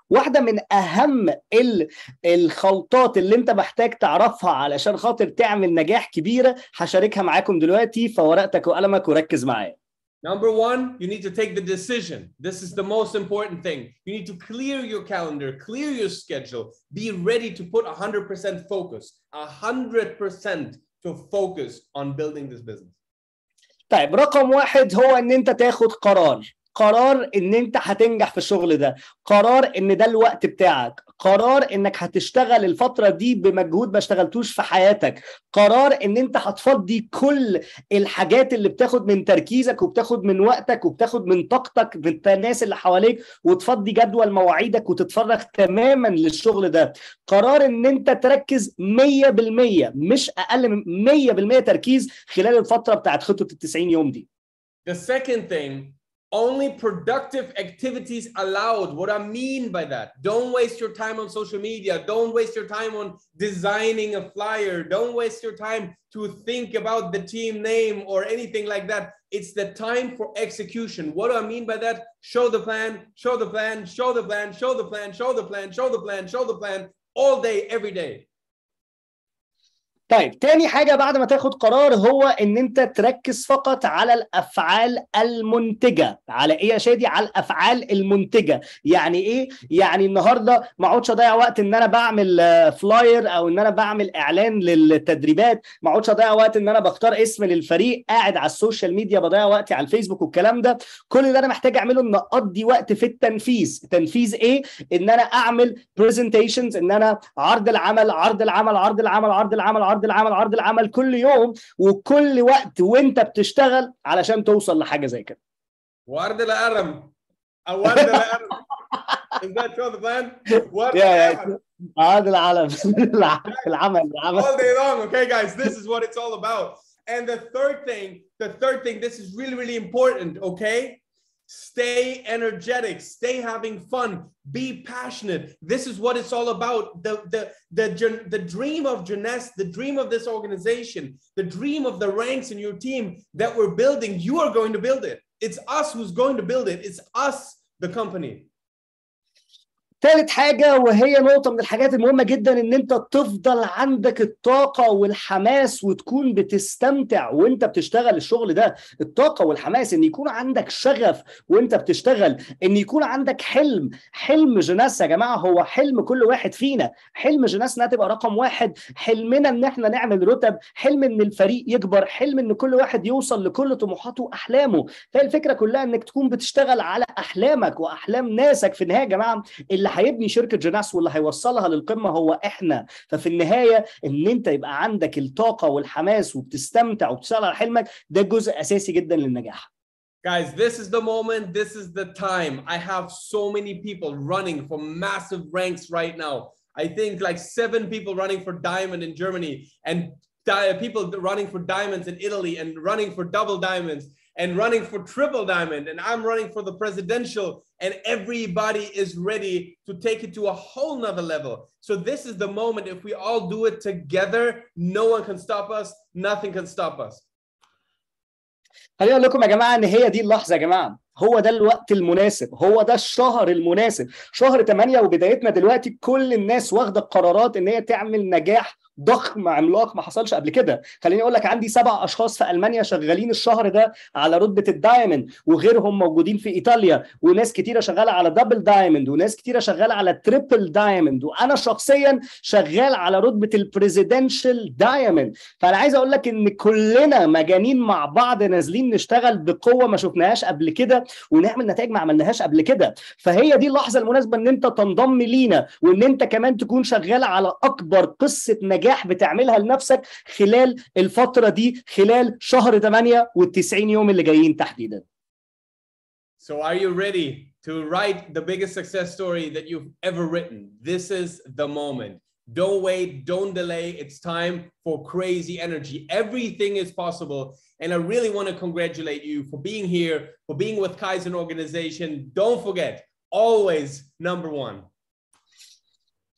واحدة من أهم الخلطات اللي أنت محتاج تعرفها علشان خاطر تعمل نجاح كبيرة هشاركها معاكم دلوقتي فورقتك وقلمك وركز معايا. Number one, you need to take the decision. This is the most important thing. You need to clear your calendar, clear your schedule, be ready to put 100% focus, 100% to focus on building this business طيب رقم واحد هو ان انت تاخد قرار قرار ان انت هتنجح في الشغل ده قرار ان ده الوقت بتاعك قرار انك هتشتغل الفتره دي بمجهود ما اشتغلتوش في حياتك قرار ان انت هتفضي كل الحاجات اللي بتاخد من تركيزك وبتاخد من وقتك وبتاخد من طاقتك من الناس اللي حواليك وتفضي جدول مواعيدك وتتفرغ تماما للشغل ده قرار ان انت تركز 100% مش اقل من 100% تركيز خلال الفتره بتاعت خطه ال 90 يوم دي The second thing Only productive activities allowed. What I mean by that, don't waste your time on social media. Don't waste your time on designing a flyer. Don't waste your time to think about the team name or anything like that. It's the time for execution. What do I mean by that? Show the plan, show the plan, show the plan, show the plan, show the plan, show the plan, show the plan, all day, every day. طيب تاني حاجة بعد ما تاخد قرار هو ان انت تركز فقط على الافعال المنتجة على ايه يا شادي على الافعال المنتجة يعني ايه يعني النهاردة ما اقعدش اضيع وقت ان انا بعمل آه، فلاير او ان انا بعمل اعلان للتدريبات ما اقعدش اضيع وقت ان انا بختار اسم للفريق قاعد على السوشيال ميديا بضيع وقتي على الفيسبوك والكلام ده كل اللي انا محتاج اعمله ان اقضي وقت في التنفيذ تنفيذ ايه ان انا اعمل برزنتيشنز ان انا عرض العمل عرض العمل عرض العمل عرض العمل عرض عرض العمل عرض العمل كل يوم وكل وقت وانت بتشتغل علشان توصل لحاجه زي كده وارد القرم او ورد القرم Is that your plan? What yeah, العمل العمل all day long okay guys this is what it's all about and the third thing the third thing this is really really important okay Stay energetic, stay having fun, be passionate. This is what it's all about. The, the, the, the dream of Jeunesse, the dream of this organization, the dream of the ranks in your team that we're building, you are going to build it. It's us who's going to build it. It's us, the company. ثالث حاجه وهي نقطه من الحاجات المهمه جدا ان انت تفضل عندك الطاقه والحماس وتكون بتستمتع وانت بتشتغل الشغل ده الطاقه والحماس ان يكون عندك شغف وانت بتشتغل ان يكون عندك حلم حلم جناس يا جماعه هو حلم كل واحد فينا حلم جناس انها تبقى رقم واحد حلمنا ان احنا نعمل رتب حلم ان الفريق يكبر حلم ان كل واحد يوصل لكل طموحاته واحلامه فالفكره كلها انك تكون بتشتغل على احلامك واحلام ناسك في النهايه يا جماعه اللي هيبني شركه جناس واللي هيوصلها للقمه هو احنا ففي النهايه ان انت يبقى عندك الطاقه والحماس وبتستمتع وبتشتغل على حلمك ده جزء اساسي جدا للنجاح Guys, this is the moment. This is the time. I have so many people running for massive ranks right now. I think like seven people running for diamond in Germany, and di- people running for diamonds in Italy, and running for double diamonds. and running for triple diamond and I'm running for the presidential and everybody is ready to take it to a whole nother level. So this is the moment. If we all do it together, no one can stop us. Nothing can stop us. خلينا اقول لكم يا جماعه ان هي دي اللحظه يا جماعه هو ده الوقت المناسب هو ده الشهر المناسب شهر 8 وبدايتنا دلوقتي كل الناس واخده قرارات ان هي تعمل نجاح ضخم عملاق ما حصلش قبل كده خليني اقول لك عندي سبع اشخاص في المانيا شغالين الشهر ده على رتبه الدايموند وغيرهم موجودين في ايطاليا وناس كتيره شغاله على دبل دايموند وناس كتيره شغاله على تريبل دايموند وانا شخصيا شغال على رتبه البريزيدنشال دايموند فانا عايز اقول لك ان كلنا مجانين مع بعض نازلين نشتغل بقوه ما شفناهاش قبل كده ونعمل نتائج ما عملناهاش قبل كده فهي دي اللحظه المناسبه ان انت تنضم لينا وان انت كمان تكون شغال على اكبر قصه نجاح نجاح بتعملها لنفسك خلال الفتره دي خلال شهر 8 وال90 يوم اللي جايين تحديدا So are you ready to write the biggest success story that you've ever written? This is the moment. Don't wait, don't delay. It's time for crazy energy. Everything is possible. And I really want to congratulate you for being here, for being with Kaizen Organization. Don't forget, always number one.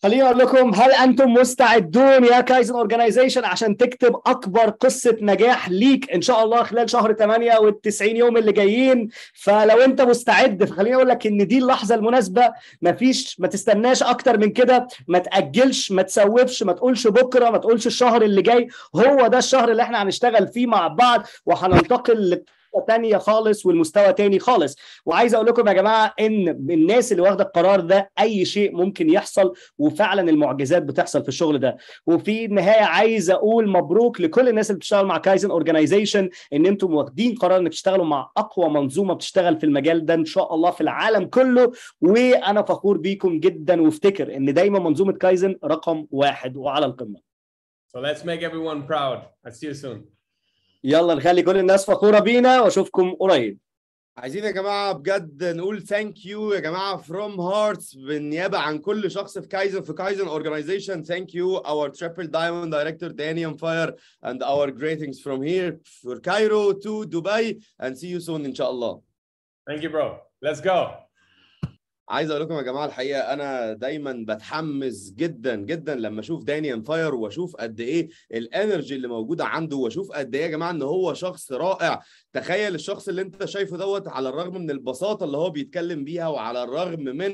خليني اقول لكم هل انتم مستعدون يا كايزن اورجنايزيشن عشان تكتب اكبر قصه نجاح ليك ان شاء الله خلال شهر 8 وال90 يوم اللي جايين فلو انت مستعد فخليني اقول لك ان دي اللحظه المناسبه ما فيش ما تستناش اكتر من كده ما تاجلش ما تسوفش ما تقولش بكره ما تقولش الشهر اللي جاي هو ده الشهر اللي احنا هنشتغل فيه مع بعض وهننتقل ثانيه خالص والمستوى ثاني خالص وعايز اقول لكم يا جماعه ان الناس اللي واخده القرار ده اي شيء ممكن يحصل وفعلا المعجزات بتحصل في الشغل ده وفي النهايه عايز اقول مبروك لكل الناس اللي بتشتغل مع كايزن اورجانيزيشن ان انتم واخدين قرار انك تشتغلوا مع اقوى منظومه بتشتغل في المجال ده ان شاء الله في العالم كله وانا فخور بيكم جدا وافتكر ان دايما منظومه كايزن رقم واحد وعلى القمه So let's make everyone proud. I'll see you soon. يلا نخلي كل الناس فخوره بينا واشوفكم قريب عايزين يا جماعه بجد نقول ثانك يو يا جماعه فروم هارتس بالنيابه عن كل شخص في كايزن في كايزن اورجانيزيشن ثانك يو اور تريبل دايموند دايركتور داني ام فاير اند اور جريتنجز فروم هير فور كايرو تو دبي اند سي يو سون ان شاء الله ثانك يو برو ليتس جو عايز اقول لكم يا جماعه الحقيقه انا دايما بتحمس جدا جدا لما اشوف دانيان فاير واشوف قد ايه الانرجي اللي موجوده عنده واشوف قد ايه يا جماعه ان هو شخص رائع تخيل الشخص اللي انت شايفه دوت على الرغم من البساطه اللي هو بيتكلم بيها وعلى الرغم من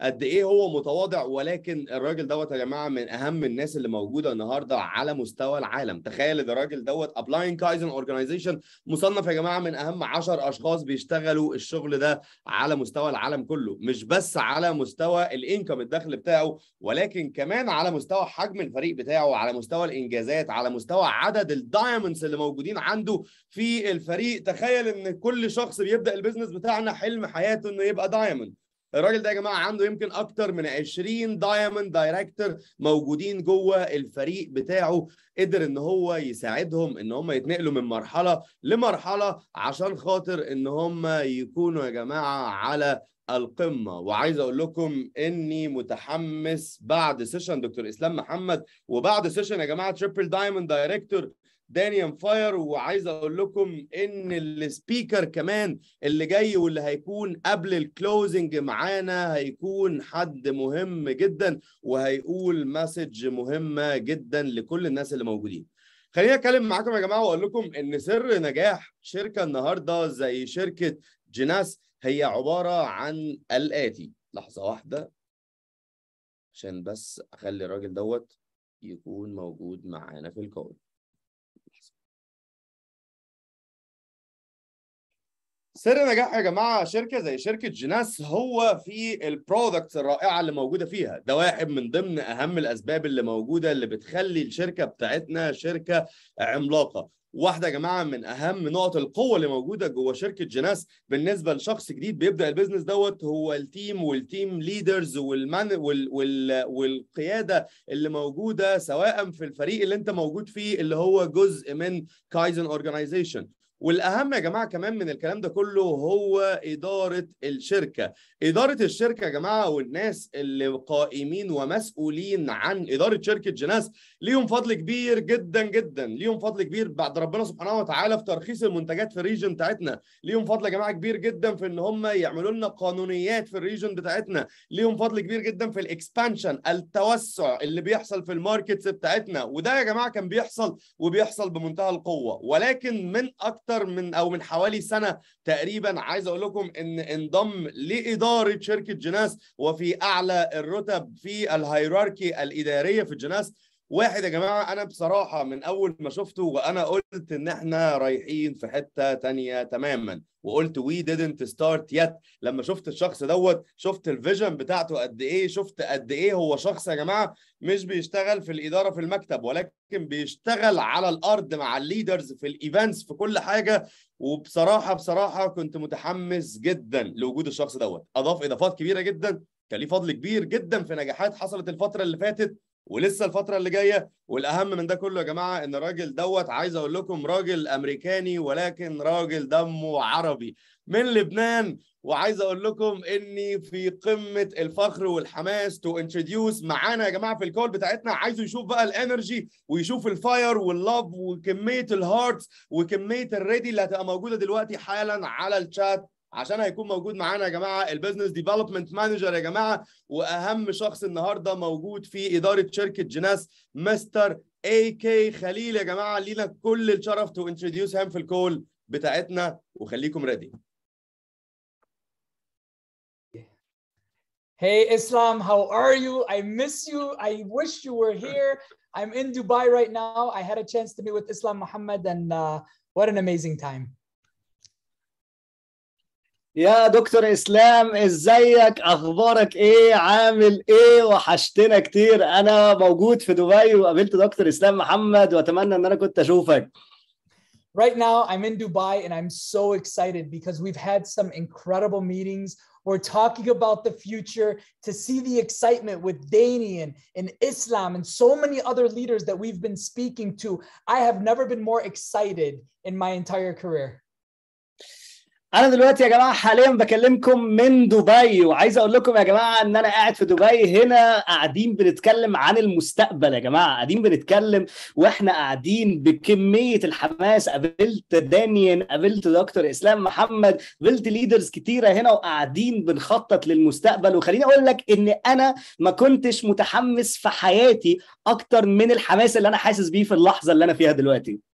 قد ايه هو متواضع ولكن الراجل دوت يا جماعه من اهم الناس اللي موجوده النهارده على مستوى العالم تخيل ان الراجل دوت ابلاين كايزن اورجانيزيشن مصنف يا جماعه من اهم 10 اشخاص بيشتغلوا الشغل ده على مستوى العالم كله مش بس على مستوى الانكم الدخل بتاعه ولكن كمان على مستوى حجم الفريق بتاعه على مستوى الانجازات على مستوى عدد الدايموندز اللي موجودين عنده في الفريق تخيل ان كل شخص بيبدا البيزنس بتاعنا حلم حياته انه يبقى دايموند الراجل ده يا جماعه عنده يمكن اكتر من 20 دايموند دايركتور موجودين جوه الفريق بتاعه قدر ان هو يساعدهم ان هم يتنقلوا من مرحله لمرحله عشان خاطر ان هم يكونوا يا جماعه على القمه وعايز اقول لكم اني متحمس بعد سيشن دكتور اسلام محمد وبعد سيشن يا جماعه تريبل دايموند دايركتور دانيان فاير وعايز اقول لكم ان السبيكر كمان اللي جاي واللي هيكون قبل الكلوزنج معانا هيكون حد مهم جدا وهيقول مسج مهمه جدا لكل الناس اللي موجودين خليني اتكلم معاكم يا جماعه واقول لكم ان سر نجاح شركه النهارده زي شركه جيناس هي عباره عن الاتي لحظه واحده عشان بس اخلي الراجل دوت يكون موجود معانا في الكول سر نجاح يا جماعه شركه زي شركه جناس هو في البرودكتس الرائعه اللي موجوده فيها ده واحد من ضمن اهم الاسباب اللي موجوده اللي بتخلي الشركه بتاعتنا شركه عملاقه واحده يا جماعه من اهم نقط القوه اللي موجوده جوه شركه جناس بالنسبه لشخص جديد بيبدا البيزنس دوت هو التيم والتيم ليدرز والمان وال وال والقياده اللي موجوده سواء في الفريق اللي انت موجود فيه اللي هو جزء من كايزن أورجنايزيشن والاهم يا جماعه كمان من الكلام ده كله هو اداره الشركه اداره الشركه يا جماعه والناس اللي قائمين ومسؤولين عن اداره شركه جناس ليهم فضل كبير جدا جدا ليهم فضل كبير بعد ربنا سبحانه وتعالى في ترخيص المنتجات في الريجن بتاعتنا ليهم فضل يا جماعه كبير جدا في ان هم يعملوا لنا قانونيات في الريجن بتاعتنا ليهم فضل كبير جدا في الاكسبانشن التوسع اللي بيحصل في الماركتس بتاعتنا وده يا جماعه كان بيحصل وبيحصل بمنتهى القوه ولكن من اكتر من او من حوالي سنه تقريبا عايز اقول لكم ان انضم لاداره شركه جناس وفي اعلى الرتب في الهيراركي الاداريه في جناس واحد يا جماعه انا بصراحه من اول ما شفته وانا قلت ان احنا رايحين في حته تانية تماما وقلت وي didn't ستارت yet لما شفت الشخص دوت شفت الفيجن بتاعته قد ايه شفت قد ايه هو شخص يا جماعه مش بيشتغل في الاداره في المكتب ولكن بيشتغل على الارض مع الليدرز في الايفنتس في كل حاجه وبصراحه بصراحه كنت متحمس جدا لوجود الشخص دوت اضاف اضافات كبيره جدا كان ليه فضل كبير جدا في نجاحات حصلت الفتره اللي فاتت ولسه الفتره اللي جايه والاهم من ده كله يا جماعه ان الراجل دوت عايز اقول لكم راجل امريكاني ولكن راجل دمه عربي من لبنان وعايز اقول لكم اني في قمه الفخر والحماس تو انتروديوس معانا يا جماعه في الكول بتاعتنا عايزه يشوف بقى الانرجي ويشوف الفاير واللاف وكميه الهارتس وكميه الريدي اللي هتبقى موجوده دلوقتي حالا على الشات عشان هيكون موجود معانا يا جماعه البيزنس ديفلوبمنت مانجر يا جماعه واهم شخص النهارده موجود في اداره شركه جناس مستر اي كي خليل يا جماعه لينا كل الشرف تو انتروديوس هام في الكول بتاعتنا وخليكم ريدي Hey Islam, how are you? I miss you. I wish you were here. I'm in Dubai right now. I had a chance to meet with Islam Muhammad, and uh, what an amazing time. يا دكتور اسلام ازيك اخبارك ايه عامل ايه وحشتنا كتير انا موجود في دبي وقابلت دكتور اسلام محمد واتمنى ان انا كنت اشوفك Right now I'm in Dubai and I'm so excited because we've had some incredible meetings We're talking about the future to see the excitement with Danian and Islam and so many other leaders that we've been speaking to. I have never been more excited in my entire career. انا دلوقتي يا جماعه حاليا بكلمكم من دبي وعايز اقول لكم يا جماعه ان انا قاعد في دبي هنا قاعدين بنتكلم عن المستقبل يا جماعه قاعدين بنتكلم واحنا قاعدين بكميه الحماس قابلت دانيان قابلت دكتور اسلام محمد قابلت ليدرز كتيره هنا وقاعدين بنخطط للمستقبل وخليني اقول لك ان انا ما كنتش متحمس في حياتي اكتر من الحماس اللي انا حاسس بيه في اللحظه اللي انا فيها دلوقتي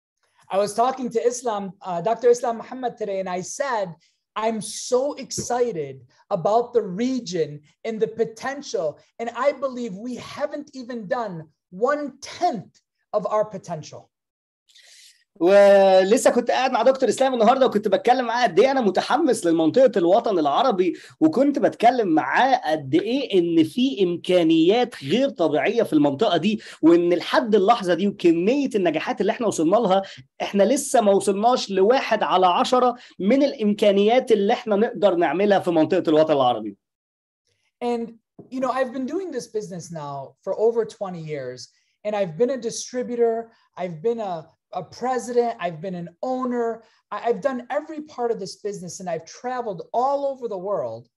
I was talking to Islam, uh, Dr. Islam Muhammad today, and I said, I'm so excited about the region and the potential. And I believe we haven't even done one tenth of our potential. ولسه كنت قاعد مع دكتور اسلام النهارده وكنت بتكلم معاه قد ايه انا متحمس لمنطقه الوطن العربي وكنت بتكلم معاه قد ايه ان في امكانيات غير طبيعيه في المنطقه دي وان لحد اللحظه دي وكميه النجاحات اللي احنا وصلنا لها احنا لسه ما وصلناش لواحد على عشرة من الامكانيات اللي احنا نقدر نعملها في منطقه الوطن العربي. And you know I've been doing this business now for over 20 years and I've been a distributor, I've been a a president, I've been an owner, I, I've done every part of this business and I've traveled all over the world.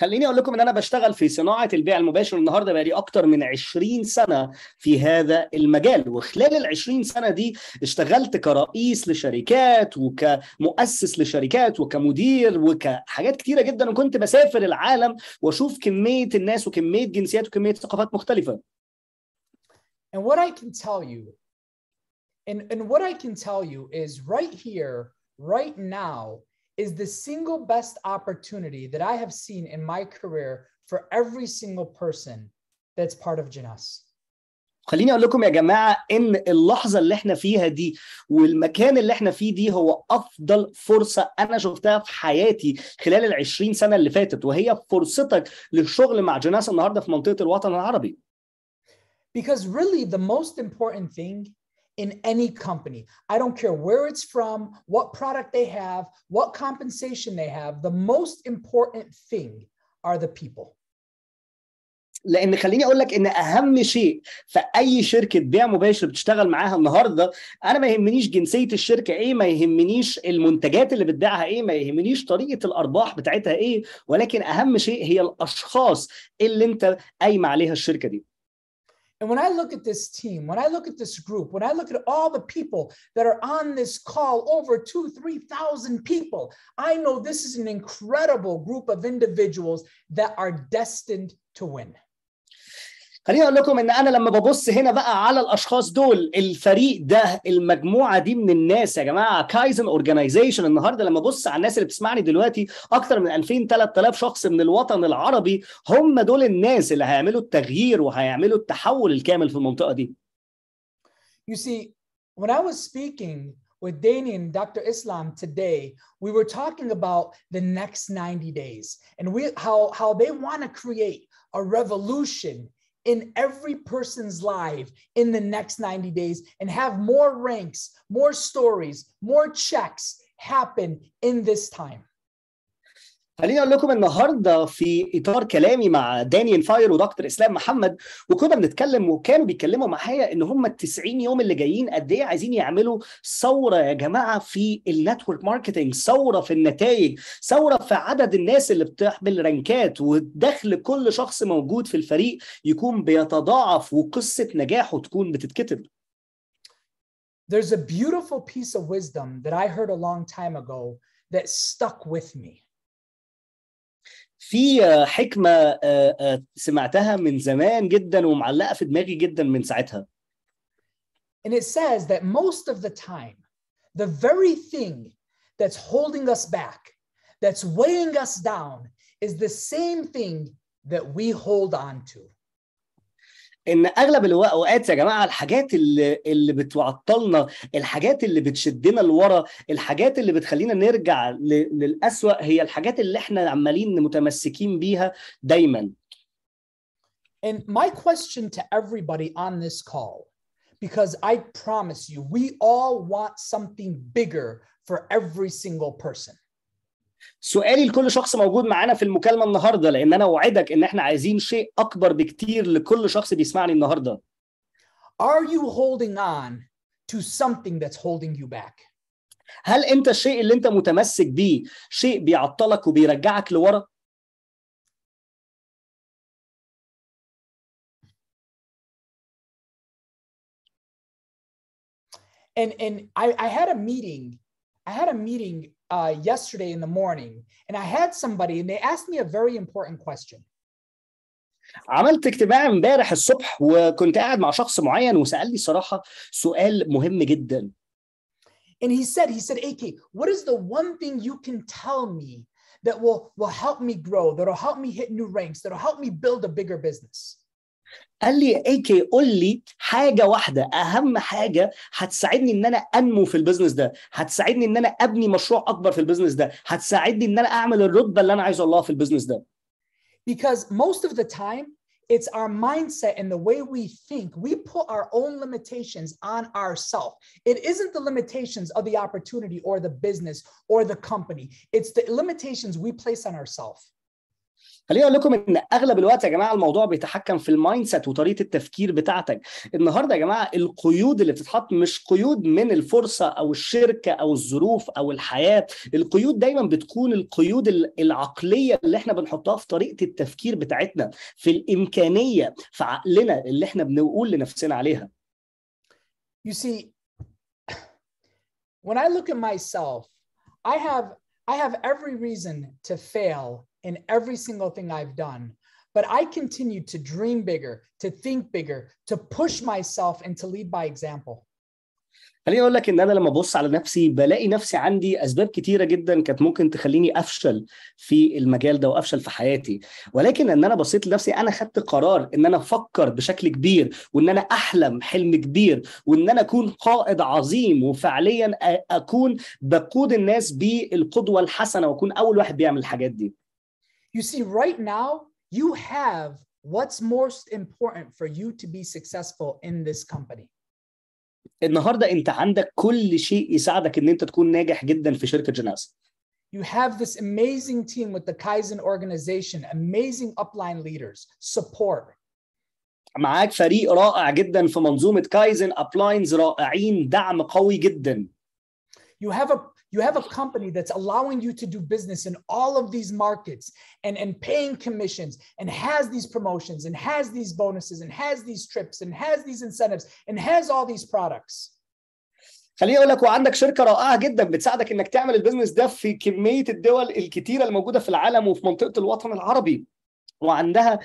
خليني اقول لكم ان انا بشتغل في صناعه البيع المباشر النهارده بقالي اكتر من 20 سنه في هذا المجال وخلال ال 20 سنه دي اشتغلت كرئيس لشركات وكمؤسس لشركات وكمدير وكحاجات كتيره جدا وكنت بسافر العالم واشوف كميه الناس وكميه جنسيات وكميه ثقافات مختلفه. And what I can tell you And, and what I can tell you is right here, right now, is the single best opportunity that I have seen in my career for every single person that's part of Janas. خليني اقول لكم يا جماعه ان اللحظه اللي احنا فيها دي والمكان اللي احنا فيه دي هو افضل فرصه انا شفتها في حياتي خلال ال 20 سنه اللي فاتت وهي فرصتك للشغل مع جناس النهارده في منطقه الوطن العربي. Because really the most important thing in any company. I don't care where it's from, what product they have, what compensation they have. The most important thing are the people. لان خليني اقول لك ان اهم شيء في اي شركه بيع مباشر بتشتغل معاها النهارده انا ما يهمنيش جنسيه الشركه ايه ما يهمنيش المنتجات اللي بتبيعها ايه ما يهمنيش طريقه الارباح بتاعتها ايه ولكن اهم شيء هي الاشخاص اللي انت قايمه عليها الشركه دي And when I look at this team, when I look at this group, when I look at all the people that are on this call, over two, 3,000 people, I know this is an incredible group of individuals that are destined to win. خليني اقول لكم ان انا لما ببص هنا بقى على الاشخاص دول الفريق ده المجموعه دي من الناس يا جماعه كايزن اورجانيزيشن النهارده لما ببص على الناس اللي بتسمعني دلوقتي اكتر من 2000 3000 شخص من الوطن العربي هم دول الناس اللي هيعملوا التغيير وهيعملوا التحول الكامل في المنطقه دي. You see when I was speaking with Danny and Dr. Islam today, we were talking about the next 90 days and we how how they want to create a revolution in every person's life in the next 90 days and have more ranks, more stories, more checks happen in this time. خليني اقول لكم النهارده في اطار كلامي مع دانيال فاير ودكتور اسلام محمد وكنا بنتكلم وكانوا بيتكلموا معايا ان هم ال 90 يوم اللي جايين قد ايه عايزين يعملوا ثوره يا جماعه في النتورك ماركتنج ثوره في النتائج ثوره في عدد الناس اللي بتحمل رانكات ودخل كل شخص موجود في الفريق يكون بيتضاعف وقصه نجاحه تكون بتتكتب There's a beautiful piece of wisdom that I heard a long time ago that stuck with me. في سمعتها من زمان جدا في دماغي جدا من ساعتها And it says that most of the time, the very thing that's holding us back, that's weighing us down, is the same thing that we hold on to. ان اغلب الاوقات يا جماعه الحاجات اللي اللي بتعطلنا الحاجات اللي بتشدنا لورا الحاجات اللي بتخلينا نرجع للأسوأ هي الحاجات اللي احنا عمالين متمسكين بيها دايما And my question to everybody on this call, because I promise you, we all want something bigger for every single person. سؤالي لكل شخص موجود معانا في المكالمه النهارده لان انا اوعدك ان احنا عايزين شيء اكبر بكتير لكل شخص بيسمعني النهارده Are you holding on to something that's holding you back? هل انت الشيء اللي انت متمسك بيه شيء بيعطلك وبيرجعك لورا؟ And and I I had a meeting I had a meeting uh, yesterday in the morning and I had somebody and they asked me a very important question. عملت اجتماع امبارح الصبح وكنت قاعد مع شخص معين وسألني صراحة سؤال مهم جدا. And he said, he said, AK, what is the one thing you can tell me that will, will help me grow, that will help me hit new ranks, that will help me build a bigger business? قال لي اي كي قول لي حاجه واحده اهم حاجه هتساعدني ان انا انمو في البيزنس ده هتساعدني ان انا ابني مشروع اكبر في البيزنس ده هتساعدني ان انا اعمل الرتبه اللي انا عايز الله في البيزنس ده because most of the time it's our mindset and the way we think we put our own limitations on ourselves it isn't the limitations of the opportunity or the business or the company it's the limitations we place on ourselves خليني اقول لكم ان اغلب الوقت يا جماعه الموضوع بيتحكم في المايند سيت وطريقه التفكير بتاعتك النهارده يا جماعه القيود اللي بتتحط مش قيود من الفرصه او الشركه او الظروف او الحياه القيود دايما بتكون القيود العقليه اللي احنا بنحطها في طريقه التفكير بتاعتنا في الامكانيه في عقلنا اللي احنا بنقول لنفسنا عليها You see when I look at myself I have I have every reason to fail in every single thing I've done. But I continued to dream bigger, to think bigger, to push myself and to lead by example. خليني اقول لك ان انا لما ابص على نفسي بلاقي نفسي عندي اسباب كتيره جدا كانت ممكن تخليني افشل في المجال ده وافشل في حياتي ولكن ان انا بصيت لنفسي انا خدت قرار ان انا افكر بشكل كبير وان انا احلم حلم كبير وان انا اكون قائد عظيم وفعليا اكون بقود الناس بالقدوه الحسنه واكون اول واحد بيعمل الحاجات دي You see, right now, you have what's most important for you to be successful in this company. النهارده انت عندك كل شيء يساعدك ان انت تكون ناجح جدا في شركه جيناس. You have this amazing team with the Kaizen organization, amazing upline leaders, support. معاك فريق رائع جدا في منظومه كايزن ابلاينز رائعين دعم قوي جدا. You have a you have a company that's allowing you to do business in all of these markets and, and paying commissions and has these promotions and has these bonuses and has these trips and has these incentives and has all these products. خليني اقول لك وعندك شركه رائعه جدا بتساعدك انك تعمل البيزنس ده في كميه الدول الكتيره الموجوده في العالم وفي منطقه الوطن العربي وعندها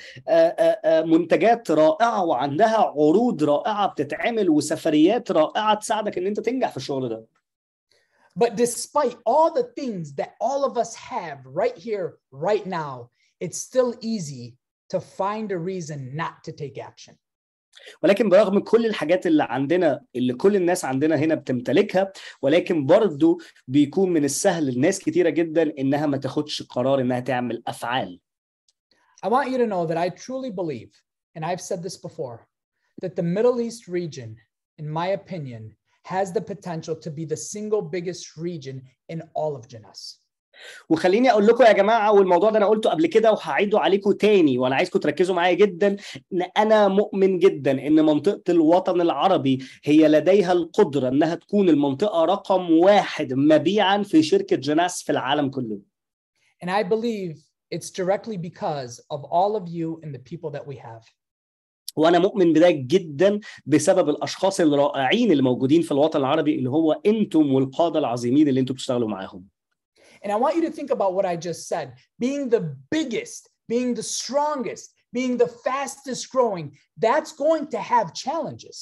منتجات رائعه وعندها عروض رائعه بتتعمل وسفريات رائعه تساعدك ان انت تنجح في الشغل ده but despite all the things that all of us have right here, right now, it's still easy to find a reason not to take action. ولكن برغم كل الحاجات اللي عندنا اللي كل الناس عندنا هنا بتمتلكها ولكن برضو بيكون من السهل لناس كتيرة جدا انها ما تاخدش قرار انها تعمل افعال. I want you to know that I truly believe and I've said this before that the Middle East region in my opinion has the potential to be the single biggest region in all of Janas. وخليني اقول لكم يا جماعه والموضوع ده انا قلته قبل كده وهعيده عليكم تاني وانا عايزكم تركزوا معايا جدا ان انا مؤمن جدا ان منطقه الوطن العربي هي لديها القدره انها تكون المنطقه رقم واحد مبيعا في شركه جناس في العالم كله. And I believe it's directly because of all of you and the people that we have. وانا مؤمن بده جدا بسبب الاشخاص الرائعين اللي موجودين في الوطن العربي اللي هو انتم والقاده العظيمين اللي انتم بتشتغلوا معاهم. And I want you to think about what I just said. Being the biggest, being the strongest, being the fastest growing, that's going to have challenges.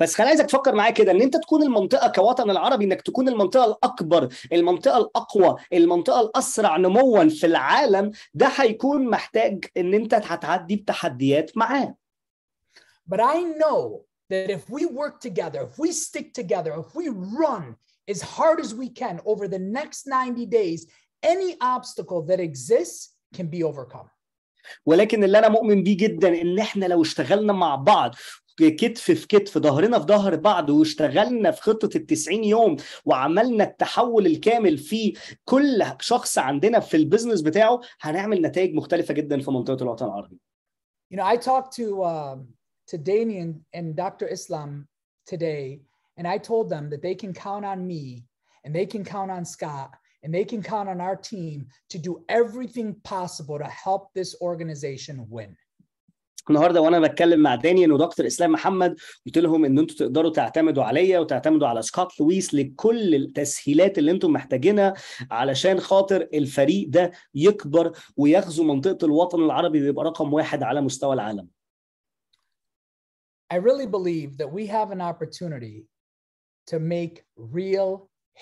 بس خليني عايزك تفكر معايا كده ان انت تكون المنطقه كوطن العربي انك تكون المنطقه الاكبر المنطقه الاقوى المنطقه الاسرع نموا في العالم ده هيكون محتاج ان انت هتعدي بتحديات معاه But I know that if we work together, if we stick together, if we run as hard as we can over the next 90 days, any obstacle that exists can be overcome. ولكن اللي انا مؤمن بيه جدا ان احنا لو اشتغلنا مع بعض كتف في كتف ظهرنا في ظهر بعض واشتغلنا في خطه ال 90 يوم وعملنا التحول الكامل في كل شخص عندنا في البيزنس بتاعه هنعمل نتائج مختلفه جدا في منطقه الوطن العربي. You know, I talked to uh, to Damien and Dr. Islam today, and I told them that they can count on me, and they can count on Scott, and they can count on our team to do everything possible to help this organization win. النهارده وانا بتكلم مع انه ودكتور اسلام محمد قلت لهم ان انتوا تقدروا تعتمدوا عليا وتعتمدوا على سكوت لويس لكل التسهيلات اللي انتم محتاجينها علشان خاطر الفريق ده يكبر ويغزو منطقه الوطن العربي ويبقى رقم واحد على مستوى العالم. I really believe that we have an opportunity to make real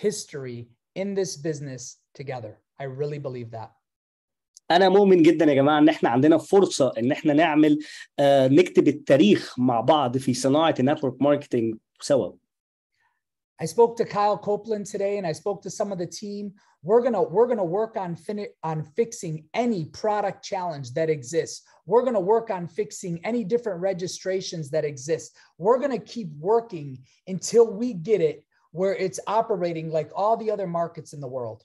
history in this business together. I really believe that. انا مؤمن جدا يا جماعه ان احنا عندنا فرصه ان احنا نعمل نكتب التاريخ مع بعض في صناعه النتورك ماركتنج سوا I spoke to Kyle Copeland today and I spoke to some of the team. We're going to we're going to work on fin- on fixing any product challenge that exists. We're going to work on fixing any different registrations that exist. We're going to keep working until we get it where it's operating like all the other markets in the world.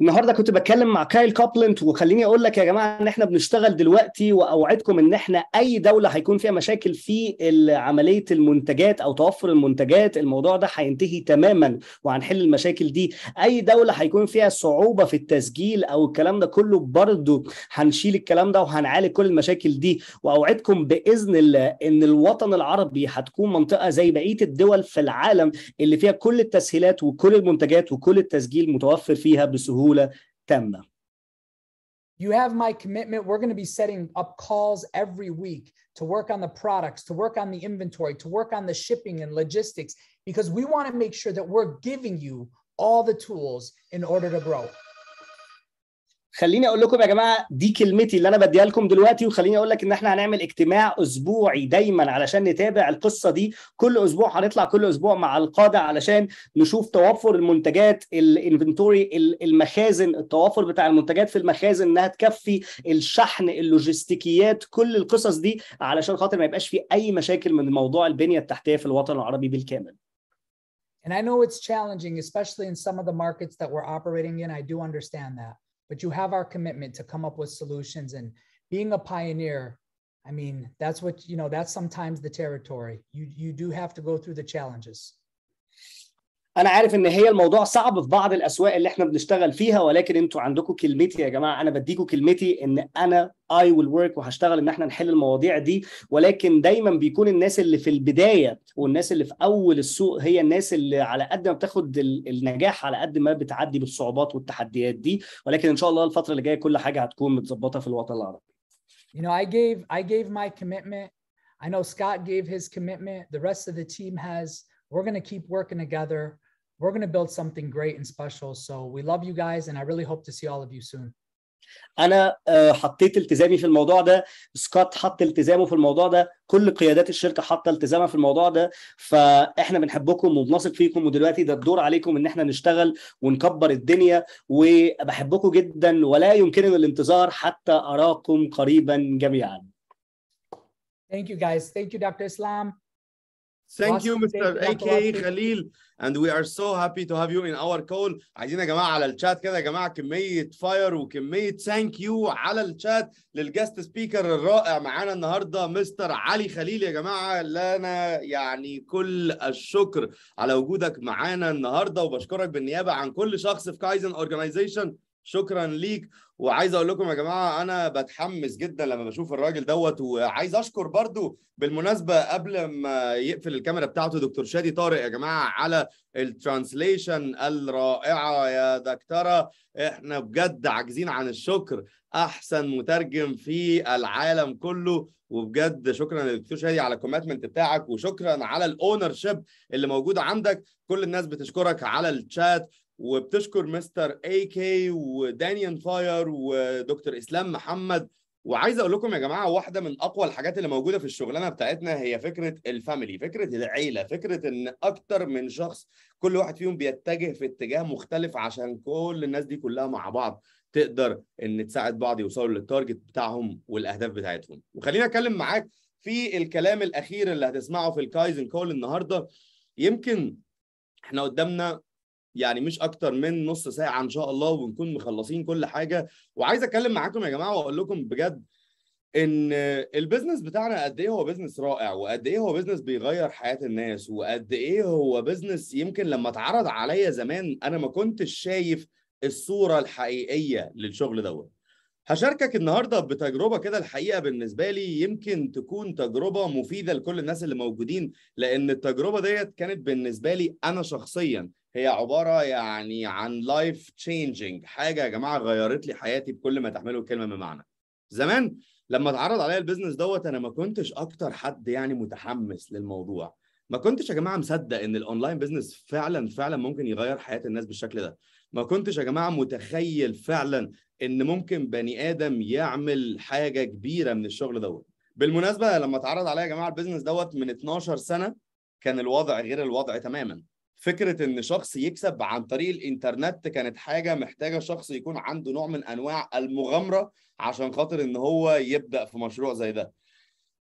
النهارده كنت بتكلم مع كايل كوبلنت وخليني اقول لك يا جماعه ان احنا بنشتغل دلوقتي واوعدكم ان احنا اي دوله هيكون فيها مشاكل في عمليه المنتجات او توفر المنتجات الموضوع ده هينتهي تماما وهنحل المشاكل دي اي دوله هيكون فيها صعوبه في التسجيل او الكلام ده كله برضه هنشيل الكلام ده وهنعالج كل المشاكل دي واوعدكم باذن الله ان الوطن العربي هتكون منطقه زي بقيه الدول في العالم اللي فيها كل التسهيلات وكل المنتجات وكل التسجيل متوفر فيها بسهوله بسهوله تامه You have my commitment. We're going to be setting up calls every week to work on the products, to work on the inventory, to work on the shipping and logistics, because we want to make sure that we're giving you all the tools in order to grow. خليني اقول لكم يا جماعه دي كلمتي اللي انا بديها لكم دلوقتي وخليني اقول لك ان احنا هنعمل اجتماع اسبوعي دايما علشان نتابع القصه دي كل اسبوع هنطلع كل اسبوع مع القاده علشان نشوف توفر المنتجات الانفنتوري المخازن التوافر بتاع المنتجات في المخازن انها تكفي الشحن اللوجستيكيات كل القصص دي علشان خاطر ما يبقاش في اي مشاكل من موضوع البنيه التحتيه في الوطن العربي بالكامل And I know it's challenging, especially in some of the markets that we're operating in. I do understand that. but you have our commitment to come up with solutions and being a pioneer i mean that's what you know that's sometimes the territory you you do have to go through the challenges انا عارف ان هي الموضوع صعب في بعض الاسواق اللي احنا بنشتغل فيها ولكن انتوا عندكم كلمتي يا جماعه انا بديكوا كلمتي ان انا اي ويل ورك وهشتغل ان احنا نحل المواضيع دي ولكن دايما بيكون الناس اللي في البدايه والناس اللي في اول السوق هي الناس اللي على قد ما بتاخد النجاح على قد ما بتعدي بالصعوبات والتحديات دي ولكن ان شاء الله الفتره اللي جايه كل حاجه هتكون متظبطه في الوطن العربي. You know I gave I gave my commitment. I know Scott gave his commitment. The rest of the team has. We're going to keep working together. we're going to build something great and special. So we love you guys and I really hope to see all of you soon. انا آه، حطيت التزامي في الموضوع ده سكوت حط التزامه في الموضوع ده كل قيادات الشركه حاطه التزامها في الموضوع ده فاحنا بنحبكم وبنثق فيكم ودلوقتي ده الدور عليكم ان احنا نشتغل ونكبر الدنيا وبحبكم جدا ولا يمكننا الانتظار حتى اراكم قريبا جميعا Thank you guys. Thank you Dr. Islam. Thank you Mr. AK Khalil and we are so happy to have you in our call عايزين يا جماعه على الشات كده يا جماعه كميه فاير وكميه ثانك يو على الشات للجاست سبيكر الرائع معانا النهارده مستر علي خليل يا جماعه لنا يعني كل الشكر على وجودك معانا النهارده وبشكرك بالنيابه عن كل شخص في كايزن اورجنايزيشن شكرا ليك وعايز اقول لكم يا جماعه انا بتحمس جدا لما بشوف الراجل دوت وعايز اشكر برضو بالمناسبه قبل ما يقفل الكاميرا بتاعته دكتور شادي طارق يا جماعه على الترانسليشن الرائعه يا دكتوره احنا بجد عاجزين عن الشكر احسن مترجم في العالم كله وبجد شكرا للدكتور شادي على الكوميتمنت بتاعك وشكرا على الاونر شيب اللي موجوده عندك كل الناس بتشكرك على الشات وبتشكر مستر اي كي ودانيان فاير ودكتور اسلام محمد وعايز اقول لكم يا جماعه واحده من اقوى الحاجات اللي موجوده في الشغلانه بتاعتنا هي فكره الفاميلي فكره العيله فكره ان اكتر من شخص كل واحد فيهم بيتجه في اتجاه مختلف عشان كل الناس دي كلها مع بعض تقدر ان تساعد بعض يوصلوا للتارجت بتاعهم والاهداف بتاعتهم وخليني اتكلم معاك في الكلام الاخير اللي هتسمعه في الكايزن كول النهارده يمكن احنا قدامنا يعني مش اكتر من نص ساعه ان شاء الله ونكون مخلصين كل حاجه وعايز اتكلم معاكم يا جماعه واقول لكم بجد ان البيزنس بتاعنا قد ايه هو بيزنس رائع وقد ايه هو بيزنس بيغير حياه الناس وقد ايه هو بيزنس يمكن لما اتعرض عليا زمان انا ما كنتش شايف الصوره الحقيقيه للشغل دوت هشاركك النهارده بتجربه كده الحقيقه بالنسبه لي يمكن تكون تجربه مفيده لكل الناس اللي موجودين لان التجربه ديت كانت بالنسبه لي انا شخصيا هي عباره يعني عن لايف تشينجينج حاجه يا جماعه غيرت لي حياتي بكل ما تحمله الكلمه من معنى زمان لما اتعرض عليا البيزنس دوت انا ما كنتش اكتر حد يعني متحمس للموضوع ما كنتش يا جماعه مصدق ان الاونلاين بيزنس فعلا فعلا ممكن يغير حياه الناس بالشكل ده ما كنتش يا جماعه متخيل فعلا ان ممكن بني ادم يعمل حاجه كبيره من الشغل دوت بالمناسبه لما اتعرض عليا يا جماعه البيزنس دوت من 12 سنه كان الوضع غير الوضع تماما فكره ان شخص يكسب عن طريق الانترنت كانت حاجه محتاجه شخص يكون عنده نوع من انواع المغامره عشان خاطر ان هو يبدا في مشروع زي ده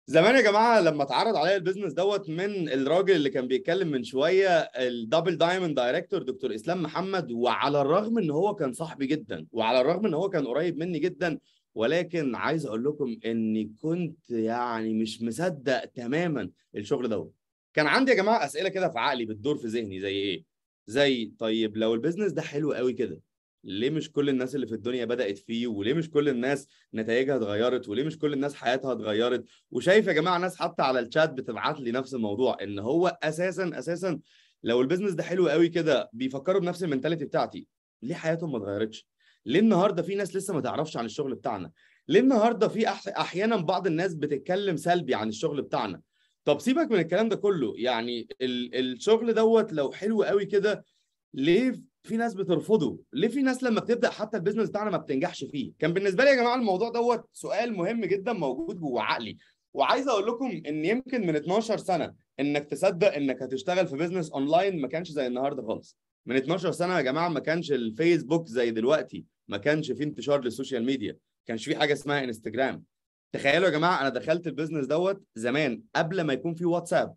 زمان يا جماعه لما اتعرض عليا البيزنس دوت من الراجل اللي كان بيتكلم من شويه الدبل دايموند دايركتور دكتور اسلام محمد وعلى الرغم ان هو كان صاحبي جدا وعلى الرغم ان هو كان قريب مني جدا ولكن عايز اقول لكم اني كنت يعني مش مصدق تماما الشغل دوت كان عندي يا جماعه اسئله كده في عقلي بتدور في ذهني زي ايه زي طيب لو البيزنس ده حلو قوي كده ليه مش كل الناس اللي في الدنيا بدأت فيه وليه مش كل الناس نتائجها اتغيرت وليه مش كل الناس حياتها اتغيرت وشايف يا جماعه ناس حتى على الشات بتبعت لي نفس الموضوع ان هو اساسا اساسا لو البيزنس ده حلو قوي كده بيفكروا بنفس المنتاليتي بتاعتي ليه حياتهم ما اتغيرتش ليه النهارده في ناس لسه ما تعرفش عن الشغل بتاعنا ليه النهارده في احيانا بعض الناس بتتكلم سلبي عن الشغل بتاعنا طب سيبك من الكلام ده كله يعني الشغل دوت لو حلو قوي كده ليه في ناس بترفضه ليه في ناس لما بتبدا حتى البيزنس بتاعنا ما بتنجحش فيه كان بالنسبه لي يا جماعه الموضوع دوت سؤال مهم جدا موجود جوه عقلي وعايز اقول لكم ان يمكن من 12 سنه انك تصدق انك هتشتغل في بيزنس اونلاين ما كانش زي النهارده خالص من 12 سنه يا جماعه ما كانش الفيسبوك زي دلوقتي ما كانش في انتشار للسوشيال ميديا ما كانش في حاجه اسمها انستجرام تخيلوا يا جماعه انا دخلت البيزنس دوت زمان قبل ما يكون في واتساب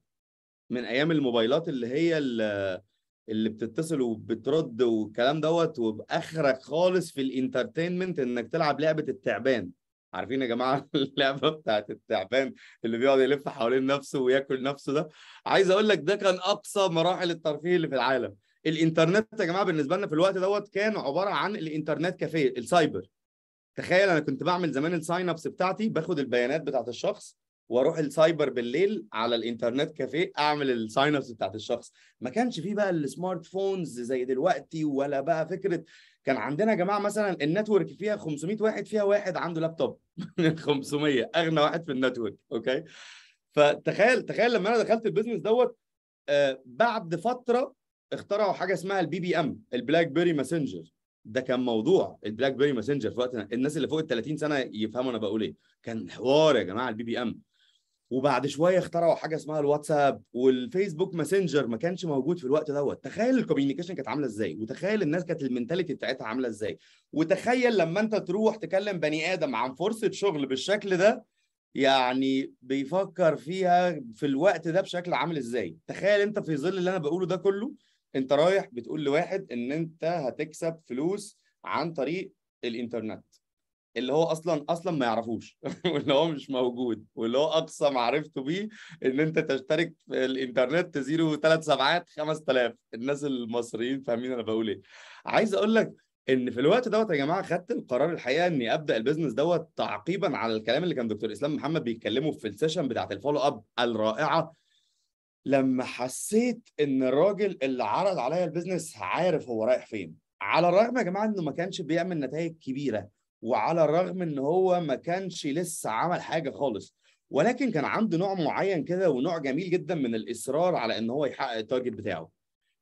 من ايام الموبايلات اللي هي اللي بتتصل وبترد والكلام دوت وباخرك خالص في الانترتينمنت انك تلعب لعبه التعبان عارفين يا جماعه [LAUGHS] اللعبه بتاعت التعبان اللي بيقعد يلف حوالين نفسه وياكل نفسه ده عايز اقول لك ده كان اقصى مراحل الترفيه اللي في العالم الانترنت يا جماعه بالنسبه لنا في الوقت دوت كان عباره عن الانترنت كافيه السايبر تخيل انا كنت بعمل زمان الساين ابس بتاعتي باخد البيانات بتاعت الشخص واروح السايبر بالليل على الانترنت كافيه اعمل الساين ابس بتاعت الشخص ما كانش فيه بقى السمارت فونز زي دلوقتي ولا بقى فكره كان عندنا يا جماعه مثلا النتورك فيها 500 واحد فيها واحد عنده لابتوب 500 [LAUGHS] اغنى واحد في النتورك اوكي فتخيل تخيل لما انا دخلت البيزنس دوت آه بعد فتره اخترعوا حاجه اسمها البي بي ام البلاك بيري ماسنجر ده كان موضوع البلاك بيري ماسنجر في وقتنا الناس اللي فوق ال 30 سنه يفهموا انا بقول ايه كان حوار يا جماعه البي بي ام وبعد شويه اخترعوا حاجه اسمها الواتساب والفيسبوك ماسنجر ما كانش موجود في الوقت دوت تخيل الكوميونيكيشن كانت عامله ازاي وتخيل الناس كانت المينتاليتي بتاعتها عامله ازاي وتخيل لما انت تروح تكلم بني ادم عن فرصه شغل بالشكل ده يعني بيفكر فيها في الوقت ده بشكل عامل ازاي تخيل انت في ظل اللي انا بقوله ده كله انت رايح بتقول لواحد ان انت هتكسب فلوس عن طريق الانترنت اللي هو اصلا اصلا ما يعرفوش [LAUGHS] واللي هو مش موجود واللي هو اقصى معرفته بيه ان انت تشترك في الانترنت زيرو ثلاث سبعات 5000 الناس المصريين فاهمين انا بقول ايه عايز اقول لك ان في الوقت دوت يا جماعه خدت القرار الحقيقه اني ابدا البيزنس دوت تعقيبا على الكلام اللي كان دكتور اسلام محمد بيتكلمه في السيشن بتاعه الفولو اب الرائعه لما حسيت ان الراجل اللي عرض عليا البيزنس عارف هو رايح فين على الرغم يا جماعه انه ما كانش بيعمل نتائج كبيره وعلى الرغم ان هو ما كانش لسه عمل حاجه خالص ولكن كان عنده نوع معين كده ونوع جميل جدا من الاصرار على ان هو يحقق التارجت بتاعه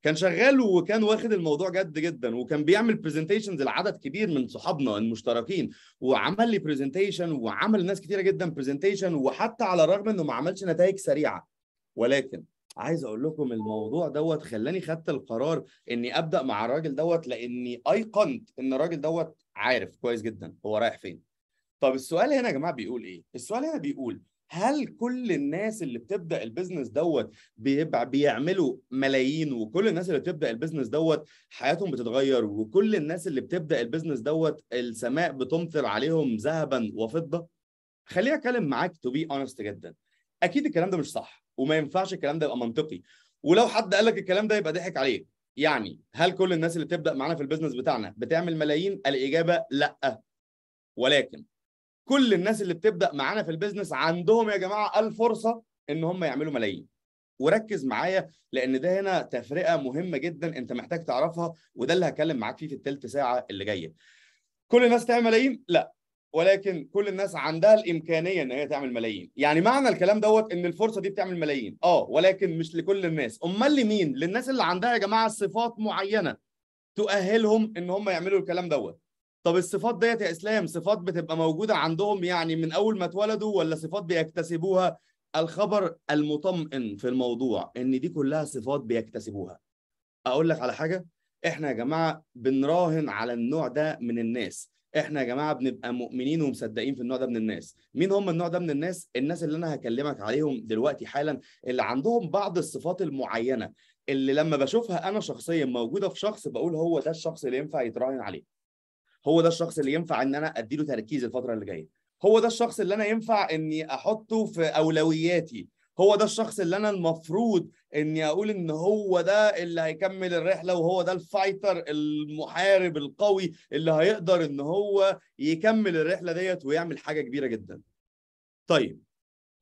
كان شغال وكان واخد الموضوع جد جدا وكان بيعمل برزنتيشنز لعدد كبير من صحابنا المشتركين وعمل لي برزنتيشن وعمل ناس كتيره جدا برزنتيشن وحتى على الرغم انه ما عملش نتائج سريعه ولكن عايز اقول لكم الموضوع دوت خلاني خدت القرار اني ابدا مع الراجل دوت لاني ايقنت ان الراجل دوت عارف كويس جدا هو رايح فين طب السؤال هنا يا جماعه بيقول ايه السؤال هنا بيقول هل كل الناس اللي بتبدا البيزنس دوت بيعملوا ملايين وكل الناس اللي بتبدا البيزنس دوت حياتهم بتتغير وكل الناس اللي بتبدا البيزنس دوت السماء بتمطر عليهم ذهبا وفضه خليني اتكلم معاك تو بي اونست جدا اكيد الكلام ده مش صح وما ينفعش الكلام ده يبقى منطقي ولو حد قال لك الكلام ده يبقى ضحك عليك يعني هل كل الناس اللي بتبدا معانا في البيزنس بتاعنا بتعمل ملايين الاجابه لا ولكن كل الناس اللي بتبدا معانا في البيزنس عندهم يا جماعه الفرصه ان هم يعملوا ملايين وركز معايا لان ده هنا تفرقه مهمه جدا انت محتاج تعرفها وده اللي هتكلم معاك فيه في الثلث ساعه اللي جايه كل الناس تعمل ملايين لا ولكن كل الناس عندها الامكانيه ان هي تعمل ملايين يعني معنى الكلام دوت ان الفرصه دي بتعمل ملايين اه ولكن مش لكل الناس امال لمين للناس اللي عندها يا جماعه صفات معينه تؤهلهم ان هم يعملوا الكلام دوت طب الصفات ديت يا اسلام صفات بتبقى موجوده عندهم يعني من اول ما اتولدوا ولا صفات بيكتسبوها الخبر المطمئن في الموضوع ان دي كلها صفات بيكتسبوها اقول لك على حاجه احنا يا جماعه بنراهن على النوع ده من الناس احنا يا جماعه بنبقى مؤمنين ومصدقين في النوع ده من الناس مين هم النوع ده من الناس الناس اللي انا هكلمك عليهم دلوقتي حالا اللي عندهم بعض الصفات المعينه اللي لما بشوفها انا شخصيا موجوده في شخص بقول هو ده الشخص اللي ينفع يتراهن عليه هو ده الشخص اللي ينفع ان انا اديله تركيز الفتره اللي جايه هو ده الشخص اللي انا ينفع اني احطه في اولوياتي هو ده الشخص اللي انا المفروض اني اقول ان هو ده اللي هيكمل الرحله وهو ده الفايتر المحارب القوي اللي هيقدر ان هو يكمل الرحله ديت ويعمل حاجه كبيره جدا. طيب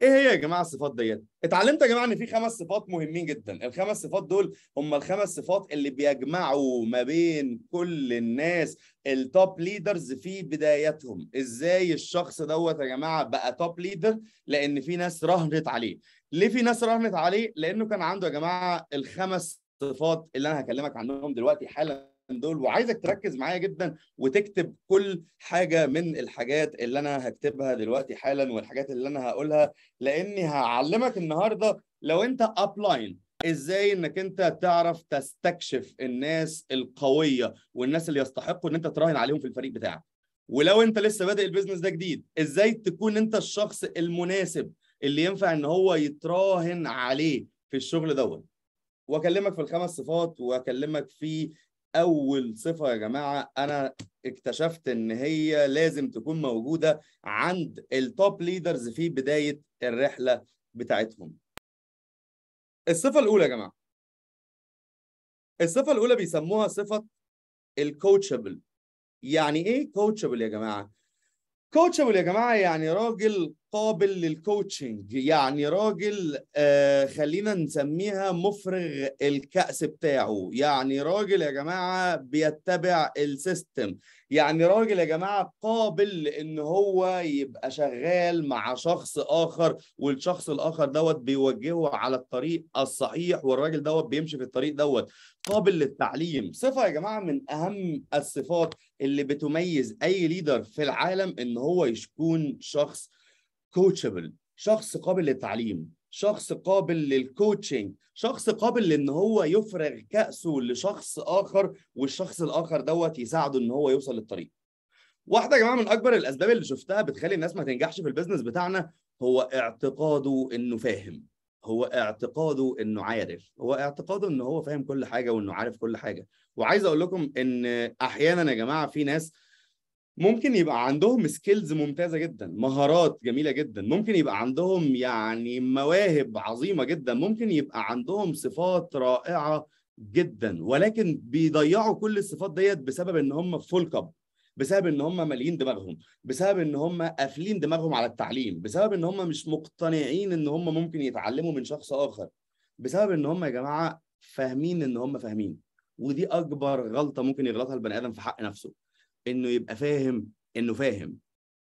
ايه هي يا جماعه الصفات ديت؟ اتعلمت يا جماعه ان في خمس صفات مهمين جدا، الخمس صفات دول هم الخمس صفات اللي بيجمعوا ما بين كل الناس التوب ليدرز في بدايتهم، ازاي الشخص دوت يا جماعه بقى توب ليدر؟ لان في ناس رهنت عليه، ليه في ناس راهنت عليه؟ لانه كان عنده يا جماعه الخمس صفات اللي انا هكلمك عنهم دلوقتي حالا دول وعايزك تركز معايا جدا وتكتب كل حاجه من الحاجات اللي انا هكتبها دلوقتي حالا والحاجات اللي انا هقولها لاني هعلمك النهارده لو انت ابلاين ازاي انك انت تعرف تستكشف الناس القويه والناس اللي يستحقوا ان انت تراهن عليهم في الفريق بتاعك ولو انت لسه بادئ البيزنس ده جديد ازاي تكون انت الشخص المناسب اللي ينفع ان هو يتراهن عليه في الشغل دوت واكلمك في الخمس صفات واكلمك في اول صفه يا جماعه انا اكتشفت ان هي لازم تكون موجوده عند التوب ليدرز في بدايه الرحله بتاعتهم الصفه الاولى يا جماعه الصفه الاولى بيسموها صفه الكوتشبل يعني ايه كوتشبل يا جماعه كوتشبل يا جماعه يعني راجل قابل للكوتشنج يعني راجل آه خلينا نسميها مفرغ الكأس بتاعه يعني راجل يا جماعه بيتبع السيستم يعني راجل يا جماعه قابل ان هو يبقى شغال مع شخص اخر والشخص الاخر دوت بيوجهه على الطريق الصحيح والراجل دوت بيمشي في الطريق دوت قابل للتعليم صفه يا جماعه من اهم الصفات اللي بتميز اي ليدر في العالم ان هو يكون شخص كوتشبل شخص قابل للتعليم شخص قابل للكوتشنج شخص قابل لان هو يفرغ كأسه لشخص اخر والشخص الاخر دوت يساعده ان هو يوصل للطريق واحده يا جماعه من اكبر الاسباب اللي شفتها بتخلي الناس ما تنجحش في البيزنس بتاعنا هو اعتقاده انه فاهم هو اعتقاده انه عارف هو اعتقاده انه هو فاهم كل حاجه وانه عارف كل حاجه وعايز اقول لكم ان احيانا يا جماعه في ناس ممكن يبقى عندهم سكيلز ممتازه جدا مهارات جميله جدا ممكن يبقى عندهم يعني مواهب عظيمه جدا ممكن يبقى عندهم صفات رائعه جدا ولكن بيضيعوا كل الصفات ديت بسبب ان هم فول كاب بسبب ان هم مالين دماغهم بسبب ان هم قافلين دماغهم على التعليم بسبب ان هم مش مقتنعين ان هم ممكن يتعلموا من شخص اخر بسبب ان هم يا جماعه فاهمين ان هم فاهمين ودي اكبر غلطه ممكن يغلطها البني ادم في حق نفسه انه يبقى فاهم انه فاهم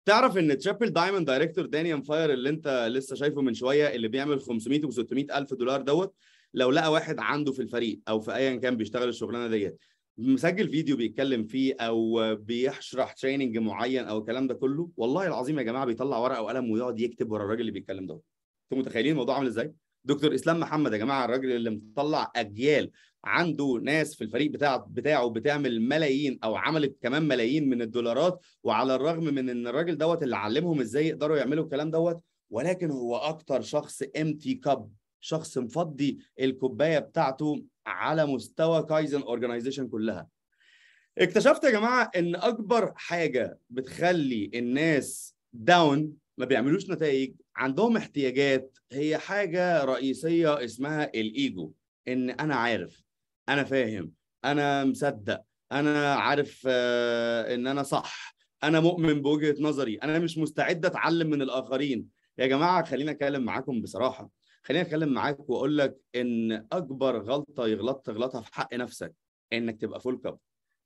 تعرف ان تشابل دايموند دايركتور دانيان فاير اللي انت لسه شايفه من شويه اللي بيعمل 500 و 600 الف دولار دوت لو لقى واحد عنده في الفريق او في ايا كان بيشتغل الشغلانه ديت مسجل فيديو بيتكلم فيه او بيشرح تريننج معين او الكلام ده كله والله العظيم يا جماعه بيطلع ورقه وقلم ويقعد يكتب ورا الراجل اللي بيتكلم ده انتوا متخيلين الموضوع عامل ازاي دكتور اسلام محمد يا جماعه الراجل اللي مطلع اجيال عنده ناس في الفريق بتاع بتاعه بتعمل ملايين او عملت كمان ملايين من الدولارات وعلى الرغم من ان الراجل دوت اللي علمهم ازاي يقدروا يعملوا الكلام دوت ولكن هو اكتر شخص امتي كاب شخص مفضي الكوبايه بتاعته على مستوى كايزن اورجنايزيشن كلها اكتشفت يا جماعه ان اكبر حاجه بتخلي الناس داون ما بيعملوش نتائج عندهم احتياجات هي حاجه رئيسيه اسمها الايجو ان انا عارف انا فاهم انا مصدق انا عارف آه، ان انا صح انا مؤمن بوجهه نظري انا مش مستعد اتعلم من الاخرين يا جماعه خلينا اتكلم معاكم بصراحه خليني اتكلم معاك واقول لك ان اكبر غلطه يغلط تغلطها في حق نفسك انك تبقى فول كاب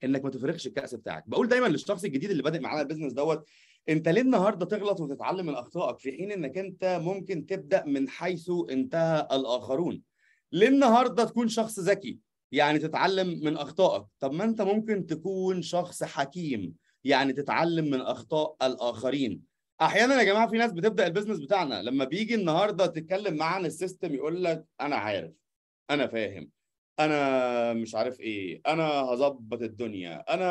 انك ما تفرغش الكاس بتاعك بقول دايما للشخص الجديد اللي بادئ معانا البيزنس دوت انت ليه النهارده تغلط وتتعلم من اخطائك في حين انك انت ممكن تبدا من حيث انتهى الاخرون ليه النهارده تكون شخص ذكي يعني تتعلم من اخطائك طب ما انت ممكن تكون شخص حكيم يعني تتعلم من اخطاء الاخرين احيانا يا جماعه في ناس بتبدا البيزنس بتاعنا لما بيجي النهارده تتكلم معاه عن السيستم يقول لك انا عارف انا فاهم انا مش عارف ايه انا هظبط الدنيا انا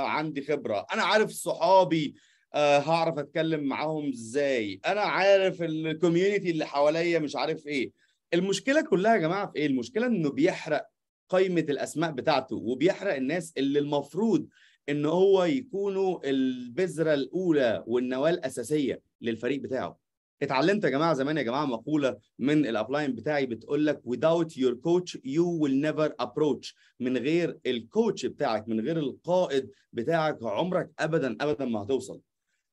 عندي خبره انا عارف صحابي أه هعرف اتكلم معاهم ازاي انا عارف الكوميونتي اللي حواليا مش عارف ايه المشكله كلها يا جماعه في ايه المشكله انه بيحرق قائمه الاسماء بتاعته وبيحرق الناس اللي المفروض ان هو يكونوا البذره الاولى والنواه الاساسيه للفريق بتاعه اتعلمت يا جماعه زمان يا جماعه مقوله من الابلاين بتاعي بتقول لك without your coach you will never approach من غير الكوتش بتاعك من غير القائد بتاعك عمرك ابدا ابدا ما هتوصل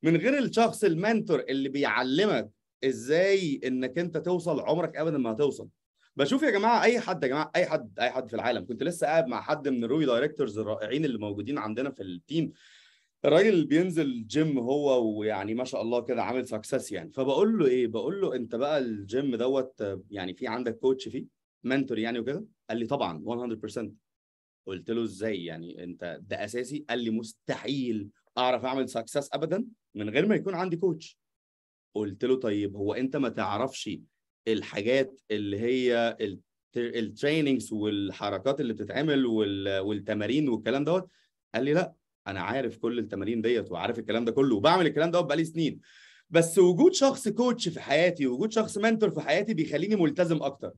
من غير الشخص المنتور اللي بيعلمك ازاي انك انت توصل عمرك ابدا ما هتوصل بشوف يا جماعه اي حد يا جماعه اي حد اي حد في العالم كنت لسه قاعد مع حد من الروي دايركتورز الرائعين اللي موجودين عندنا في التيم الراجل بينزل جيم هو ويعني ما شاء الله كده عامل سكسس يعني فبقول له ايه بقول له انت بقى الجيم دوت يعني في عندك كوتش فيه منتور يعني وكده قال لي طبعا 100% قلت له ازاي يعني انت ده اساسي قال لي مستحيل اعرف اعمل سكسس ابدا من غير ما يكون عندي كوتش قلت له طيب هو انت ما تعرفش الحاجات اللي هي التريننجز والحركات اللي بتتعمل والتمارين والكلام دوت قال لي لا انا عارف كل التمارين ديت وعارف الكلام ده كله وبعمل الكلام دوت بقالي سنين بس وجود شخص كوتش في حياتي وجود شخص منتور في حياتي بيخليني ملتزم اكتر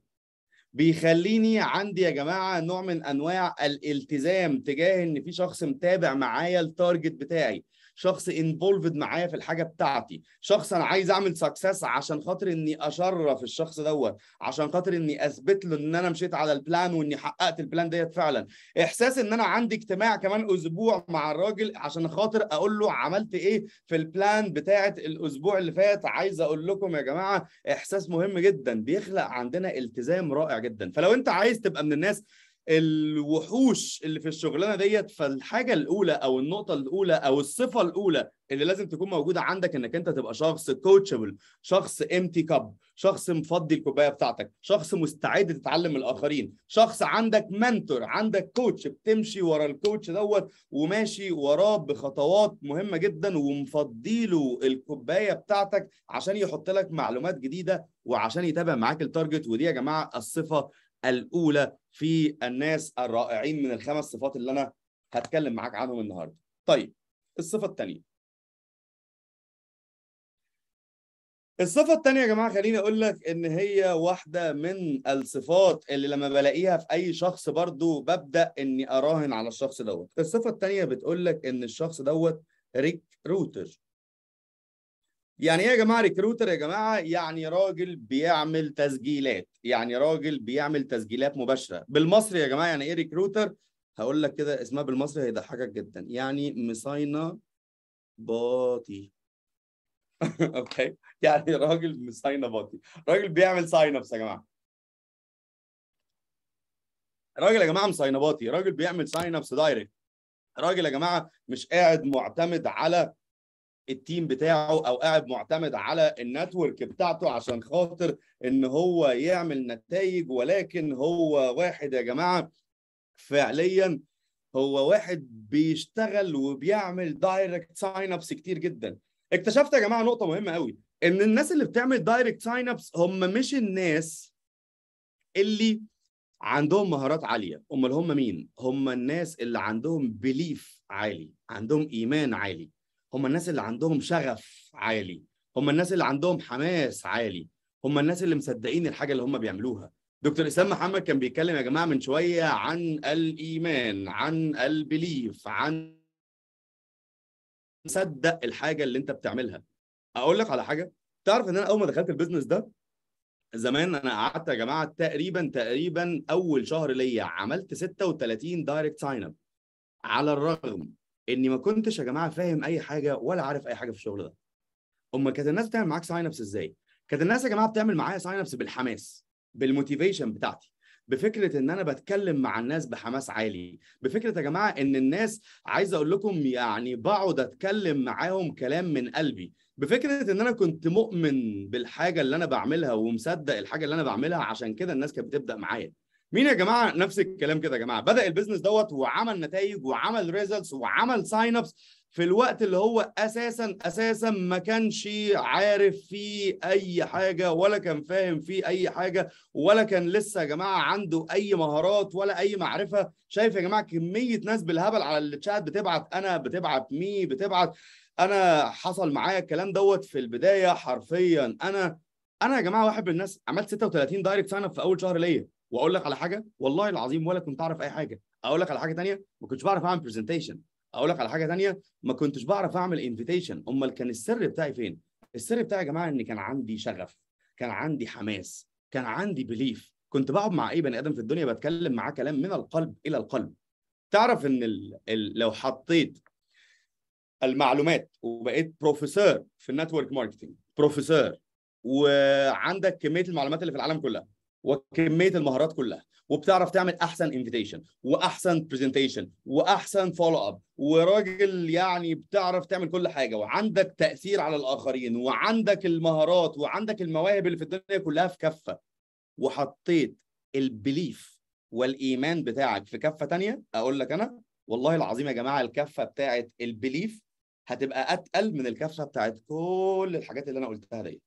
بيخليني عندي يا جماعه نوع من انواع الالتزام تجاه ان في شخص متابع معايا التارجت بتاعي شخص انفولفد معايا في الحاجه بتاعتي شخص انا عايز اعمل سكسس عشان خاطر اني اشرف الشخص دوت عشان خاطر اني اثبت له ان انا مشيت على البلان واني حققت البلان ديت فعلا احساس ان انا عندي اجتماع كمان اسبوع مع الراجل عشان خاطر اقول له عملت ايه في البلان بتاعه الاسبوع اللي فات عايز اقول لكم يا جماعه احساس مهم جدا بيخلق عندنا التزام رائع جدا فلو انت عايز تبقى من الناس الوحوش اللي في الشغلانه ديت فالحاجه الاولى او النقطه الاولى او الصفه الاولى اللي لازم تكون موجوده عندك انك انت تبقى شخص كوتشبل شخص امتي كاب شخص مفضي الكوبايه بتاعتك شخص مستعد تتعلم الاخرين شخص عندك منتور عندك كوتش بتمشي ورا الكوتش دوت وماشي وراه بخطوات مهمه جدا ومفضي له الكوبايه بتاعتك عشان يحط لك معلومات جديده وعشان يتابع معاك التارجت ودي يا جماعه الصفه الاولى في الناس الرائعين من الخمس صفات اللي انا هتكلم معاك عنهم النهارده طيب الصفه الثانيه الصفة الثانية يا جماعة خليني أقول لك إن هي واحدة من الصفات اللي لما بلاقيها في أي شخص برضو ببدأ إني أراهن على الشخص دوت. الصفة الثانية بتقول لك إن الشخص دوت ريك روتر. يعني ايه يا جماعه ريكروتر يا جماعه يعني راجل بيعمل تسجيلات يعني راجل بيعمل تسجيلات مباشره بالمصري يا جماعه يعني ايه ريكروتر هقول لك كده اسمها بالمصري هيضحكك جدا يعني مصاينه باطي [LAUGHS] اوكي يعني راجل مصاينه باطي راجل بيعمل ساين ابس يا جماعه راجل يا جماعه مصاينه باطي راجل بيعمل ساين ابس دايركت راجل يا جماعه مش قاعد معتمد على التيم بتاعه او قاعد معتمد على النتورك بتاعته عشان خاطر ان هو يعمل نتائج ولكن هو واحد يا جماعه فعليا هو واحد بيشتغل وبيعمل دايركت ساين ابس كتير جدا اكتشفت يا جماعه نقطه مهمه قوي ان الناس اللي بتعمل دايركت ساين ابس هم مش الناس اللي عندهم مهارات عاليه امال هم مين هم الناس اللي عندهم بليف عالي عندهم ايمان عالي هم الناس اللي عندهم شغف عالي هم الناس اللي عندهم حماس عالي هم الناس اللي مصدقين الحاجه اللي هم بيعملوها دكتور اسلام محمد كان بيتكلم يا جماعه من شويه عن الايمان عن البليف عن صدق الحاجه اللي انت بتعملها اقول لك على حاجه تعرف ان انا اول ما دخلت البيزنس ده زمان انا قعدت يا جماعه تقريبا تقريبا اول شهر ليا عملت 36 دايركت ساين اب على الرغم اني ما كنتش يا جماعه فاهم اي حاجه ولا عارف اي حاجه في الشغل ده امال كانت الناس بتعمل معاك ساين ابس ازاي كانت الناس يا جماعه بتعمل معايا ساين ابس بالحماس بالموتيفيشن بتاعتي بفكره ان انا بتكلم مع الناس بحماس عالي بفكره يا جماعه ان الناس عايز اقول لكم يعني بقعد اتكلم معاهم كلام من قلبي بفكره ان انا كنت مؤمن بالحاجه اللي انا بعملها ومصدق الحاجه اللي انا بعملها عشان كده الناس كانت بتبدا معايا مين يا جماعه نفس الكلام كده يا جماعه بدا البيزنس دوت وعمل نتائج وعمل ريزلتس وعمل ساين ابس في الوقت اللي هو اساسا اساسا ما كانش عارف فيه اي حاجه ولا كان فاهم فيه اي حاجه ولا كان لسه يا جماعه عنده اي مهارات ولا اي معرفه شايف يا جماعه كميه ناس بالهبل على الشات بتبعت انا بتبعت مي بتبعت انا حصل معايا الكلام دوت في البدايه حرفيا انا انا يا جماعه واحد من الناس عملت 36 دايركت ساين اب في اول شهر ليا واقول لك على حاجه والله العظيم ولا كنت اعرف اي حاجه اقول لك على حاجه ثانيه ما كنتش بعرف اعمل برزنتيشن اقول لك على حاجه ثانيه ما كنتش بعرف اعمل انفيتيشن امال كان السر بتاعي فين السر بتاعي يا جماعه ان كان عندي شغف كان عندي حماس كان عندي بليف كنت بقعد مع اي بني ادم في الدنيا بتكلم معاه كلام من القلب الى القلب تعرف ان الـ الـ لو حطيت المعلومات وبقيت بروفيسور في النتورك ماركتنج بروفيسور وعندك كميه المعلومات اللي في العالم كلها وكميه المهارات كلها وبتعرف تعمل احسن انفيتيشن واحسن برزنتيشن واحسن فولو اب وراجل يعني بتعرف تعمل كل حاجه وعندك تاثير على الاخرين وعندك المهارات وعندك المواهب اللي في الدنيا كلها في كفه وحطيت البليف والايمان بتاعك في كفه تانية اقول لك انا والله العظيم يا جماعه الكفه بتاعت البليف هتبقى اتقل من الكفه بتاعت كل الحاجات اللي انا قلتها ديت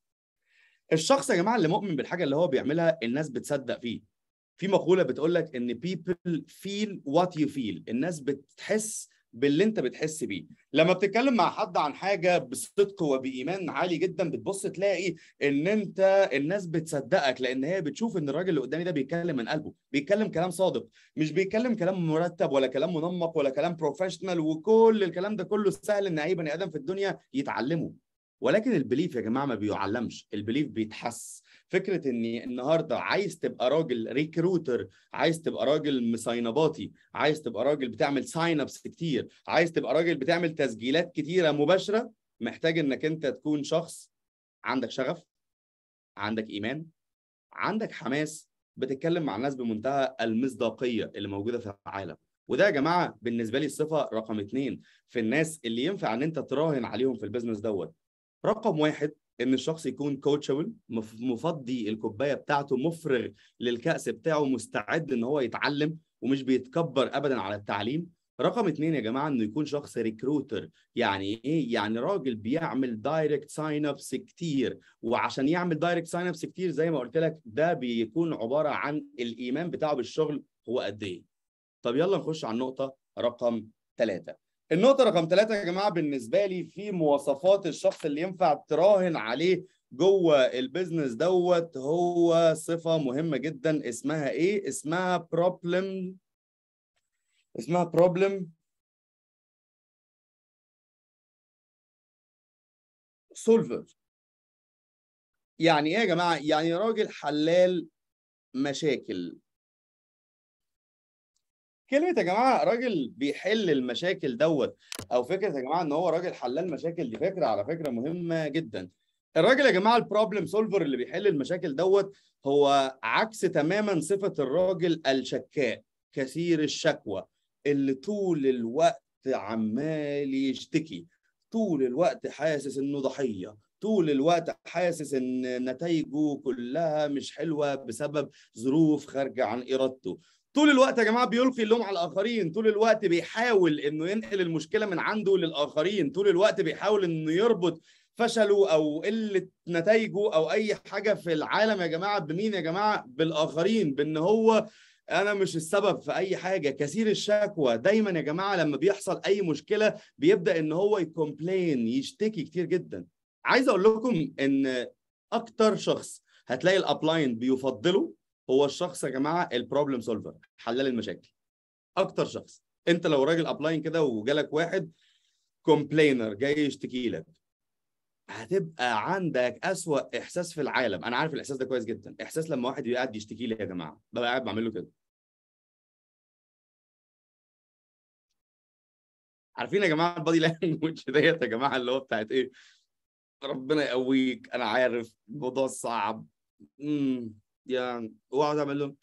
الشخص يا جماعه اللي مؤمن بالحاجه اللي هو بيعملها الناس بتصدق فيه في مقوله بتقول لك ان people feel what you feel الناس بتحس باللي انت بتحس بيه لما بتتكلم مع حد عن حاجه بصدق وبايمان عالي جدا بتبص تلاقي ان انت الناس بتصدقك لان هي بتشوف ان الراجل اللي قدامي ده بيتكلم من قلبه بيتكلم كلام صادق مش بيتكلم كلام مرتب ولا كلام منمق ولا كلام بروفيشنال وكل الكلام ده كله سهل ان اي بني ادم في الدنيا يتعلمه ولكن البليف يا جماعه ما بيعلمش البليف بيتحس فكره اني النهارده عايز تبقى راجل ريكروتر عايز تبقى راجل مصاينباطي عايز تبقى راجل بتعمل ساين ابس كتير عايز تبقى راجل بتعمل تسجيلات كتيره مباشره محتاج انك انت تكون شخص عندك شغف عندك ايمان عندك حماس بتتكلم مع الناس بمنتهى المصداقيه اللي موجوده في العالم وده يا جماعه بالنسبه لي الصفه رقم اتنين في الناس اللي ينفع ان انت تراهن عليهم في البيزنس دوت رقم واحد ان الشخص يكون كوتشبل مفضي الكوبايه بتاعته مفرغ للكأس بتاعه مستعد ان هو يتعلم ومش بيتكبر ابدا على التعليم رقم اثنين يا جماعه انه يكون شخص ريكروتر يعني ايه يعني راجل بيعمل دايركت ساين ابس كتير وعشان يعمل دايركت ساين ابس كتير زي ما قلت لك ده بيكون عباره عن الايمان بتاعه بالشغل هو قد ايه طب يلا نخش على النقطه رقم ثلاثة النقطة رقم ثلاثة يا جماعة بالنسبة لي في مواصفات الشخص اللي ينفع تراهن عليه جوه البيزنس دوت هو صفة مهمة جدا اسمها ايه؟ اسمها بروبلم اسمها بروبلم سولفر يعني ايه يا جماعة؟ يعني راجل حلال مشاكل كلمه يا جماعه راجل بيحل المشاكل دوت او فكره يا جماعه ان هو راجل حلال مشاكل دي فكره على فكره مهمه جدا الراجل يا جماعه البروبلم سولفر اللي بيحل المشاكل دوت هو عكس تماما صفه الراجل الشكاء كثير الشكوى اللي طول الوقت عمال يشتكي طول الوقت حاسس انه ضحيه طول الوقت حاسس ان نتائجه كلها مش حلوه بسبب ظروف خارجه عن ارادته طول الوقت يا جماعه بيلقي اللوم على الاخرين طول الوقت بيحاول انه ينقل المشكله من عنده للاخرين طول الوقت بيحاول انه يربط فشله او قله نتائجه او اي حاجه في العالم يا جماعه بمين يا جماعه بالاخرين بان هو انا مش السبب في اي حاجه كثير الشكوى دايما يا جماعه لما بيحصل اي مشكله بيبدا ان هو يكومبلين يشتكي كتير جدا عايز اقول لكم ان اكتر شخص هتلاقي الابلاين بيفضله هو الشخص يا جماعه البروبلم سولفر حلال المشاكل اكتر شخص انت لو راجل ابلاين كده وجالك واحد كومبلينر جاي يشتكي لك هتبقى عندك اسوأ احساس في العالم انا عارف الاحساس ده كويس جدا احساس لما واحد يقعد يشتكي لي يا جماعه ببقى قاعد بعمل له كده عارفين يا جماعه البادي لانجوج [LAUGHS] ديت يا جماعه اللي هو بتاعت ايه ربنا يقويك انا عارف الموضوع صعب امم يعني واقعد اعمل لهم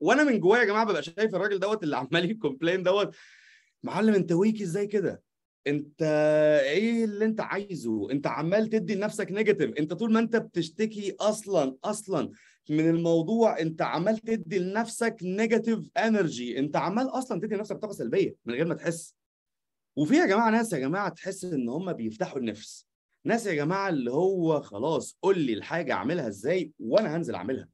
وانا من جوايا يا جماعه ببقى شايف الراجل دوت اللي عمال يكومبلين دوت معلم انت ويك ازاي كده انت ايه اللي انت عايزه انت عمال تدي لنفسك نيجاتيف انت طول ما انت بتشتكي اصلا اصلا من الموضوع انت عمال تدي لنفسك نيجاتيف انرجي انت عمال اصلا تدي لنفسك طاقه سلبيه من غير ما تحس وفي يا جماعه ناس يا جماعه تحس ان هم بيفتحوا النفس ناس يا جماعه اللي هو خلاص قول لي الحاجه اعملها ازاي وانا هنزل اعملها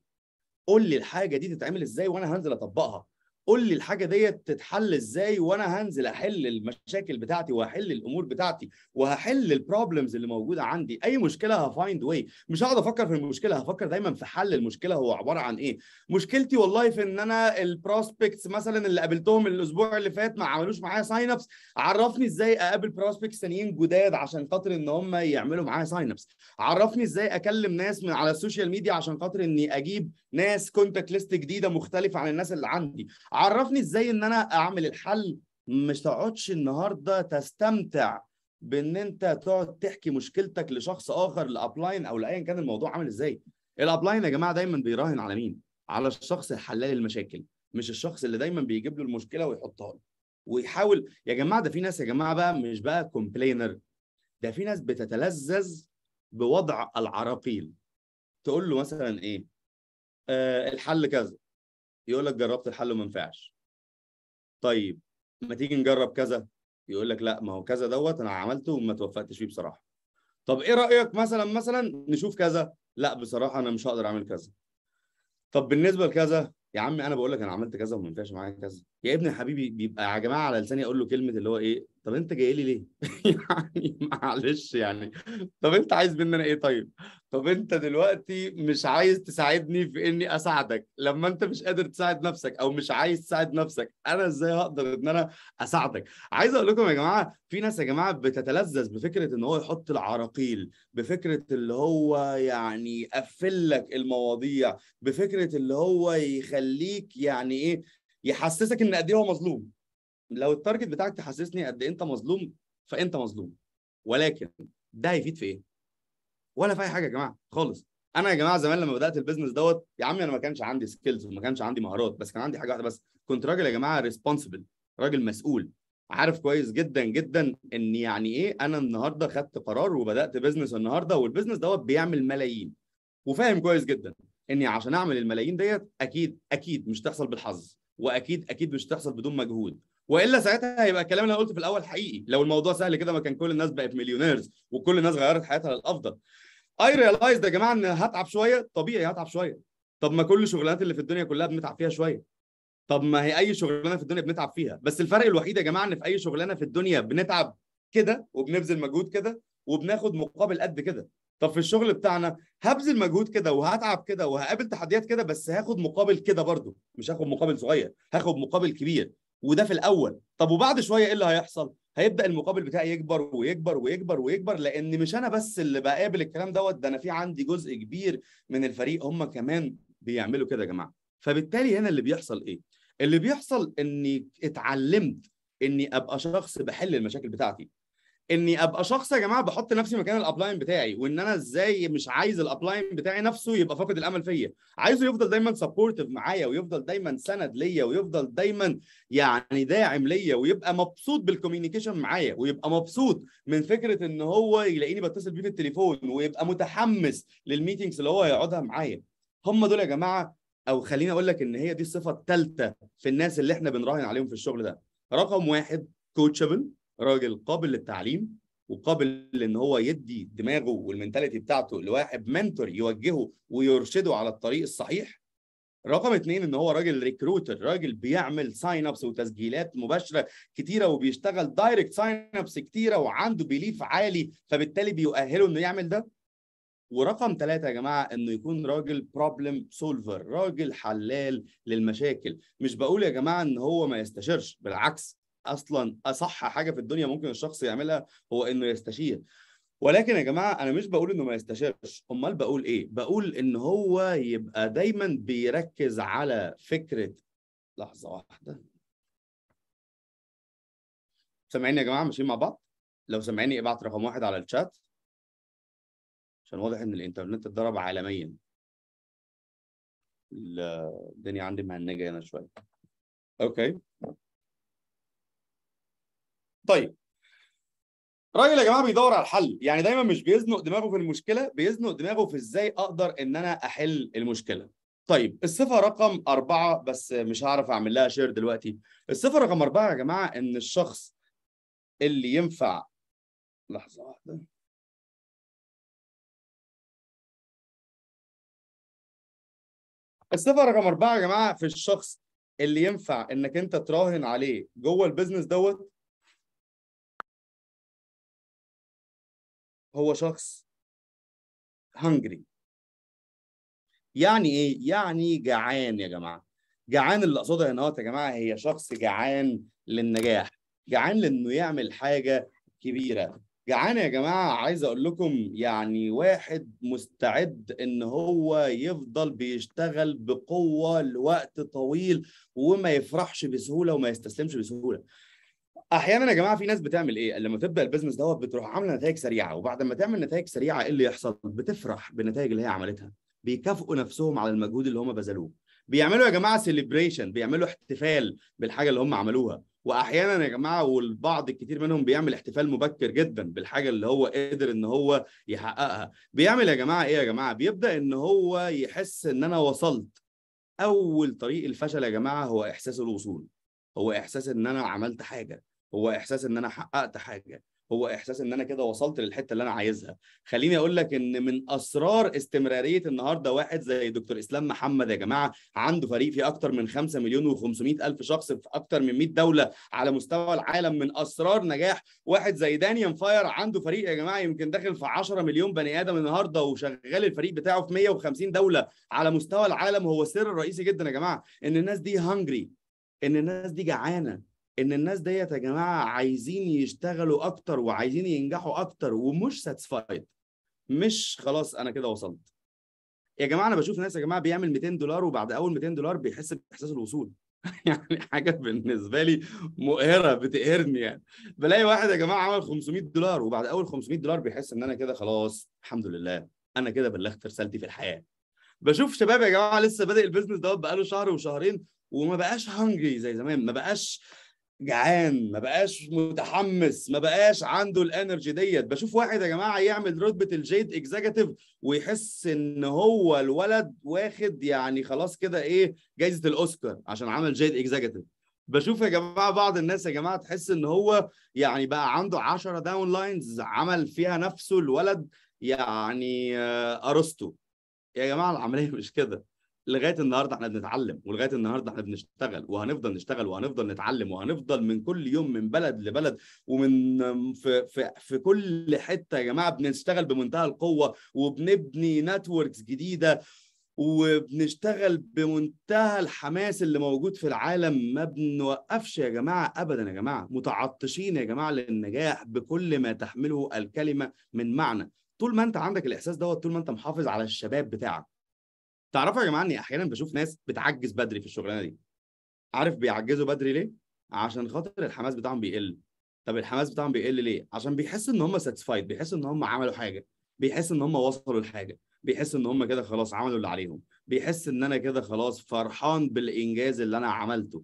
قول لي الحاجه دي تتعمل ازاي وانا هنزل اطبقها قول لي الحاجه ديت تتحل ازاي وانا هنزل احل المشاكل بتاعتي وهحل الامور بتاعتي وهحل البروبلمز اللي موجوده عندي اي مشكله هفايند واي مش هقعد افكر في المشكله هفكر دايما في حل المشكله هو عباره عن ايه مشكلتي والله في ان انا البروسبكتس مثلا اللي قابلتهم الاسبوع اللي فات ما عملوش معايا ساين ابس عرفني ازاي اقابل بروسبكتس ثانيين جداد عشان خاطر ان هم يعملوا معايا ساين ابس عرفني ازاي اكلم ناس من على السوشيال ميديا عشان خاطر اني اجيب ناس كونتاكت ليست جديده مختلفه عن الناس اللي عندي عرفني ازاي ان انا اعمل الحل مش تقعدش النهارده تستمتع بان انت تقعد تحكي مشكلتك لشخص اخر لابلاين او لايا كان الموضوع عامل ازاي الابلاين يا جماعه دايما بيراهن على مين على الشخص الحلال المشاكل مش الشخص اللي دايما بيجيب له المشكله ويحطها له ويحاول يا جماعه ده في ناس يا جماعه بقى مش بقى كومبلينر ده في ناس بتتلذذ بوضع العراقيل تقول له مثلا ايه آه الحل كذا يقول لك جربت الحل وما نفعش طيب ما تيجي نجرب كذا يقول لك لا ما هو كذا دوت انا عملته وما توفقتش فيه بصراحه طب ايه رايك مثلا مثلا نشوف كذا لا بصراحه انا مش هقدر اعمل كذا طب بالنسبه لكذا يا عم انا بقول لك انا عملت كذا وما ينفعش معايا كذا يا ابني حبيبي بيبقى يا جماعه على لساني اقول له كلمه اللي هو ايه طب انت جاي لي ليه؟ [LAUGHS] يعني معلش يعني طب انت عايز مني انا ايه طيب؟ طب انت دلوقتي مش عايز تساعدني في اني اساعدك لما انت مش قادر تساعد نفسك او مش عايز تساعد نفسك انا ازاي هقدر ان انا اساعدك؟ عايز اقول لكم يا جماعه في ناس يا جماعه بتتلذذ بفكره ان هو يحط العراقيل بفكره اللي هو يعني يقفل لك المواضيع بفكره اللي هو يخليك يعني ايه يحسسك ان قد ايه هو مظلوم لو التارجت بتاعك تحسسني قد ايه انت مظلوم فانت مظلوم ولكن ده هيفيد في ايه؟ ولا في اي حاجه يا جماعه خالص انا يا جماعه زمان لما بدات البيزنس دوت يا عمي انا ما كانش عندي سكيلز وما كانش عندي مهارات بس كان عندي حاجه واحده بس كنت راجل يا جماعه ريسبونسبل راجل مسؤول عارف كويس جدا جدا ان يعني ايه انا النهارده خدت قرار وبدات بزنس النهارده والبزنس دوت بيعمل ملايين وفاهم كويس جدا اني عشان اعمل الملايين ديت اكيد اكيد مش تحصل بالحظ واكيد اكيد مش تحصل بدون مجهود والا ساعتها هيبقى الكلام اللي انا قلته في الاول حقيقي لو الموضوع سهل كده ما كان كل الناس بقت مليونيرز وكل الناس غيرت حياتها للافضل اي ريلايزد يا جماعه ان هتعب شويه طبيعي هتعب شويه طب ما كل الشغلانات اللي في الدنيا كلها بنتعب فيها شويه طب ما هي اي شغلانه في الدنيا بنتعب فيها بس الفرق الوحيد يا جماعه ان في اي شغلانه في الدنيا بنتعب كده وبنبذل مجهود كده وبناخد مقابل قد كده طب في الشغل بتاعنا هبذل مجهود كده وهتعب كده وهقابل تحديات كده بس هاخد مقابل كده برضه مش هاخد مقابل صغير هاخد مقابل كبير وده في الاول طب وبعد شويه ايه اللي هيحصل هيبدا المقابل بتاعي يكبر ويكبر ويكبر ويكبر لان مش انا بس اللي بقابل الكلام دوت ده انا في عندي جزء كبير من الفريق هم كمان بيعملوا كده يا جماعه فبالتالي هنا اللي بيحصل ايه اللي بيحصل اني اتعلمت اني ابقى شخص بحل المشاكل بتاعتي اني ابقى شخص يا جماعه بحط نفسي مكان الابلاين بتاعي وان انا ازاي مش عايز الابلاين بتاعي نفسه يبقى فاقد الامل فيا عايزه يفضل دايما سبورتيف معايا ويفضل دايما سند ليا ويفضل دايما يعني داعم ليا ويبقى مبسوط بالكوميونيكيشن معايا ويبقى مبسوط من فكره ان هو يلاقيني بتصل بيه في التليفون ويبقى متحمس للميتينجز اللي هو هيقعدها معايا هم دول يا جماعه او خليني اقول لك ان هي دي الصفه الثالثه في الناس اللي احنا بنراهن عليهم في الشغل ده رقم واحد كوتشبل راجل قابل للتعليم وقابل ان هو يدي دماغه والمنتاليتي بتاعته لواحد منتور يوجهه ويرشده على الطريق الصحيح رقم اتنين ان هو راجل ريكروتر راجل بيعمل ساين ابس وتسجيلات مباشره كتيره وبيشتغل دايركت ساين ابس كتيره وعنده بيليف عالي فبالتالي بيؤهله انه يعمل ده ورقم ثلاثة يا جماعة إنه يكون راجل بروبلم سولفر، راجل حلال للمشاكل، مش بقول يا جماعة إن هو ما يستشرش، بالعكس اصلا اصح حاجه في الدنيا ممكن الشخص يعملها هو انه يستشير ولكن يا جماعه انا مش بقول انه ما يستشيرش امال بقول ايه بقول ان هو يبقى دايما بيركز على فكره لحظه واحده سامعيني يا جماعه ماشيين مع بعض لو سامعيني ابعت رقم واحد على الشات عشان واضح ان الانترنت اتضرب عالميا الدنيا عندي مهنجه هنا شويه اوكي طيب راجل يا جماعه بيدور على الحل يعني دايما مش بيزنق دماغه في المشكله بيزنق دماغه في ازاي اقدر ان انا احل المشكله طيب الصفه رقم أربعة بس مش هعرف اعمل لها شير دلوقتي الصفه رقم أربعة يا جماعه ان الشخص اللي ينفع لحظه واحده الصفه رقم أربعة يا جماعه في الشخص اللي ينفع انك انت تراهن عليه جوه البيزنس دوت هو شخص هنجري يعني ايه يعني جعان يا جماعه جعان اللي اقصدها هنا يا جماعه هي شخص جعان للنجاح جعان لانه يعمل حاجه كبيره جعان يا جماعه عايز اقول لكم يعني واحد مستعد ان هو يفضل بيشتغل بقوه لوقت طويل وما يفرحش بسهوله وما يستسلمش بسهوله احيانا يا جماعه في ناس بتعمل ايه لما تبدا البيزنس دوت بتروح عامله نتائج سريعه وبعد ما تعمل نتائج سريعه ايه اللي يحصل بتفرح بالنتائج اللي هي عملتها بيكافئوا نفسهم على المجهود اللي هم بذلوه بيعملوا يا جماعه سيلبريشن بيعملوا احتفال بالحاجه اللي هم عملوها واحيانا يا جماعه والبعض الكتير منهم بيعمل احتفال مبكر جدا بالحاجه اللي هو قدر ان هو يحققها بيعمل يا جماعه ايه يا جماعه بيبدا ان هو يحس ان انا وصلت اول طريق الفشل يا جماعه هو احساس الوصول هو احساس ان انا عملت حاجه هو احساس ان انا حققت حاجه هو احساس ان انا كده وصلت للحته اللي انا عايزها خليني اقول لك ان من اسرار استمراريه النهارده واحد زي دكتور اسلام محمد يا جماعه عنده فريق فيه اكتر من 5 مليون و500 الف شخص في اكتر من 100 دوله على مستوى العالم من اسرار نجاح واحد زي دانيان فاير عنده فريق يا جماعه يمكن داخل في 10 مليون بني ادم النهارده وشغال الفريق بتاعه في 150 دوله على مستوى العالم هو السر الرئيسي جدا يا جماعه ان الناس دي هانجري ان الناس دي جعانه ان الناس ديت يا جماعه عايزين يشتغلوا اكتر وعايزين ينجحوا اكتر ومش ساتسفايد مش خلاص انا كده وصلت يا جماعه انا بشوف ناس يا جماعه بيعمل 200 دولار وبعد اول 200 دولار بيحس باحساس الوصول [LAUGHS] يعني حاجه بالنسبه لي مقهره بتقهرني يعني بلاقي واحد يا جماعه عمل 500 دولار وبعد اول 500 دولار بيحس ان انا كده خلاص الحمد لله انا كده بلغت رسالتي في الحياه بشوف شباب يا جماعه لسه بادئ البيزنس دوت بقاله شهر وشهرين وما بقاش هنجري زي زمان ما بقاش جعان ما بقاش متحمس ما بقاش عنده الانرجي ديت بشوف واحد يا جماعه يعمل رتبه الجيد اكزيكتيف ويحس ان هو الولد واخد يعني خلاص كده ايه جايزه الاوسكار عشان عمل جيد اكزيكتيف بشوف يا جماعه بعض الناس يا جماعه تحس ان هو يعني بقى عنده 10 داون لاينز عمل فيها نفسه الولد يعني آه، ارسطو يا جماعه العمليه [LAUGHS] مش كده لغايه النهارده احنا بنتعلم ولغايه النهارده احنا بنشتغل وهنفضل نشتغل وهنفضل نتعلم وهنفضل من كل يوم من بلد لبلد ومن في في, في كل حته يا جماعه بنشتغل بمنتهى القوه وبنبني نتوركس جديده وبنشتغل بمنتهى الحماس اللي موجود في العالم ما بنوقفش يا جماعه ابدا يا جماعه متعطشين يا جماعه للنجاح بكل ما تحمله الكلمه من معنى طول ما انت عندك الاحساس دوت طول ما انت محافظ على الشباب بتاعك تعرفوا يا جماعه اني احيانا بشوف ناس بتعجز بدري في الشغلانه دي عارف بيعجزوا بدري ليه عشان خاطر الحماس بتاعهم بيقل طب الحماس بتاعهم بيقل ليه عشان بيحس ان هم ساتسفايد بيحس ان هم عملوا حاجه بيحس ان هم وصلوا لحاجه بيحس ان هم كده خلاص عملوا اللي عليهم بيحس ان انا كده خلاص فرحان بالانجاز اللي انا عملته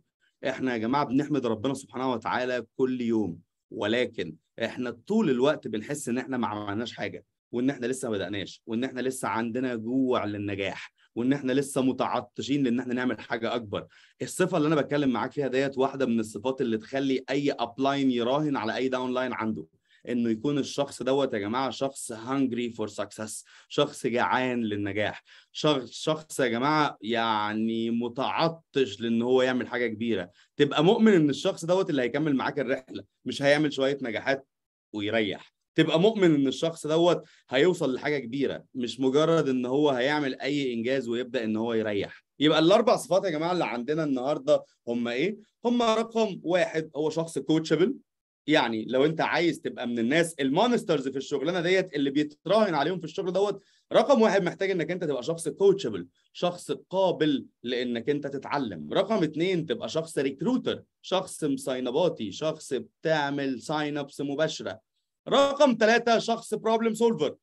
احنا يا جماعه بنحمد ربنا سبحانه وتعالى كل يوم ولكن احنا طول الوقت بنحس ان احنا ما عملناش حاجه وان احنا لسه ما بداناش وان احنا لسه عندنا جوع للنجاح وان احنا لسه متعطشين لان احنا نعمل حاجه اكبر الصفه اللي انا بتكلم معاك فيها ديت واحده من الصفات اللي تخلي اي ابلاين يراهن على اي داون لاين عنده انه يكون الشخص دوت يا جماعه شخص هانجري فور سكسس شخص جعان للنجاح شخص شخص يا جماعه يعني متعطش لان هو يعمل حاجه كبيره تبقى مؤمن ان الشخص دوت اللي هيكمل معاك الرحله مش هيعمل شويه نجاحات ويريح تبقى مؤمن ان الشخص دوت هيوصل لحاجه كبيره مش مجرد ان هو هيعمل اي انجاز ويبدا ان هو يريح يبقى الاربع صفات يا جماعه اللي عندنا النهارده هم ايه هم رقم واحد هو شخص كوتشبل يعني لو انت عايز تبقى من الناس المونسترز في الشغلانه ديت اللي بيتراهن عليهم في الشغل دوت رقم واحد محتاج انك انت تبقى شخص كوتشبل شخص قابل لانك انت تتعلم رقم اتنين تبقى شخص ريكروتر شخص مصاينباتي شخص بتعمل ساين ابس مباشره رقم ثلاثة شخص بروبلم سولفر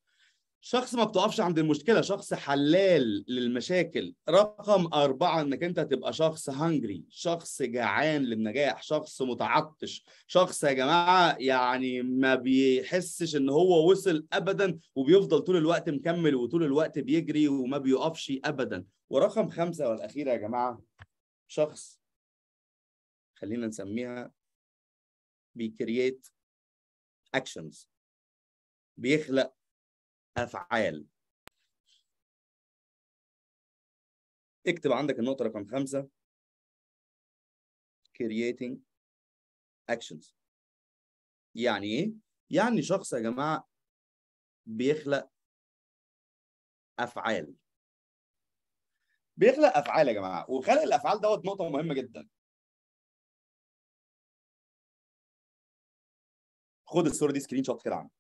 شخص ما بتقفش عند المشكله شخص حلال للمشاكل رقم أربعة انك انت تبقى شخص هنجري شخص جعان للنجاح شخص متعطش شخص يا جماعه يعني ما بيحسش ان هو وصل ابدا وبيفضل طول الوقت مكمل وطول الوقت بيجري وما بيقفش ابدا ورقم خمسة والاخيره يا جماعه شخص خلينا نسميها بيكرييت actions بيخلق افعال اكتب عندك النقطه رقم خمسة creating actions يعني ايه يعني شخص يا جماعه بيخلق افعال بيخلق افعال يا جماعه وخلق الافعال دوت نقطه مهمه جدا خد الصوره دي سكرين شوت كده عندي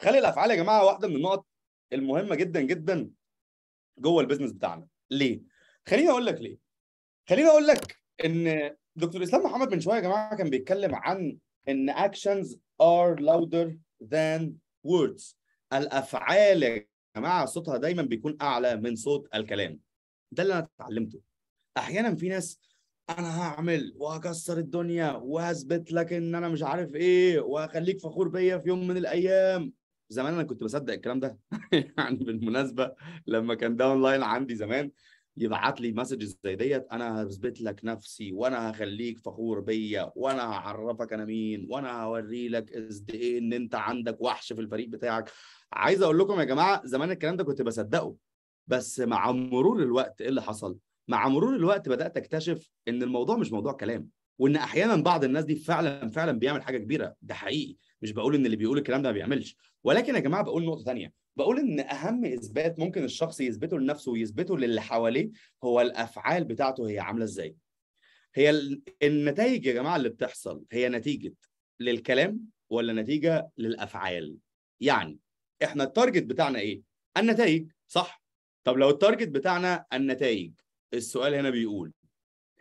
خلي الافعال يا جماعه واحده من النقط المهمه جدا جدا جوه البيزنس بتاعنا ليه خليني اقول لك ليه خليني اقول لك ان دكتور اسلام محمد من شويه يا جماعه كان بيتكلم عن ان actions are louder than words الافعال يا جماعه صوتها دايما بيكون اعلى من صوت الكلام ده اللي انا اتعلمته احيانا في ناس انا هعمل وهكسر الدنيا وهثبت لك ان انا مش عارف ايه وهخليك فخور بيا في يوم من الايام زمان انا كنت بصدق الكلام ده [LAUGHS] يعني بالمناسبه لما كان ده اونلاين عندي زمان يبعت لي مسجز زي ديت انا هثبت لك نفسي وانا هخليك فخور بيا وانا هعرفك انا مين وانا هوري لك قد ايه ان انت عندك وحش في الفريق بتاعك عايز اقول لكم يا جماعه زمان الكلام ده كنت بصدقه بس مع مرور الوقت ايه اللي حصل؟ مع مرور الوقت بدات اكتشف ان الموضوع مش موضوع كلام وان احيانا بعض الناس دي فعلا فعلا بيعمل حاجه كبيره ده حقيقي مش بقول ان اللي بيقول الكلام ده ما بيعملش ولكن يا جماعه بقول نقطه ثانيه بقول ان اهم اثبات ممكن الشخص يثبته لنفسه ويثبته للي حواليه هو الافعال بتاعته هي عامله ازاي هي النتائج يا جماعه اللي بتحصل هي نتيجه للكلام ولا نتيجه للافعال يعني احنا التارجت بتاعنا ايه النتائج صح طب لو التارجت بتاعنا النتائج السؤال هنا بيقول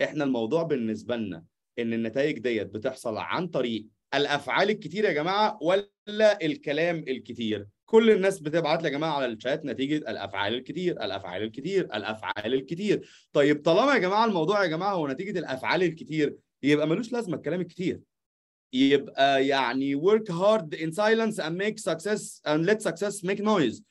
احنا الموضوع بالنسبه لنا ان النتائج ديت بتحصل عن طريق الافعال الكتير يا جماعه ولا الكلام الكتير كل الناس بتبعت لي يا جماعه على الشات نتيجه الافعال الكتير الافعال الكتير الافعال الكتير طيب طالما يا جماعه الموضوع يا جماعه هو نتيجه الافعال الكتير يبقى ملوش لازمه الكلام الكتير يبقى يعني work hard in silence and make success and let success make noise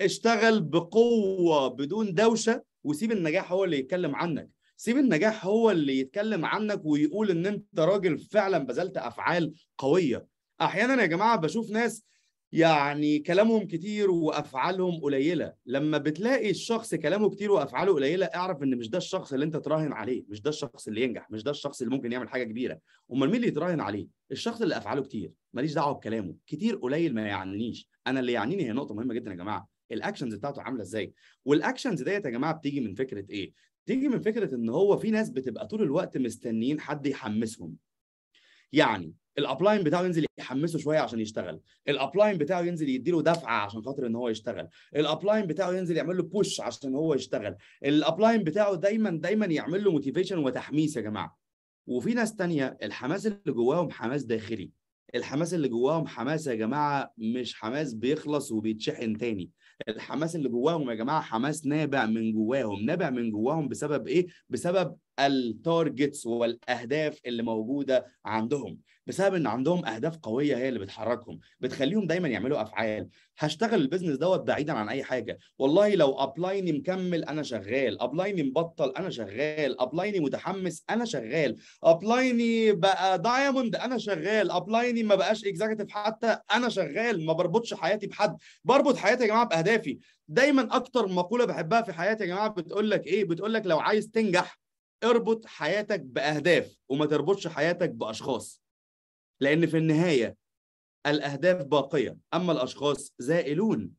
اشتغل بقوه بدون دوشه وسيب النجاح هو اللي يتكلم عنك سيب النجاح هو اللي يتكلم عنك ويقول ان انت راجل فعلا بذلت افعال قويه احيانا يا جماعه بشوف ناس يعني كلامهم كتير وافعالهم قليله لما بتلاقي الشخص كلامه كتير وافعاله قليله اعرف ان مش ده الشخص اللي انت تراهن عليه مش ده الشخص اللي ينجح مش ده الشخص اللي ممكن يعمل حاجه كبيره امال مين اللي يتراهن عليه الشخص اللي افعاله كتير ماليش دعوه بكلامه كتير قليل ما يعنيش انا اللي يعنيني هي نقطه مهمه جدا يا جماعه الاكشنز بتاعته عامله ازاي والاكشنز ديت يا جماعه بتيجي من فكره ايه تيجي من فكره ان هو في ناس بتبقى طول الوقت مستنيين حد يحمسهم يعني الابلاين بتاعه ينزل يحمسه شويه عشان يشتغل الابلاين بتاعه ينزل يديله دفعه عشان خاطر ان هو يشتغل الابلاين بتاعه ينزل يعمل له بوش عشان هو يشتغل الابلاين بتاعه دايما دايما يعمل له موتيفيشن وتحميس يا جماعه وفي ناس تانية الحماس اللي جواهم حماس داخلي الحماس اللي جواهم حماس يا جماعه مش حماس بيخلص وبيتشحن تاني الحماس اللي جواهم يا جماعه حماس نابع من جواهم نابع من جواهم بسبب ايه بسبب التارجتس والاهداف اللي موجوده عندهم بسبب ان عندهم اهداف قويه هي اللي بتحركهم بتخليهم دايما يعملوا افعال هشتغل البيزنس دوت بعيدا عن اي حاجه والله لو ابلايني مكمل انا شغال ابلايني مبطل انا شغال ابلايني متحمس انا شغال ابلايني بقى دايموند انا شغال ابلايني ما بقاش اكزكتيف حتى انا شغال ما بربطش حياتي بحد بربط حياتي يا جماعه باهدافي دايما اكتر مقوله بحبها في حياتي يا جماعه بتقول لك ايه بتقول لك لو عايز تنجح اربط حياتك باهداف وما تربطش حياتك باشخاص لأن في النهاية الأهداف باقية أما الأشخاص زائلون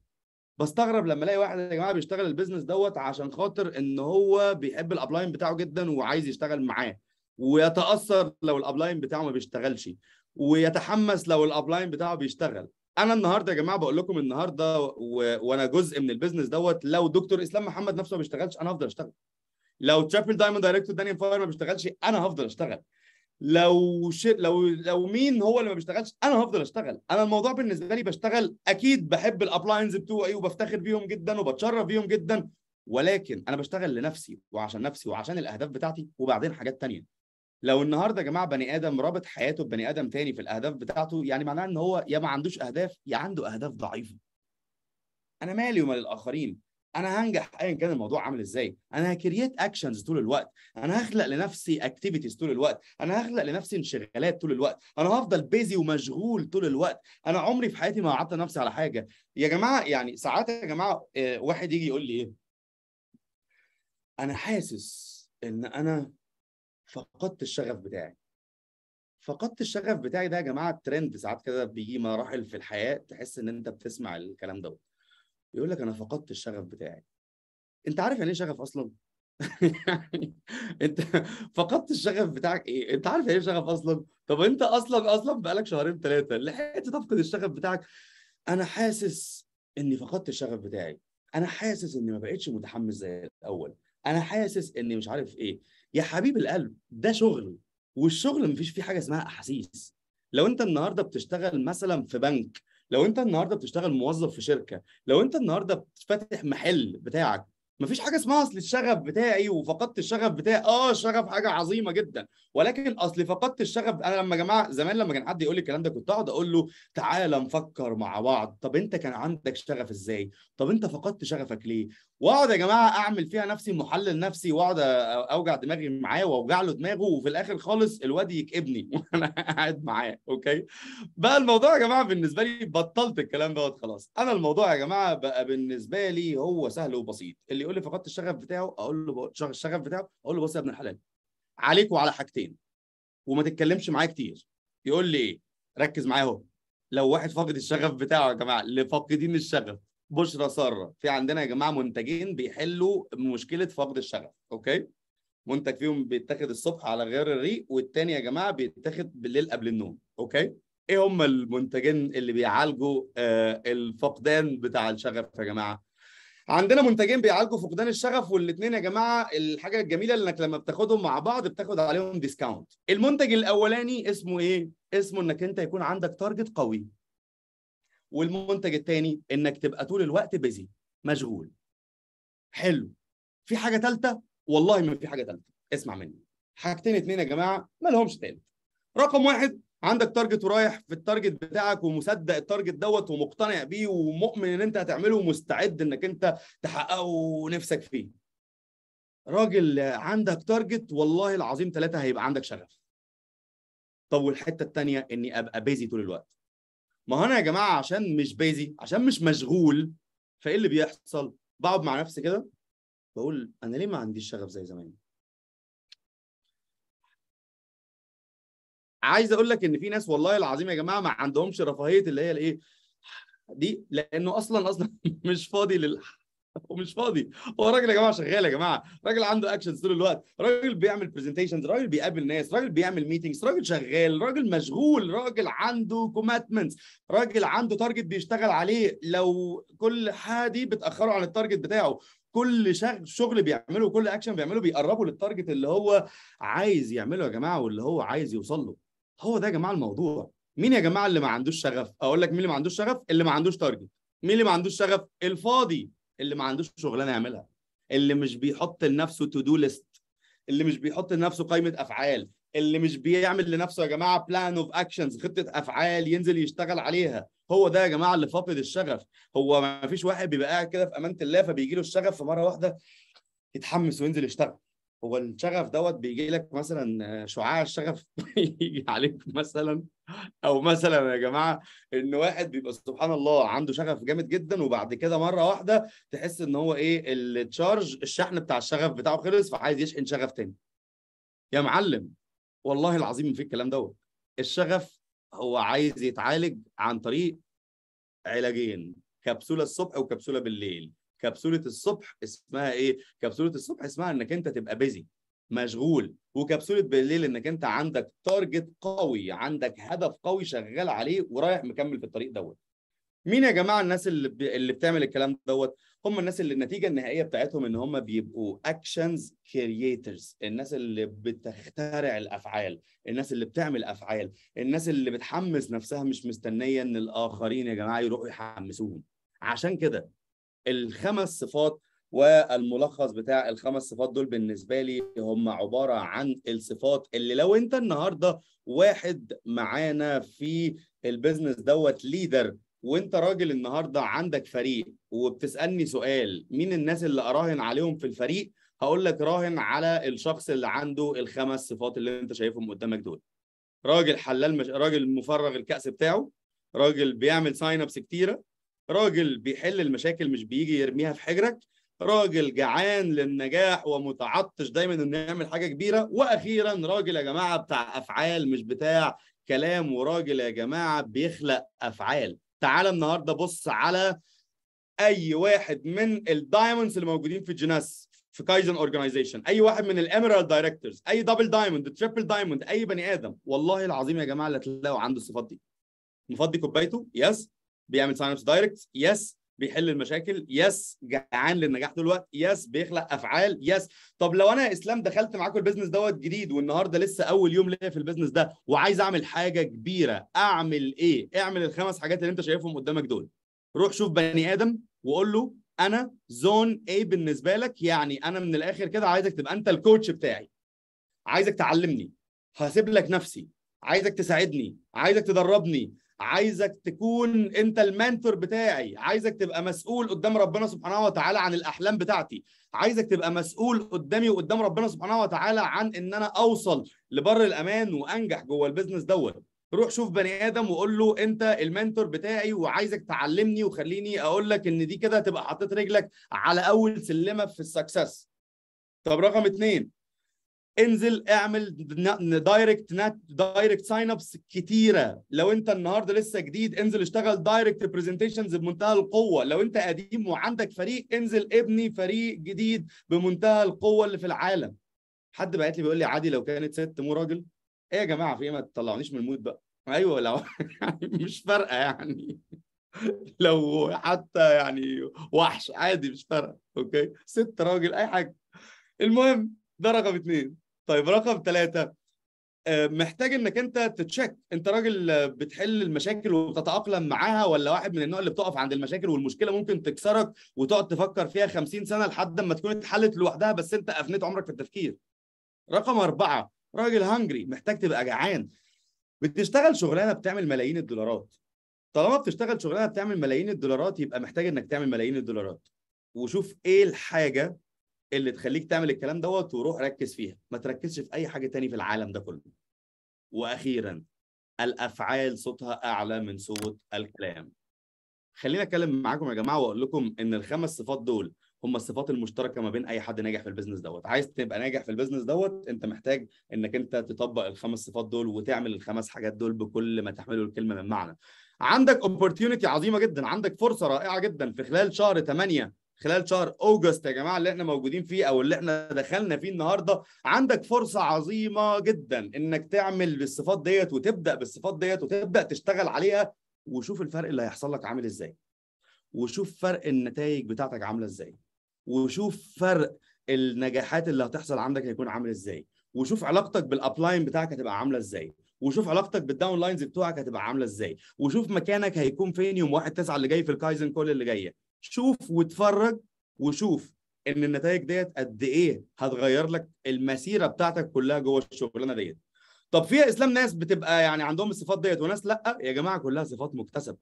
بستغرب لما الاقي واحد يا جماعه بيشتغل البيزنس دوت عشان خاطر ان هو بيحب الابلاين بتاعه جدا وعايز يشتغل معاه ويتاثر لو الابلاين بتاعه ما بيشتغلش ويتحمس لو الابلاين بتاعه بيشتغل انا النهارده يا جماعه بقول لكم النهارده و... وانا جزء من البيزنس دوت لو دكتور اسلام محمد نفسه ما بيشتغلش انا هفضل اشتغل لو تشابل دايموند دايركتور داني فاير ما بيشتغلش انا هفضل اشتغل لو ش... لو لو مين هو اللي ما بيشتغلش انا هفضل اشتغل انا الموضوع بالنسبه لي بشتغل اكيد بحب الابلاينز بتوعي وبفتخر بيهم جدا وبتشرف بيهم جدا ولكن انا بشتغل لنفسي وعشان نفسي وعشان الاهداف بتاعتي وبعدين حاجات تانية لو النهارده يا جماعه بني ادم رابط حياته ببني ادم تاني في الاهداف بتاعته يعني معناه ان هو يا ما عندوش اهداف يا عنده اهداف ضعيفه انا مالي ومال الاخرين انا هنجح ايا كان الموضوع عامل ازاي انا هكريت اكشنز طول الوقت انا هخلق لنفسي اكتيفيتيز طول الوقت انا هخلق لنفسي انشغالات طول الوقت انا هفضل بيزي ومشغول طول الوقت انا عمري في حياتي ما قعدت نفسي على حاجه يا جماعه يعني ساعات يا جماعه آه، واحد يجي يقول لي ايه انا حاسس ان انا فقدت الشغف بتاعي فقدت الشغف بتاعي ده يا جماعه ترند ساعات كده بيجي مراحل في الحياه تحس ان انت بتسمع الكلام دوت يقول لك انا فقدت الشغف بتاعي انت عارف يعني ايه شغف اصلا يعني [LAUGHS] انت فقدت الشغف بتاعك ايه انت عارف يعني ايه شغف اصلا طب انت اصلا اصلا بقالك شهرين ثلاثه لحقت تفقد الشغف بتاعك انا حاسس اني فقدت الشغف بتاعي انا حاسس اني ما بقتش متحمس زي الاول انا حاسس اني مش عارف ايه يا حبيب القلب ده شغل والشغل مفيش فيه حاجه اسمها احاسيس لو انت النهارده بتشتغل مثلا في بنك لو انت النهارده بتشتغل موظف في شركه لو انت النهارده فاتح محل بتاعك مفيش حاجه اسمها اصل الشغف بتاعي وفقدت الشغف بتاعي اه الشغف حاجه عظيمه جدا ولكن اصل فقدت الشغف انا لما جماعه زمان لما كان حد يقول لي الكلام ده كنت اقعد اقول له تعالى نفكر مع بعض طب انت كان عندك شغف ازاي طب انت فقدت شغفك ليه واقعد يا جماعه اعمل فيها نفسي محلل نفسي واقعد اوجع دماغي معاه واوجع له دماغه وفي الاخر خالص الواد يكئبني [LAUGHS] وانا قاعد معاه اوكي بقى الموضوع يا جماعه بالنسبه لي بطلت الكلام دوت خلاص انا الموضوع يا جماعه بقى بالنسبه لي هو سهل وبسيط اللي يقول لي فقدت الشغف بتاعه اقول له الشغف بتاعه اقول له بص يا ابن الحلال عليك وعلى حاجتين وما تتكلمش معايا كتير يقول لي ايه ركز معايا اهو لو واحد فاقد الشغف بتاعه يا جماعه لفاقدين الشغف بشرى ساره في عندنا يا جماعه منتجين بيحلوا مشكله فقد الشغف اوكي منتج فيهم بيتاخد الصبح على غير الريق والتاني يا جماعه بيتاخد بالليل قبل النوم اوكي ايه هم المنتجين اللي بيعالجوا آه الفقدان بتاع الشغف يا جماعه عندنا منتجين بيعالجوا فقدان الشغف والاثنين يا جماعه الحاجه الجميله انك لما بتاخدهم مع بعض بتاخد عليهم ديسكاونت المنتج الاولاني اسمه ايه اسمه انك انت يكون عندك تارجت قوي والمنتج الثاني انك تبقى طول الوقت بيزي مشغول حلو في حاجه ثالثه والله ما في حاجه ثالثه اسمع مني حاجتين اتنين يا جماعه ما لهمش ثالث رقم واحد عندك تارجت ورايح في التارجت بتاعك ومصدق التارجت دوت ومقتنع بيه ومؤمن ان انت هتعمله ومستعد انك انت تحققه ونفسك فيه راجل عندك تارجت والله العظيم ثلاثة هيبقى عندك شغف طب والحته الثانيه اني ابقى بيزي طول الوقت ما هو انا يا جماعه عشان مش بيزي عشان مش مشغول فايه اللي بيحصل بقعد مع نفسي كده بقول انا ليه ما عنديش شغف زي زمان عايز اقول لك ان في ناس والله العظيم يا جماعه ما عندهمش رفاهيه اللي هي الايه دي لانه اصلا اصلا [LAUGHS] مش فاضي للح ومش فاضي هو راجل يا جماعه شغال يا جماعه راجل عنده اكشنز طول الوقت راجل بيعمل برزنتيشنز راجل بيقابل ناس راجل بيعمل ميتنجز راجل شغال راجل مشغول راجل عنده كوميتمنتس راجل عنده تارجت بيشتغل عليه لو كل حاجه بتاخره عن التارجت بتاعه كل شغل بيعمله كل اكشن بيعمله بيقربه للتارجت اللي هو عايز يعمله يا جماعه واللي هو عايز يوصل له هو ده يا جماعه الموضوع مين يا جماعه اللي ما عندوش شغف اقول لك مين اللي ما عندوش شغف اللي ما عندوش تارجت مين اللي ما عندوش شغف الفاضي اللي ما عندوش شغلانه يعملها اللي مش بيحط لنفسه تو دو ليست اللي مش بيحط لنفسه قائمه افعال اللي مش بيعمل لنفسه يا جماعه بلان اوف اكشنز خطه افعال ينزل يشتغل عليها هو ده يا جماعه اللي فاقد الشغف هو ما فيش واحد بيبقى قاعد كده في امانه الله فبيجي له الشغف مره واحده يتحمس وينزل يشتغل هو الشغف دوت بيجي لك مثلا آه، شعاع الشغف [LAUGHS] يجي عليك مثلا او مثلا يا جماعه ان واحد بيبقى سبحان الله عنده شغف جامد جدا وبعد كده مره واحده تحس ان هو ايه التشارج الشحن بتاع الشغف بتاعه خلص فعايز يشحن شغف تاني يا معلم والله العظيم في الكلام دوت الشغف هو عايز يتعالج عن طريق علاجين كبسوله الصبح وكبسوله بالليل كبسوله الصبح اسمها ايه كبسوله الصبح اسمها انك انت تبقى بيزي مشغول وكبسوله بالليل انك انت عندك تارجت قوي عندك هدف قوي شغال عليه ورايح مكمل في الطريق دوت مين يا جماعه الناس اللي اللي بتعمل الكلام دوت هم الناس اللي النتيجه النهائيه بتاعتهم ان هم بيبقوا اكشنز كرييترز الناس اللي بتخترع الافعال الناس اللي بتعمل افعال الناس اللي بتحمس نفسها مش مستنيه ان الاخرين يا جماعه يروحوا يحمسوهم عشان كده الخمس صفات والملخص بتاع الخمس صفات دول بالنسبه لي هم عباره عن الصفات اللي لو انت النهارده واحد معانا في البيزنس دوت ليدر وانت راجل النهارده عندك فريق وبتسالني سؤال مين الناس اللي اراهن عليهم في الفريق هقول لك راهن على الشخص اللي عنده الخمس صفات اللي انت شايفهم قدامك دول راجل حلال مش... راجل مفرغ الكأس بتاعه راجل بيعمل ساين ابس كتيره راجل بيحل المشاكل مش بيجي يرميها في حجرك راجل جعان للنجاح ومتعطش دايما انه يعمل حاجه كبيره واخيرا راجل يا جماعه بتاع افعال مش بتاع كلام وراجل يا جماعه بيخلق افعال تعال النهارده بص على اي واحد من الدايموندز اللي موجودين في جناس في كايزن اورجانيزيشن اي واحد من الاميرال دايركتورز اي دبل دايموند تريبل دايموند اي بني ادم والله العظيم يا جماعه اللي هتلاقوا عنده الصفات دي مفضي كوبايته يس بيعمل ساينس دايركت يس بيحل المشاكل يس جعان للنجاح طول الوقت يس بيخلق افعال يس طب لو انا يا اسلام دخلت معاكم البيزنس دوت جديد والنهارده لسه اول يوم ليا في البيزنس ده وعايز اعمل حاجه كبيره اعمل ايه اعمل الخمس حاجات اللي انت شايفهم قدامك دول روح شوف بني ادم وقول له انا زون ايه بالنسبه لك يعني انا من الاخر كده عايزك تبقى انت الكوتش بتاعي عايزك تعلمني هسيب لك نفسي عايزك تساعدني عايزك تدربني عايزك تكون انت المنتور بتاعي عايزك تبقى مسؤول قدام ربنا سبحانه وتعالى عن الاحلام بتاعتي عايزك تبقى مسؤول قدامي وقدام ربنا سبحانه وتعالى عن ان انا اوصل لبر الامان وانجح جوه البيزنس دوت روح شوف بني ادم وقول له انت المنتور بتاعي وعايزك تعلمني وخليني اقول لك ان دي كده هتبقى حطيت رجلك على اول سلمه في السكسس طب رقم اتنين انزل اعمل دايركت نت دايركت ساين ابس كتيره لو انت النهارده لسه جديد انزل اشتغل دايركت برزنتيشنز بمنتهى القوه لو انت قديم وعندك فريق انزل ابني فريق جديد بمنتهى القوه اللي في العالم حد بعت لي بيقول لي عادي لو كانت ست مو راجل ايه يا جماعه في ايه ما تطلعونيش من المود بقى ايوه لو [LAUGHS] مش فارقه يعني لو حتى يعني وحش عادي مش فارقه اوكي ست راجل اي حاجه المهم ده رقم اثنين طيب رقم ثلاثه آه، محتاج انك انت تتشك انت راجل بتحل المشاكل وبتتاقلم معاها ولا واحد من النوع اللي بتقف عند المشاكل والمشكله ممكن تكسرك وتقعد تفكر فيها 50 سنه لحد ما تكون اتحلت لوحدها بس انت افنيت عمرك في التفكير رقم أربعة راجل هنجري محتاج تبقى جعان بتشتغل شغلانه بتعمل ملايين الدولارات طالما بتشتغل شغلانه بتعمل ملايين الدولارات يبقى محتاج انك تعمل ملايين الدولارات وشوف ايه الحاجه اللي تخليك تعمل الكلام دوت وروح ركز فيها ما تركزش في اي حاجه تاني في العالم ده كله واخيرا الافعال صوتها اعلى من صوت الكلام خليني اتكلم معاكم يا جماعه واقول لكم ان الخمس صفات دول هم الصفات المشتركه ما بين اي حد ناجح في البيزنس دوت عايز تبقى ناجح في البيزنس دوت انت محتاج انك انت تطبق الخمس صفات دول وتعمل الخمس حاجات دول بكل ما تحمله الكلمه من معنى عندك اوبورتيونيتي عظيمه جدا عندك فرصه رائعه جدا في خلال شهر 8 خلال شهر اوجست يا جماعه اللي احنا موجودين فيه او اللي احنا دخلنا فيه النهارده عندك فرصه عظيمه جدا انك تعمل بالصفات ديت وتبدا بالصفات ديت وتبدا تشتغل عليها وشوف الفرق اللي هيحصل لك عامل ازاي وشوف فرق النتائج بتاعتك عامله ازاي وشوف فرق النجاحات اللي هتحصل عندك هيكون عامل ازاي وشوف علاقتك بالابلاين بتاعك هتبقى عامله ازاي وشوف علاقتك بالداون لاينز بتوعك هتبقى عامله ازاي وشوف مكانك هيكون فين يوم 1 9 اللي جاي في الكايزن كول اللي جايه شوف واتفرج وشوف ان النتائج ديت قد ايه هتغير لك المسيره بتاعتك كلها جوه الشغلانه ديت طب في اسلام ناس بتبقى يعني عندهم الصفات ديت وناس لا يا جماعه كلها صفات مكتسبه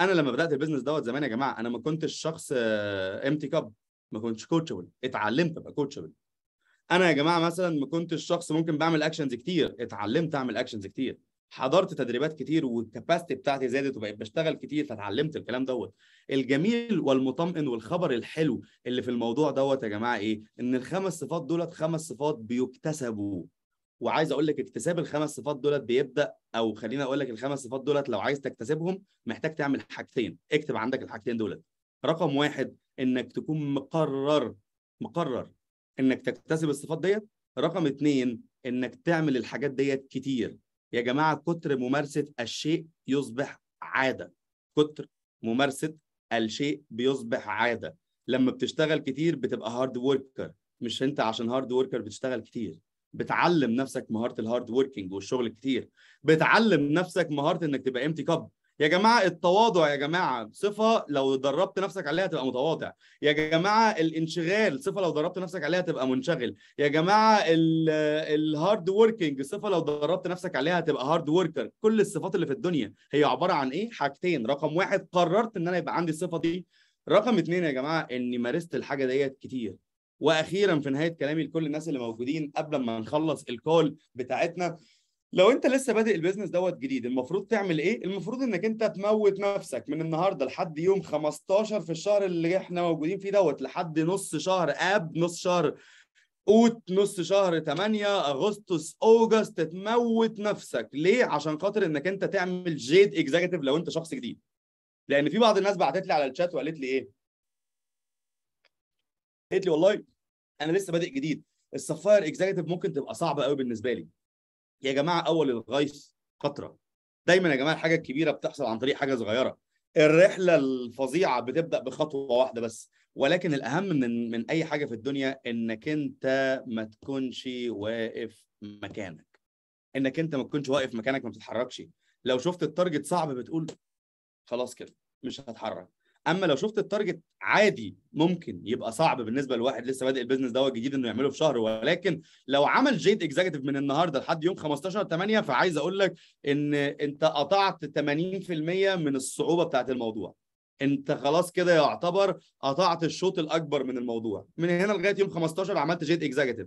انا لما بدات البيزنس دوت زمان يا جماعه انا ما كنتش شخص امتي آه، كاب ما كنتش كوتشبل اتعلمت ابقى كوتشبل انا يا جماعه مثلا ما كنتش شخص ممكن بعمل اكشنز كتير اتعلمت اعمل اكشنز كتير حضرت تدريبات كتير والكباستي بتاعتي زادت وبقيت بشتغل كتير فتعلمت الكلام دوت الجميل والمطمئن والخبر الحلو اللي في الموضوع دوت يا جماعه ايه ان الخمس صفات دولت خمس صفات بيكتسبوا وعايز اقول لك اكتساب الخمس صفات دولت بيبدا او خلينا اقول لك الخمس صفات دولت لو عايز تكتسبهم محتاج تعمل حاجتين اكتب عندك الحاجتين دولت رقم واحد انك تكون مقرر مقرر انك تكتسب الصفات ديت رقم اتنين انك تعمل الحاجات ديت كتير يا جماعه كتر ممارسه الشيء يصبح عاده كتر ممارسه الشيء بيصبح عاده لما بتشتغل كتير بتبقى هارد وركر مش انت عشان هارد وركر بتشتغل كتير بتعلم نفسك مهاره الهارد وركينج والشغل كتير بتعلم نفسك مهاره انك تبقى امتي كاب يا جماعه التواضع يا جماعه صفه لو دربت نفسك عليها تبقى متواضع يا جماعه الانشغال صفه لو دربت نفسك عليها تبقى منشغل يا جماعه الهارد ووركينج صفه لو دربت نفسك عليها تبقى هارد وركر كل الصفات اللي في الدنيا هي عباره عن ايه حاجتين رقم واحد قررت ان انا يبقى عندي الصفه دي رقم اتنين يا جماعه اني مارست الحاجه ديت كتير واخيرا في نهايه كلامي لكل الناس اللي موجودين قبل ما نخلص الكول بتاعتنا لو انت لسه بادئ البيزنس دوت جديد المفروض تعمل ايه المفروض انك انت تموت نفسك من النهارده لحد يوم 15 في الشهر اللي احنا موجودين فيه دوت لحد نص شهر اب نص شهر اوت نص شهر 8 اغسطس اوجست تموت نفسك ليه عشان خاطر انك انت تعمل جيد اكزيكتيف لو انت شخص جديد لان في بعض الناس بعتت لي على الشات وقالت لي ايه قالت لي والله انا لسه بادئ جديد السفاير اكزيكتيف ممكن تبقى صعبه قوي بالنسبه لي يا جماعه اول الغيث قطره دايما يا جماعه الحاجه الكبيره بتحصل عن طريق حاجه صغيره الرحله الفظيعه بتبدا بخطوه واحده بس ولكن الاهم من من اي حاجه في الدنيا انك انت ما تكونش واقف مكانك انك انت ما تكونش واقف مكانك ما بتتحركش لو شفت التارجت صعب بتقول خلاص كده مش هتحرك اما لو شفت التارجت عادي ممكن يبقى صعب بالنسبه لواحد لسه بادئ البيزنس دوت جديد انه يعمله في شهر ولكن لو عمل جيد اكزيكتيف من النهارده لحد يوم 15 8 فعايز اقول لك ان انت قطعت 80% من الصعوبه بتاعت الموضوع انت خلاص كده يعتبر قطعت الشوط الاكبر من الموضوع من هنا لغايه يوم 15 عملت جيد اكزيكتيف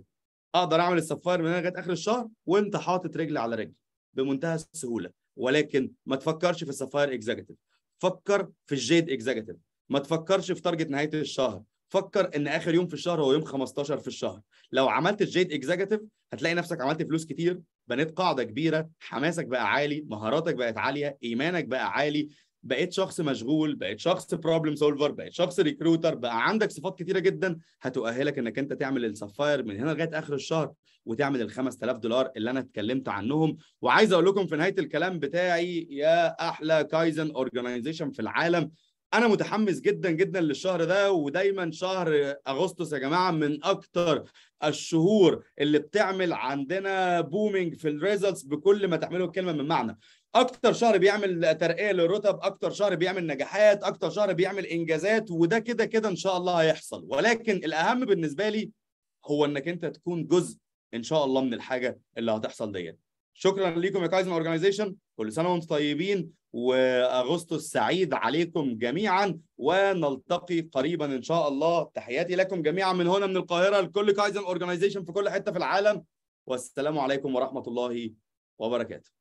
اقدر اعمل السفاير من هنا لغايه اخر الشهر وانت حاطط رجل على رجل بمنتهى السهوله ولكن ما تفكرش في السفاير اكزيكتيف فكر في الجيد اكزيكتيف ما تفكرش في تارجت نهايه الشهر فكر ان اخر يوم في الشهر هو يوم 15 في الشهر لو عملت الجيد اكزيكتيف هتلاقي نفسك عملت فلوس كتير بنيت قاعده كبيره حماسك بقى عالي مهاراتك بقت عاليه ايمانك بقى عالي بقيت شخص مشغول بقيت شخص بروبلم سولفر بقيت شخص ريكروتر بقى عندك صفات كتيره جدا هتؤهلك انك انت تعمل السفاير من هنا لغايه اخر الشهر وتعمل ال 5000 دولار اللي انا اتكلمت عنهم وعايز اقول لكم في نهايه الكلام بتاعي يا احلى كايزن اورجنايزيشن في العالم انا متحمس جدا جدا للشهر ده ودايما شهر اغسطس يا جماعه من اكتر الشهور اللي بتعمل عندنا بومينج في الريزلتس بكل ما تحمله الكلمه من معنى اكتر شهر بيعمل ترقيه للرتب اكتر شهر بيعمل نجاحات اكتر شهر بيعمل انجازات وده كده كده ان شاء الله هيحصل ولكن الاهم بالنسبه لي هو انك انت تكون جزء ان شاء الله من الحاجه اللي هتحصل ديت شكرا ليكم يا كايزن اورجانيزيشن كل سنه وانتم طيبين واغسطس سعيد عليكم جميعا ونلتقي قريبا ان شاء الله تحياتي لكم جميعا من هنا من القاهره لكل كايزن اورجانيزيشن في كل حته في العالم والسلام عليكم ورحمه الله وبركاته